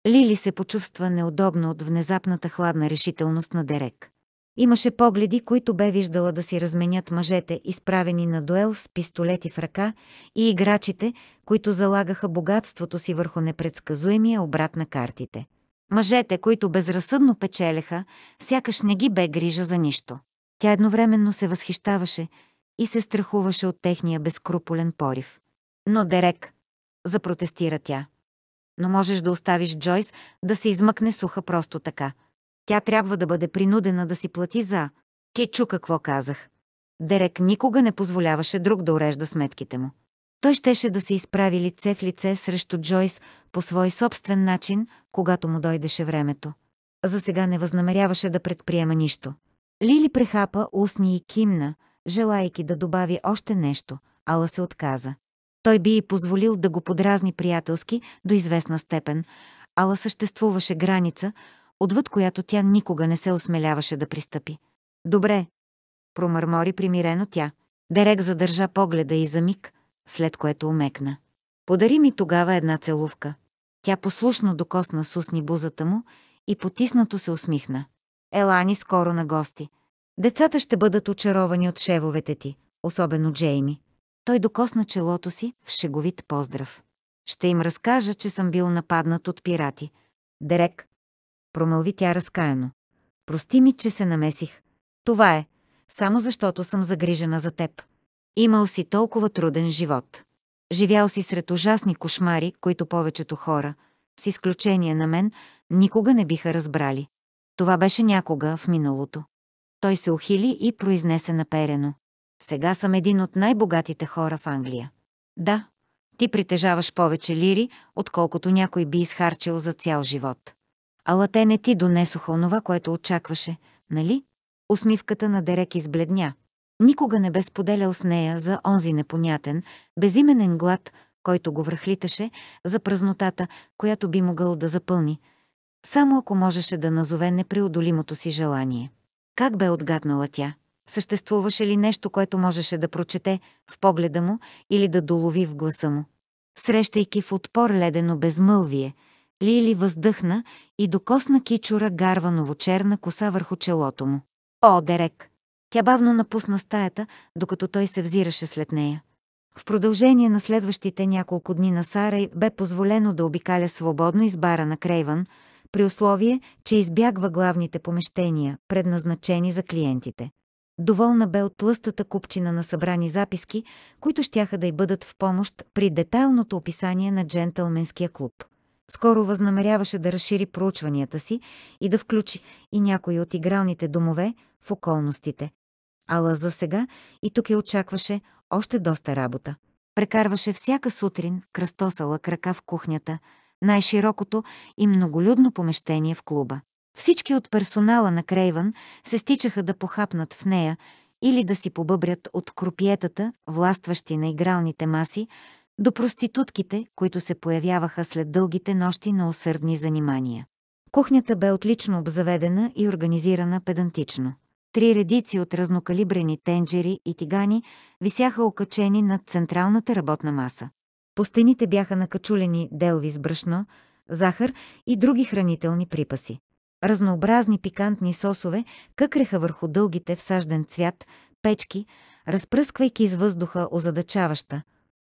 Лили се почувства неудобно от внезапната хладна решителност на Дерек. Имаше погледи, които бе виждала да си разменят мъжете, изправени на дуел с пистолети в ръка, и играчите, които залагаха богатството си върху непредсказуемия обрат на картите. Мъжете, които безразсъдно печелеха, сякаш не ги бе грижа за нищо. Тя едновременно се възхищаваше и се страхуваше от техния безкруполен порив. Но Дерек, запротестира тя. Но можеш да оставиш Джойс да се измъкне суха просто така. Тя трябва да бъде принудена да си плати за... Ти чу какво казах. Дерек никога не позволяваше друг да урежда сметките му. Той щеше да се изправи лице в лице срещу Джойс по свой собствен начин, когато му дойдеше времето. За сега не възнамеряваше да предприема нищо. Лили прехапа устни и кимна, желайки да добави още нещо, ала се отказа. Той би и позволил да го подразни приятелски до известна степен, ала съществуваше граница, отвъд която тя никога не се осмеляваше да пристъпи. Добре, промърмори примирено тя. Дерек задържа погледа и за миг, след което умекна. Подари ми тогава една целувка. Тя послушно докосна с усни бузата му и потиснато се усмихна. Елани скоро на гости. Децата ще бъдат очаровани от шевовете ти, особено Джейми. Той докосна челото си в шеговит поздрав. Ще им разкажа, че съм бил нападнат от пирати. Дерек, промълви тя разкаяно. Прости ми, че се намесих. Това е, само защото съм загрижена за теб. Имал си толкова труден живот. Живял си сред ужасни кошмари, които повечето хора, с изключение на мен, никога не биха разбрали. Това беше някога в миналото. Той се ухили и произнесе наперено. Сега съм един от най-богатите хора в Англия. Да, ти притежаваш повече лири, отколкото някой би изхарчил за цял живот. Ала те не ти донесоха онова, което очакваше, нали? Усмивката на Дерек избледня. Никога не бе споделял с нея за онзи непонятен, безименен глад, който го връхлиташе, за празнотата, която би могъл да запълни, само ако можеше да назове непреодолимото си желание. Как бе отгаднала тя? Съществуваше ли нещо, което можеше да прочете в погледа му или да долови в гласа му? Срещайки в отпор ледено безмълвие – Лили въздъхна и докосна кичура гарва новочерна коса върху челото му. О, Дерек! Тя бавно напусна стаята, докато той се взираше след нея. В продължение на следващите няколко дни на Сарай бе позволено да обикаля свободно избара на Крейван, при условие, че избягва главните помещения, предназначени за клиентите. Доволна бе от тлъстата купчина на събрани записки, които щяха да й бъдат в помощ при детайлното описание на джентълменския клуб. Скоро възнамеряваше да разшири проучванията си и да включи и някои от игралните домове в околностите. Ала за сега и тук я очакваше още доста работа. Прекарваше всяка сутрин, кръстосала крака в кухнята, най-широкото и многолюдно помещение в клуба. Всички от персонала на Крейвън се стичаха да похапнат в нея или да си побъбрят от крупиетата, властващи на игралните маси, до проститутките, които се появяваха след дългите нощи на усърдни занимания. Кухнята бе отлично обзаведена и организирана педантично. Три редици от разнокалибрени тенджери и тигани висяха окачени над централната работна маса. По стените бяха накачулени делви с брашно, захар и други хранителни припаси. Разнообразни пикантни сосове къкреха върху дългите всажден цвят, печки, разпръсквайки из въздуха озадачаваща,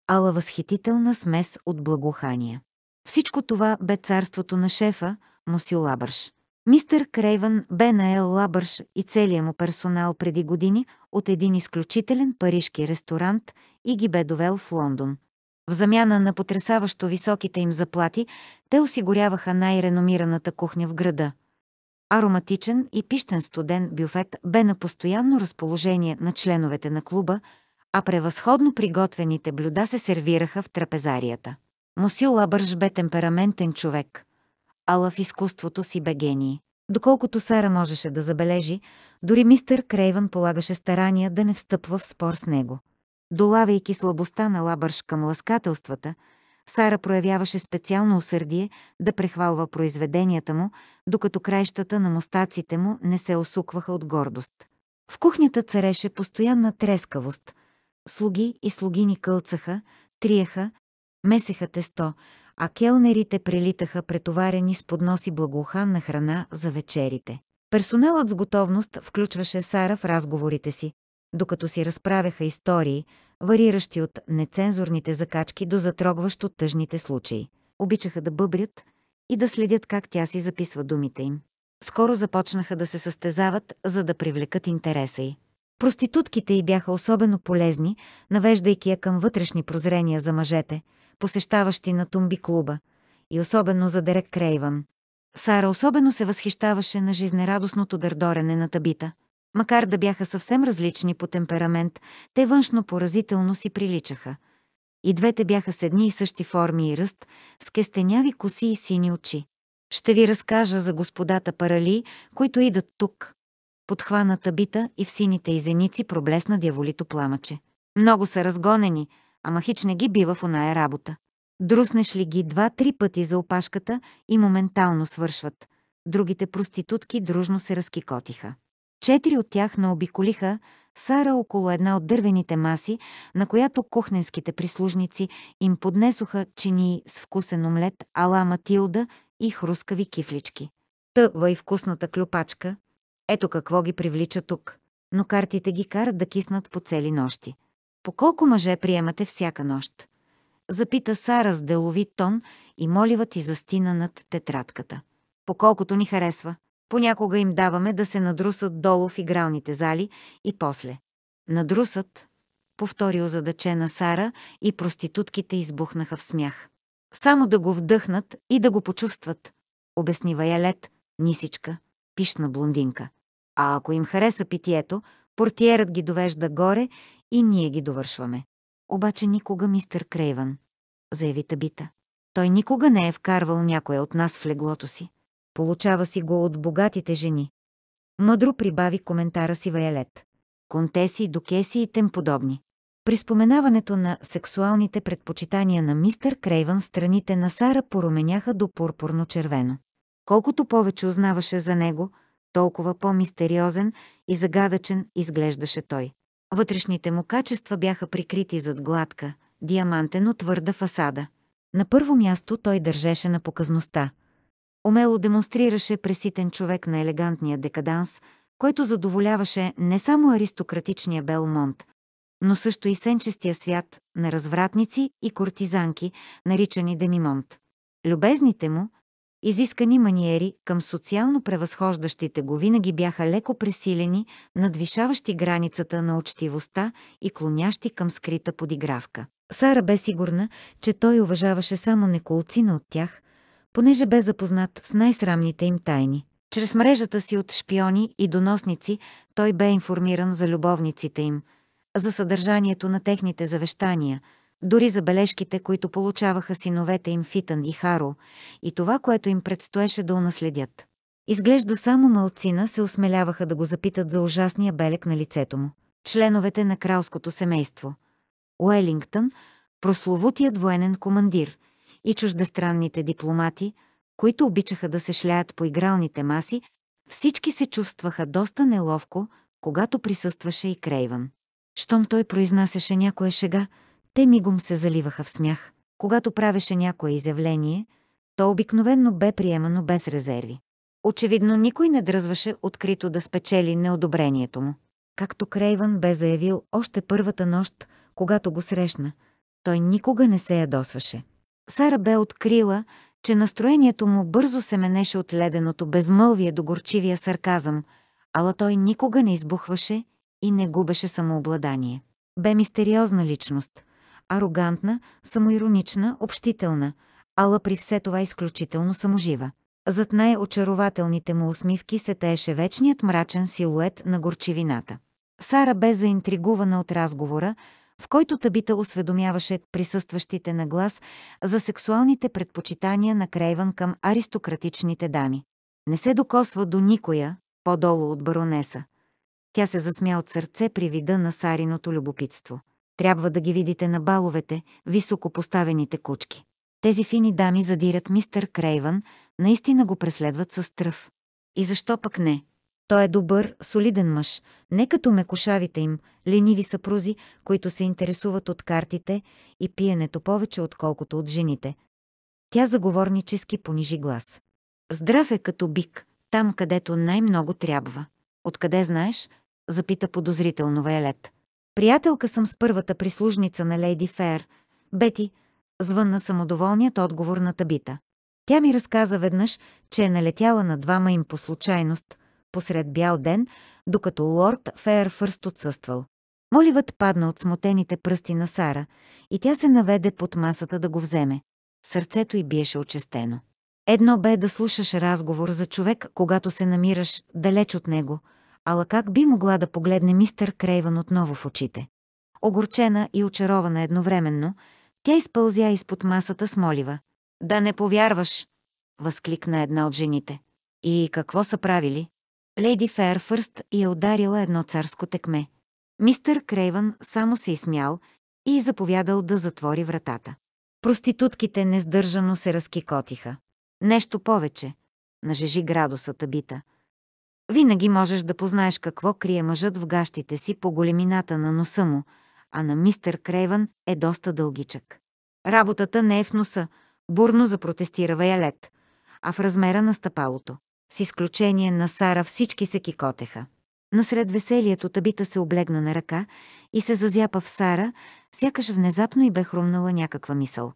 ала възхитителна смес от благохания. Всичко това бе царството на шефа, Мусю Лабърш. Мистер Крейвън бе на Ел Лабърш и целият му персонал преди години от един изключителен парижки ресторант и ги бе довел в Лондон. В замяна на потрясаващо високите им заплати, те осигуряваха най-реномираната кухня в града. Ароматичен и пищен студен бюфет бе на постоянно разположение на членовете на клуба, а превъзходно приготвените блюда се сервираха в трапезарията. Мусил Лабърж бе темпераментен човек, ала в изкуството си бе гений. Доколкото Сара можеше да забележи, дори мистър Крейвън полагаше старания да не встъпва в спор с него. Долавяйки слабостта на Лабърш към ласкателствата, Сара проявяваше специално усърдие да прехвалва произведенията му, докато краищата на мостаците му не се осукваха от гордост. В кухнята цареше постоянна трескавост – слуги и слугини кълцаха, триеха, месеха тесто, а келнерите прелитаха претоварени с подноси благоуханна храна за вечерите. Персоналът с готовност включваше Сара в разговорите си, докато си разправяха истории, вариращи от нецензурните закачки до затрогващо тъжните случаи. Обичаха да бъбрят и да следят как тя си записва думите им. Скоро започнаха да се състезават, за да привлекат интереса й. Проститутките й бяха особено полезни, навеждайки я към вътрешни прозрения за мъжете, посещаващи на тумби клуба, и особено за Дерек Крейван. Сара особено се възхищаваше на жизнерадостното дърдорене на табита. Макар да бяха съвсем различни по темперамент, те външно поразително си приличаха. И двете бяха с едни и същи форми и ръст, с кестеняви коси и сини очи. Ще ви разкажа за господата парали, които идат тук, подхвана табита и в сините и зеници проблесна дяволито пламъче. Много са разгонени, а махич не ги бива в оная работа. Друснеш ли ги два-три пъти за опашката и моментално свършват. Другите проститутки дружно се разкикотиха. Четири от тях наобиколиха Сара около една от дървените маси, на която кухненските прислужници им поднесоха чинии с вкусен омлет ала Матилда и хрускави кифлички. Тъва и вкусната клюпачка, ето какво ги привлича тук. Но картите ги карат да киснат по цели нощи. По колко мъже приемате всяка нощ? Запита Сара с делови тон и моливат и застина над тетрадката. Поколкото ни харесва. Понякога им даваме да се надрусат долу в игралните зали и после. Надрусат, повтори озадачена Сара и проститутките избухнаха в смях. Само да го вдъхнат и да го почувстват, обяснива я лед, нисичка, пишна блондинка а ако им хареса питието, портиерът ги довежда горе и ние ги довършваме. Обаче никога мистер Крейвън, заяви Табита. Той никога не е вкарвал някоя от нас в леглото си. Получава си го от богатите жени. Мъдро прибави коментара си Ваелет. Контеси, докеси и тем подобни. При споменаването на сексуалните предпочитания на мистер Крейвън страните на Сара пороменяха до пурпурно-червено. Колкото повече узнаваше за него – толкова по-мистериозен и загадъчен изглеждаше той. Вътрешните му качества бяха прикрити зад гладка, диамантено твърда фасада. На първо място той държеше на показността. Умело демонстрираше преситен човек на елегантния декаданс, който задоволяваше не само аристократичния Белмонт, но също и сенчестия свят на развратници и кортизанки, наричани Демимонт. Любезните му, изискани маниери към социално превъзхождащите го винаги бяха леко пресилени, надвишаващи границата на учтивостта и клонящи към скрита подигравка. Сара бе сигурна, че той уважаваше само неколцина от тях, понеже бе запознат с най-срамните им тайни. Чрез мрежата си от шпиони и доносници той бе информиран за любовниците им, за съдържанието на техните завещания – дори забележките, които получаваха синовете им Фитън и Харо, и това, което им предстоеше да унаследят. Изглежда само малцина се осмеляваха да го запитат за ужасния белек на лицето му. Членовете на кралското семейство. Уелингтън, прословутият военен командир и чуждестранните дипломати, които обичаха да се шляят по игралните маси, всички се чувстваха доста неловко, когато присъстваше и Крейвън. Щом той произнасяше някоя шега, те мигом се заливаха в смях. Когато правеше някое изявление, то обикновенно бе приемано без резерви. Очевидно никой не дръзваше открито да спечели неодобрението му. Както Крейвън бе заявил още първата нощ, когато го срещна, той никога не се ядосваше. Сара бе открила, че настроението му бързо се менеше от леденото безмълвие до горчивия сарказъм, ала той никога не избухваше и не губеше самообладание. Бе мистериозна личност, арогантна, самоиронична, общителна, ала при все това изключително саможива. Зад най-очарователните му усмивки се таеше вечният мрачен силует на горчивината. Сара бе заинтригувана от разговора, в който Табита осведомяваше присъстващите на глас за сексуалните предпочитания на Крейван към аристократичните дами. Не се докосва до никоя, по-долу от баронеса. Тя се засмя от сърце при вида на Сариното любопитство. Трябва да ги видите на баловете, високо поставените кучки. Тези фини дами задират мистър Крейвън, наистина го преследват с тръв. И защо пък не? Той е добър, солиден мъж, не като мекошавите им, лениви съпрузи, които се интересуват от картите и пиенето повече отколкото от жените. Тя заговорнически понижи глас. Здрав е като бик, там където най-много трябва. Откъде знаеш? Запита подозрително Вайлет. Приятелка съм с първата прислужница на Лейди Фер, Бети, звънна самодоволният отговор на табита. Тя ми разказа веднъж, че е налетяла на двама им по случайност, посред бял ден, докато лорд фърст отсъствал. Моливът падна от смутените пръсти на Сара и тя се наведе под масата да го вземе. Сърцето й биеше очестено. Едно бе да слушаш разговор за човек, когато се намираш далеч от него – ала как би могла да погледне мистър Крейван отново в очите. Огорчена и очарована едновременно, тя изпълзя изпод масата с молива. «Да не повярваш!» — възкликна една от жените. «И какво са правили?» Леди Ферфърст и е ударила едно царско текме. Мистър Крейван само се изсмял и заповядал да затвори вратата. Проститутките нездържано се разкикотиха. Нещо повече. Нажежи градусата бита. Винаги можеш да познаеш какво крие мъжът в гащите си по големината на носа му, а на мистер Крейвън е доста дългичък. Работата не е в носа, бурно запротестира Ваялет, а в размера на стъпалото. С изключение на Сара всички се кикотеха. Насред веселието табита се облегна на ръка и се зазяпа в Сара, сякаш внезапно и бе хрумнала някаква мисъл.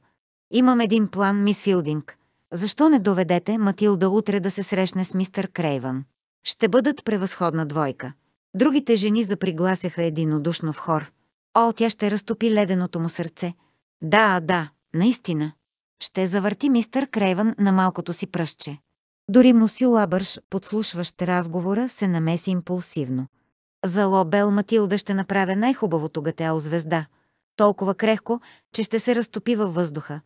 «Имам един план, мис Филдинг. Защо не доведете Матилда утре да се срещне с мистер Крейвън?» Ще бъдат превъзходна двойка. Другите жени запригласяха единодушно в хор. О, тя ще разтопи леденото му сърце. Да, да, наистина. Ще завърти мистър Крейвън на малкото си пръще. Дори Мусю Лабърш, подслушващ разговора, се намеси импулсивно. За Лобел Матилда ще направя най-хубавото гатео звезда. Толкова крехко, че ще се разтопи във въздуха.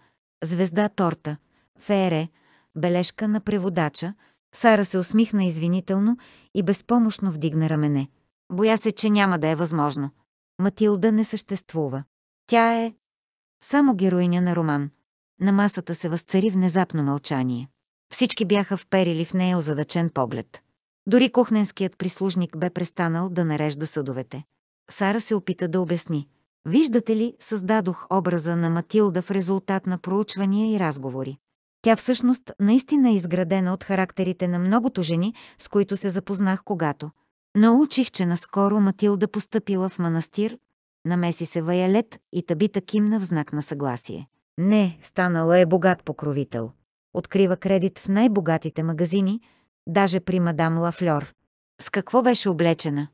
Звезда торта. фере, Бележка на преводача – Сара се усмихна извинително и безпомощно вдигна рамене. Боя се, че няма да е възможно. Матилда не съществува. Тя е само героиня на роман. На масата се възцари внезапно мълчание. Всички бяха вперили в нея озадачен поглед. Дори кухненският прислужник бе престанал да нарежда съдовете. Сара се опита да обясни. Виждате ли, създадох образа на Матилда в резултат на проучвания и разговори. Тя всъщност наистина е изградена от характерите на многото жени, с които се запознах когато. Научих, че наскоро Матилда постъпила в манастир, намеси се Ваялет и табита кимна в знак на съгласие. Не, станала е богат покровител. Открива кредит в най-богатите магазини, даже при мадам Лафльор. С какво беше облечена?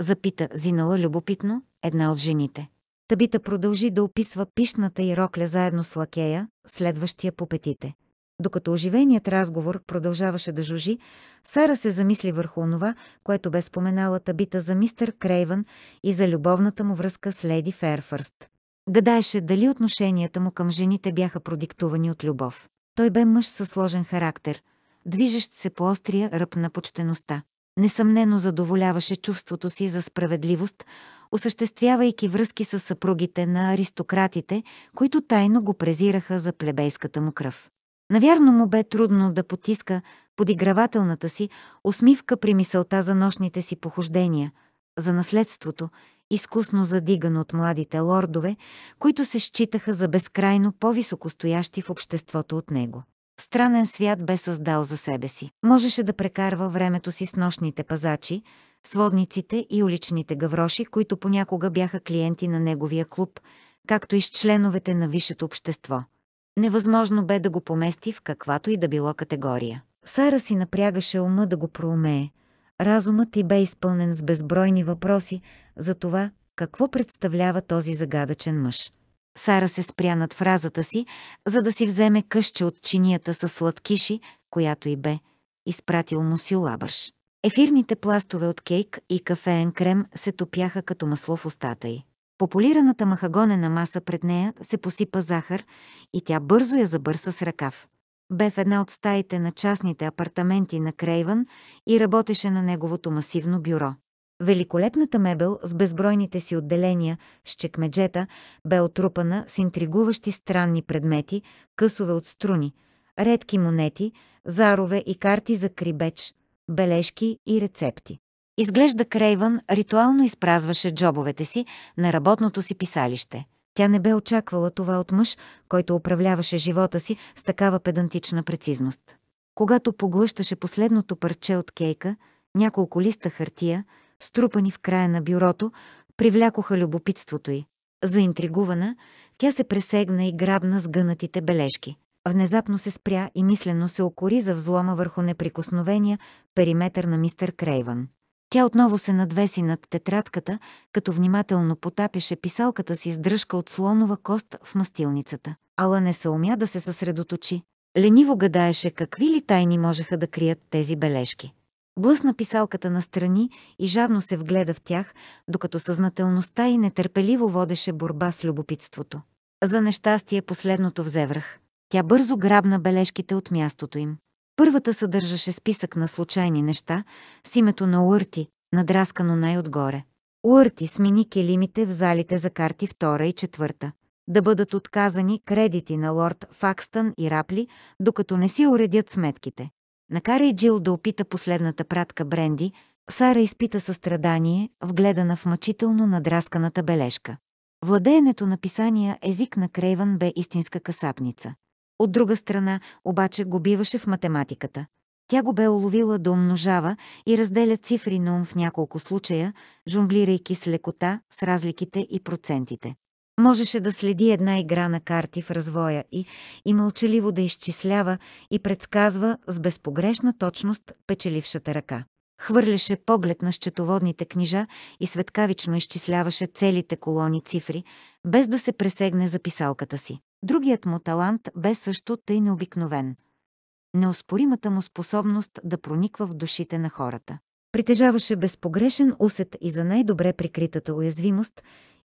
Запита Зинала любопитно една от жените. Табита продължи да описва пишната и рокля заедно с лакея, следващия по петите. Докато оживеният разговор продължаваше да жужи, Сара се замисли върху онова, което бе споменала Табита за мистър Крейвън и за любовната му връзка с леди Ферфърст. Гадаеше дали отношенията му към жените бяха продиктувани от любов. Той бе мъж със сложен характер, движещ се по острия ръб на почтеността. Несъмнено задоволяваше чувството си за справедливост, осъществявайки връзки с съпругите на аристократите, които тайно го презираха за плебейската му кръв. Навярно му бе трудно да потиска подигравателната си усмивка при мисълта за нощните си похождения, за наследството, изкусно задигано от младите лордове, които се считаха за безкрайно по-високостоящи в обществото от него. Странен свят бе създал за себе си. Можеше да прекарва времето си с нощните пазачи, сводниците и уличните гавроши, които понякога бяха клиенти на неговия клуб, както и с членовете на висшето общество. Невъзможно бе да го помести в каквато и да било категория. Сара си напрягаше ума да го проумее. Разумът и бе изпълнен с безбройни въпроси за това, какво представлява този загадъчен мъж. Сара се спря над фразата си, за да си вземе къща от чинията с сладкиши, която и бе, изпратил му си лабърш. Ефирните пластове от кейк и кафеен крем се топяха като масло в устата й. Популираната махагонена маса пред нея се посипа захар и тя бързо я забърса с ръкав. Бе в една от стаите на частните апартаменти на Крейван и работеше на неговото масивно бюро. Великолепната мебел с безбройните си отделения с чекмеджета бе отрупана с интригуващи странни предмети, късове от струни, редки монети, зарове и карти за крибеч, бележки и рецепти. Изглежда Крейвън ритуално изпразваше джобовете си на работното си писалище. Тя не бе очаквала това от мъж, който управляваше живота си с такава педантична прецизност. Когато поглъщаше последното парче от кейка, няколко листа хартия, струпани в края на бюрото, привлякоха любопитството й. Заинтригувана, тя се пресегна и грабна с гънатите бележки. Внезапно се спря и мислено се окори за взлома върху неприкосновения периметър на мистер Крейвън. Тя отново се надвеси над тетрадката, като внимателно потапяше писалката си с дръжка от слонова кост в мастилницата. Ала не се умя да се съсредоточи. Лениво гадаеше какви ли тайни можеха да крият тези бележки. Блъсна писалката настрани и жадно се вгледа в тях, докато съзнателността и нетърпеливо водеше борба с любопитството. За нещастие последното взеврах. Тя бързо грабна бележките от мястото им. Първата съдържаше списък на случайни неща с името на Уърти, надраскано най-отгоре. Уърти смени келимите в залите за карти втора и четвърта. Да бъдат отказани кредити на лорд Факстън и Рапли, докато не си уредят сметките. Накара и Джил да опита последната пратка Бренди, Сара изпита състрадание, вгледана в мъчително надрасканата бележка. Владеенето на писания език на Крейвън бе истинска касапница. От друга страна, обаче го биваше в математиката. Тя го бе уловила да умножава и разделя цифри на ум в няколко случая, жонглирайки с лекота с разликите и процентите. Можеше да следи една игра на карти в развоя и, и мълчаливо да изчислява и предсказва с безпогрешна точност печелившата ръка. Хвърляше поглед на счетоводните книжа и светкавично изчисляваше целите колони цифри, без да се пресегне за писалката си. Другият му талант бе също тъй необикновен. Неоспоримата му способност да прониква в душите на хората. Притежаваше безпогрешен усет и за най-добре прикритата уязвимост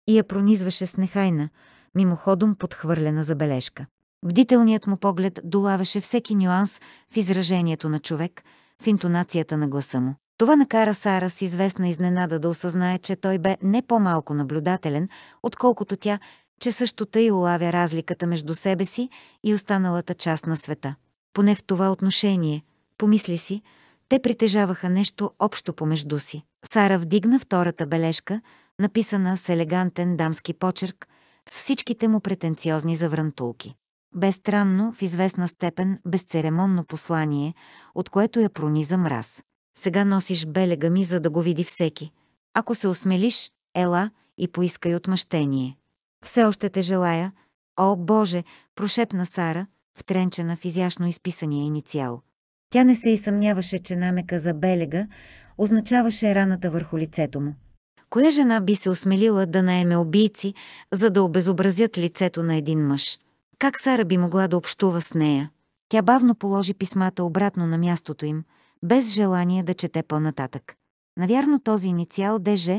и я пронизваше с нехайна, мимоходом подхвърлена забележка. Бдителният му поглед долавеше всеки нюанс в изражението на човек, в интонацията на гласа му. Това накара Сара с известна изненада да осъзнае, че той бе не по-малко наблюдателен, отколкото тя че също тъй улавя разликата между себе си и останалата част на света. Поне в това отношение, помисли си, те притежаваха нещо общо помежду си. Сара вдигна втората бележка, написана с елегантен дамски почерк, с всичките му претенциозни заврънтулки. Безстранно, в известна степен безцеремонно послание, от което я прониза мраз. Сега носиш белега ми, за да го види всеки. Ако се осмелиш, ела и поискай отмъщение. Все още те желая, о Боже, прошепна Сара, втренчена в изящно изписания инициал. Тя не се и съмняваше, че намека за белега означаваше раната върху лицето му. Коя жена би се осмелила да наеме убийци, за да обезобразят лицето на един мъж? Как Сара би могла да общува с нея? Тя бавно положи писмата обратно на мястото им, без желание да чете по-нататък. Навярно този инициал ДЖ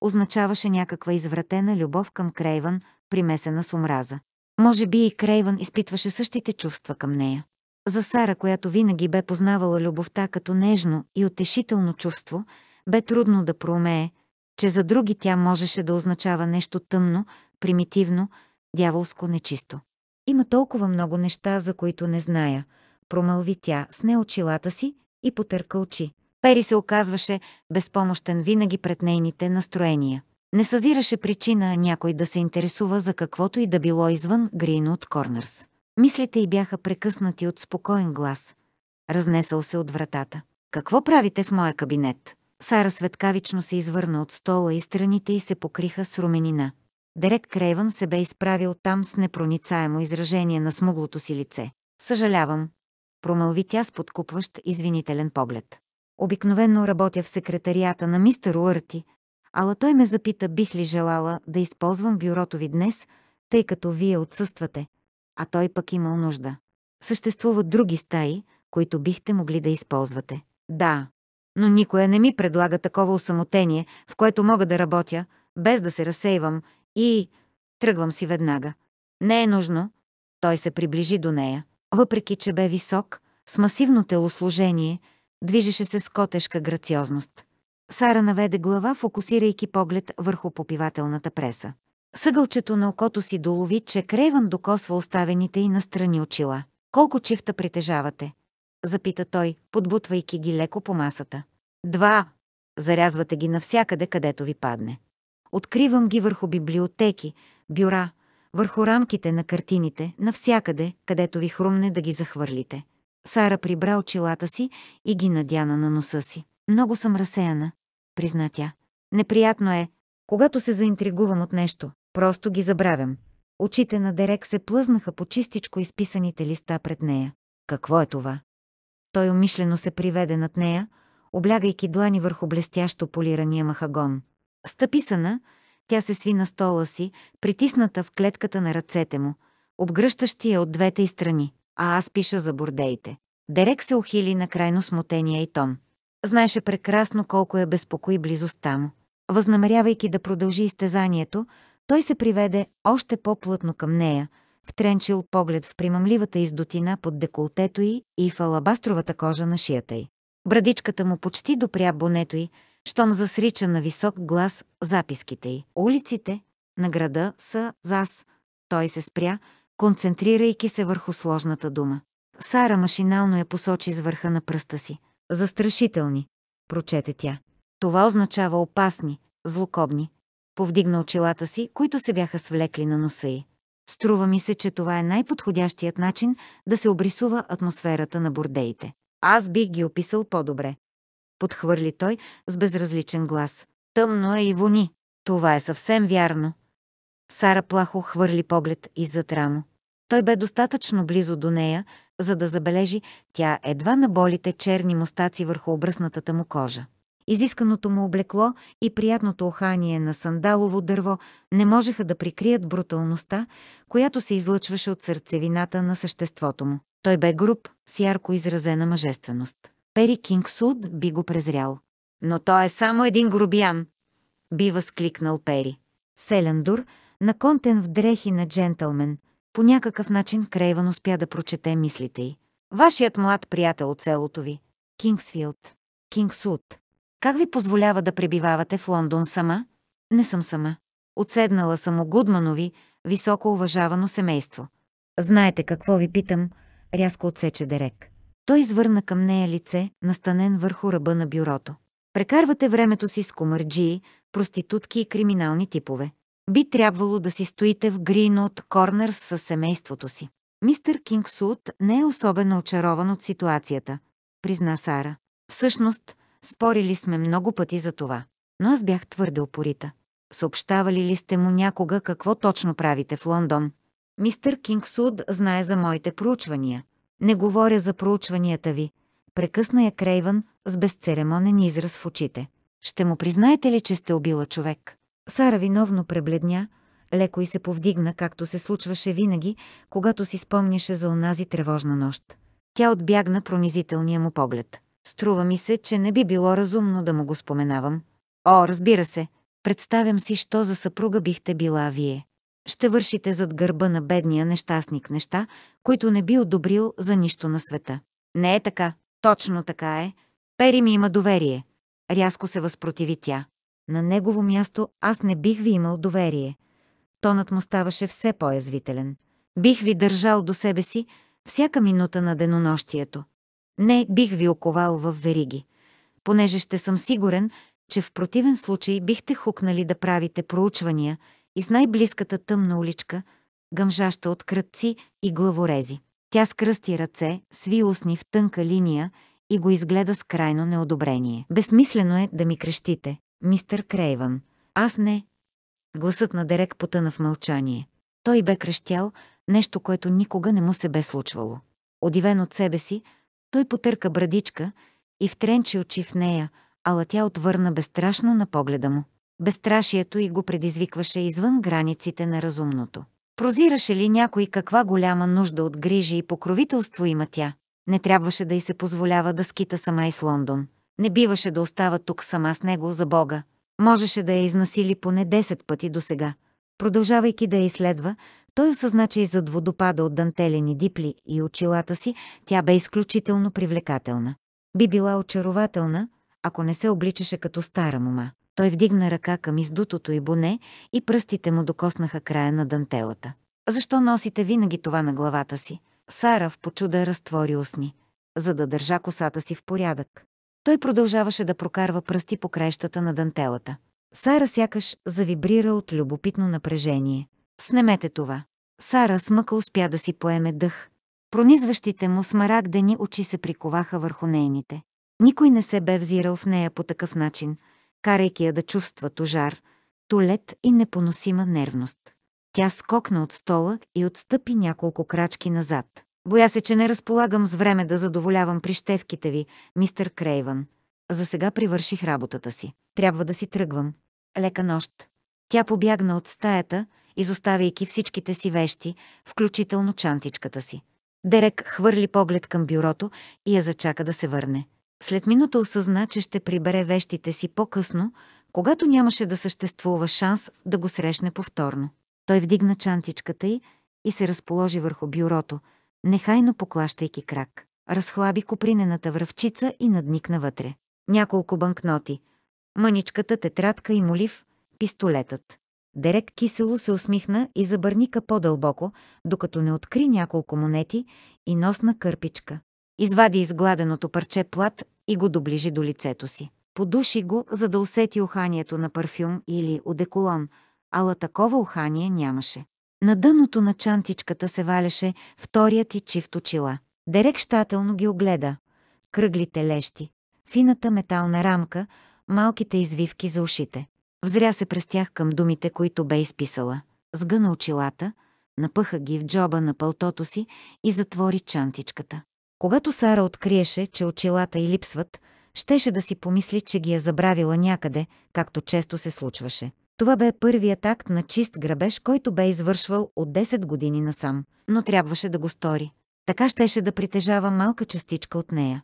означаваше някаква извратена любов към Крейван, примесена с омраза. Може би и Крейван изпитваше същите чувства към нея. За Сара, която винаги бе познавала любовта като нежно и утешително чувство, бе трудно да проумее, че за други тя можеше да означава нещо тъмно, примитивно, дяволско нечисто. Има толкова много неща, за които не зная, промълви тя с неочилата си и потърка очи. Пери се оказваше безпомощен винаги пред нейните настроения. Не съзираше причина някой да се интересува за каквото и да било извън Грин от Корнърс. Мислите й бяха прекъснати от спокоен глас. Разнесъл се от вратата. «Какво правите в моя кабинет?» Сара светкавично се извърна от стола и страните й се покриха с руменина. Дерек Крейвън се бе изправил там с непроницаемо изражение на смуглото си лице. «Съжалявам», промълви тя с подкупващ извинителен поглед. Обикновенно работя в секретарията на мистер Уърти, ала той ме запита бих ли желала да използвам бюрото ви днес, тъй като вие отсъствате, а той пък имал нужда. Съществуват други стаи, които бихте могли да използвате. Да, но никоя не ми предлага такова осамотение, в което мога да работя, без да се разсейвам и... Тръгвам си веднага. Не е нужно. Той се приближи до нея. Въпреки, че бе висок, с масивно телосложение – Движеше се с котешка грациозност. Сара наведе глава, фокусирайки поглед върху попивателната преса. Съгълчето на окото си долови, че креван докосва оставените и настрани очила. «Колко чифта притежавате?» запита той, подбутвайки ги леко по масата. «Два!» Зарязвате ги навсякъде, където ви падне. Откривам ги върху библиотеки, бюра, върху рамките на картините, навсякъде, където ви хрумне да ги захвърлите. Сара прибра очилата си и ги надяна на носа си. Много съм разсеяна, призна тя. Неприятно е, когато се заинтригувам от нещо, просто ги забравям. Очите на Дерек се плъзнаха по чистичко изписаните листа пред нея. Какво е това? Той умишлено се приведе над нея, облягайки длани върху блестящо полирания махагон. Стъписана, тя се сви на стола си, притисната в клетката на ръцете му, обгръщащи я от двете и страни а аз пиша за бордеите. Дерек се ухили на крайно смутения и тон. Знаеше прекрасно колко я безпокои близостта му. Възнамерявайки да продължи изтезанието, той се приведе още по-плътно към нея, втренчил поглед в примамливата издотина под деколтето й и в алабастровата кожа на шията й. Брадичката му почти допря бонето й, щом засрича на висок глас записките й. Улиците на града са зас. Той се спря, концентрирайки се върху сложната дума. Сара машинално я посочи с върха на пръста си. Застрашителни, прочете тя. Това означава опасни, злокобни. Повдигна очилата си, които се бяха свлекли на носа й. Струва ми се, че това е най-подходящият начин да се обрисува атмосферата на бордеите. Аз бих ги описал по-добре. Подхвърли той с безразличен глас. Тъмно е и вони. Това е съвсем вярно, Сара плахо хвърли поглед иззад рамо. Той бе достатъчно близо до нея, за да забележи тя едва на болите черни мустаци върху обръснатата му кожа. Изисканото му облекло и приятното охание на сандалово дърво не можеха да прикрият бруталността, която се излъчваше от сърцевината на съществото му. Той бе груб, с ярко изразена мъжественост. Пери Кингсуд би го презрял. Но той е само един грубиян, би възкликнал Пери. Селендур – наконтен в дрехи на джентълмен. По някакъв начин Крейван успя да прочете мислите й. Вашият млад приятел от селото ви, Кингсфилд, Кингсуд. Как ви позволява да пребивавате в Лондон сама? Не съм сама. Отседнала съм у Гудманови, високо уважавано семейство. Знаете какво ви питам? Рязко отсече Дерек. Той извърна към нея лице, настанен върху ръба на бюрото. Прекарвате времето си с комърджии, проститутки и криминални типове. Би трябвало да си стоите в Гринот Корнърс със семейството си. Мистер Кингсуд не е особено очарован от ситуацията, призна Сара. Всъщност, спорили сме много пъти за това. Но аз бях твърде опорита. Съобщавали ли сте му някога какво точно правите в Лондон? Мистер Кингсуд знае за моите проучвания. Не говоря за проучванията ви. Прекъсна я Крейвън с безцеремонен израз в очите. Ще му признаете ли, че сте убила човек? Сара виновно пребледня, леко и се повдигна, както се случваше винаги, когато си спомняше за онази тревожна нощ. Тя отбягна пронизителния му поглед. Струва ми се, че не би било разумно да му го споменавам. О, разбира се, представям си, що за съпруга бихте била вие. Ще вършите зад гърба на бедния нещастник неща, които не би одобрил за нищо на света. Не е така, точно така е. Пери ми има доверие. Рязко се възпротиви тя. На негово място аз не бих ви имал доверие. Тонът му ставаше все по-язвителен. Бих ви държал до себе си всяка минута на денонощието. Не бих ви оковал в вериги, понеже ще съм сигурен, че в противен случай бихте хукнали да правите проучвания и с най-близката тъмна уличка, гъмжаща от кръци и главорези. Тя скръсти ръце, сви устни в тънка линия и го изгледа с крайно неодобрение. Безсмислено е да ми крещите мистър Крейван, Аз не. Гласът на Дерек потъна в мълчание. Той бе крещял нещо, което никога не му се бе случвало. Одивен от себе си, той потърка брадичка и втренчи очи в нея, ала тя отвърна безстрашно на погледа му. Безстрашието и го предизвикваше извън границите на разумното. Прозираше ли някой каква голяма нужда от грижи и покровителство има тя? Не трябваше да й се позволява да скита сама из Лондон. Не биваше да остава тук сама с него за Бога. Можеше да я изнасили поне 10 пъти до сега. Продължавайки да я изследва, той осъзна, че и зад водопада от дантелени дипли и очилата си тя бе изключително привлекателна. Би била очарователна, ако не се обличаше като стара мума. Той вдигна ръка към издутото и боне и пръстите му докоснаха края на дантелата. Защо носите винаги това на главата си? Сара в почуда разтвори устни, за да държа косата си в порядък. Той продължаваше да прокарва пръсти по краищата на дантелата. Сара сякаш завибрира от любопитно напрежение. Снемете това. Сара смъка успя да си поеме дъх. Пронизващите му смарагдени очи се приковаха върху нейните. Никой не се бе взирал в нея по такъв начин, карайки я да чувства тожар, тулет и непоносима нервност. Тя скокна от стола и отстъпи няколко крачки назад. Боя се, че не разполагам с време да задоволявам прищевките ви, мистер Крейвън. За сега привърших работата си. Трябва да си тръгвам. Лека нощ. Тя побягна от стаята, изоставяйки всичките си вещи, включително чантичката си. Дерек хвърли поглед към бюрото и я зачака да се върне. След минута осъзна, че ще прибере вещите си по-късно, когато нямаше да съществува шанс да го срещне повторно. Той вдигна чантичката й и се разположи върху бюрото – нехайно поклащайки крак. Разхлаби копринената връвчица и надникна вътре. Няколко банкноти. Мъничката тетрадка и молив, пистолетът. Дерек кисело се усмихна и забърника по-дълбоко, докато не откри няколко монети и носна кърпичка. Извади изгладеното парче плат и го доближи до лицето си. Подуши го, за да усети уханието на парфюм или одеколон, ала такова ухание нямаше. На дъното на чантичката се валеше вторият и чифт очила. Дерек щателно ги огледа. Кръглите лещи, фината метална рамка, малките извивки за ушите. Взря се през тях към думите, които бе изписала. Сгъна очилата, напъха ги в джоба на пълтото си и затвори чантичката. Когато Сара откриеше, че очилата й липсват, щеше да си помисли, че ги е забравила някъде, както често се случваше. Това бе първият акт на чист грабеж, който бе извършвал от 10 години насам, но трябваше да го стори. Така щеше да притежава малка частичка от нея.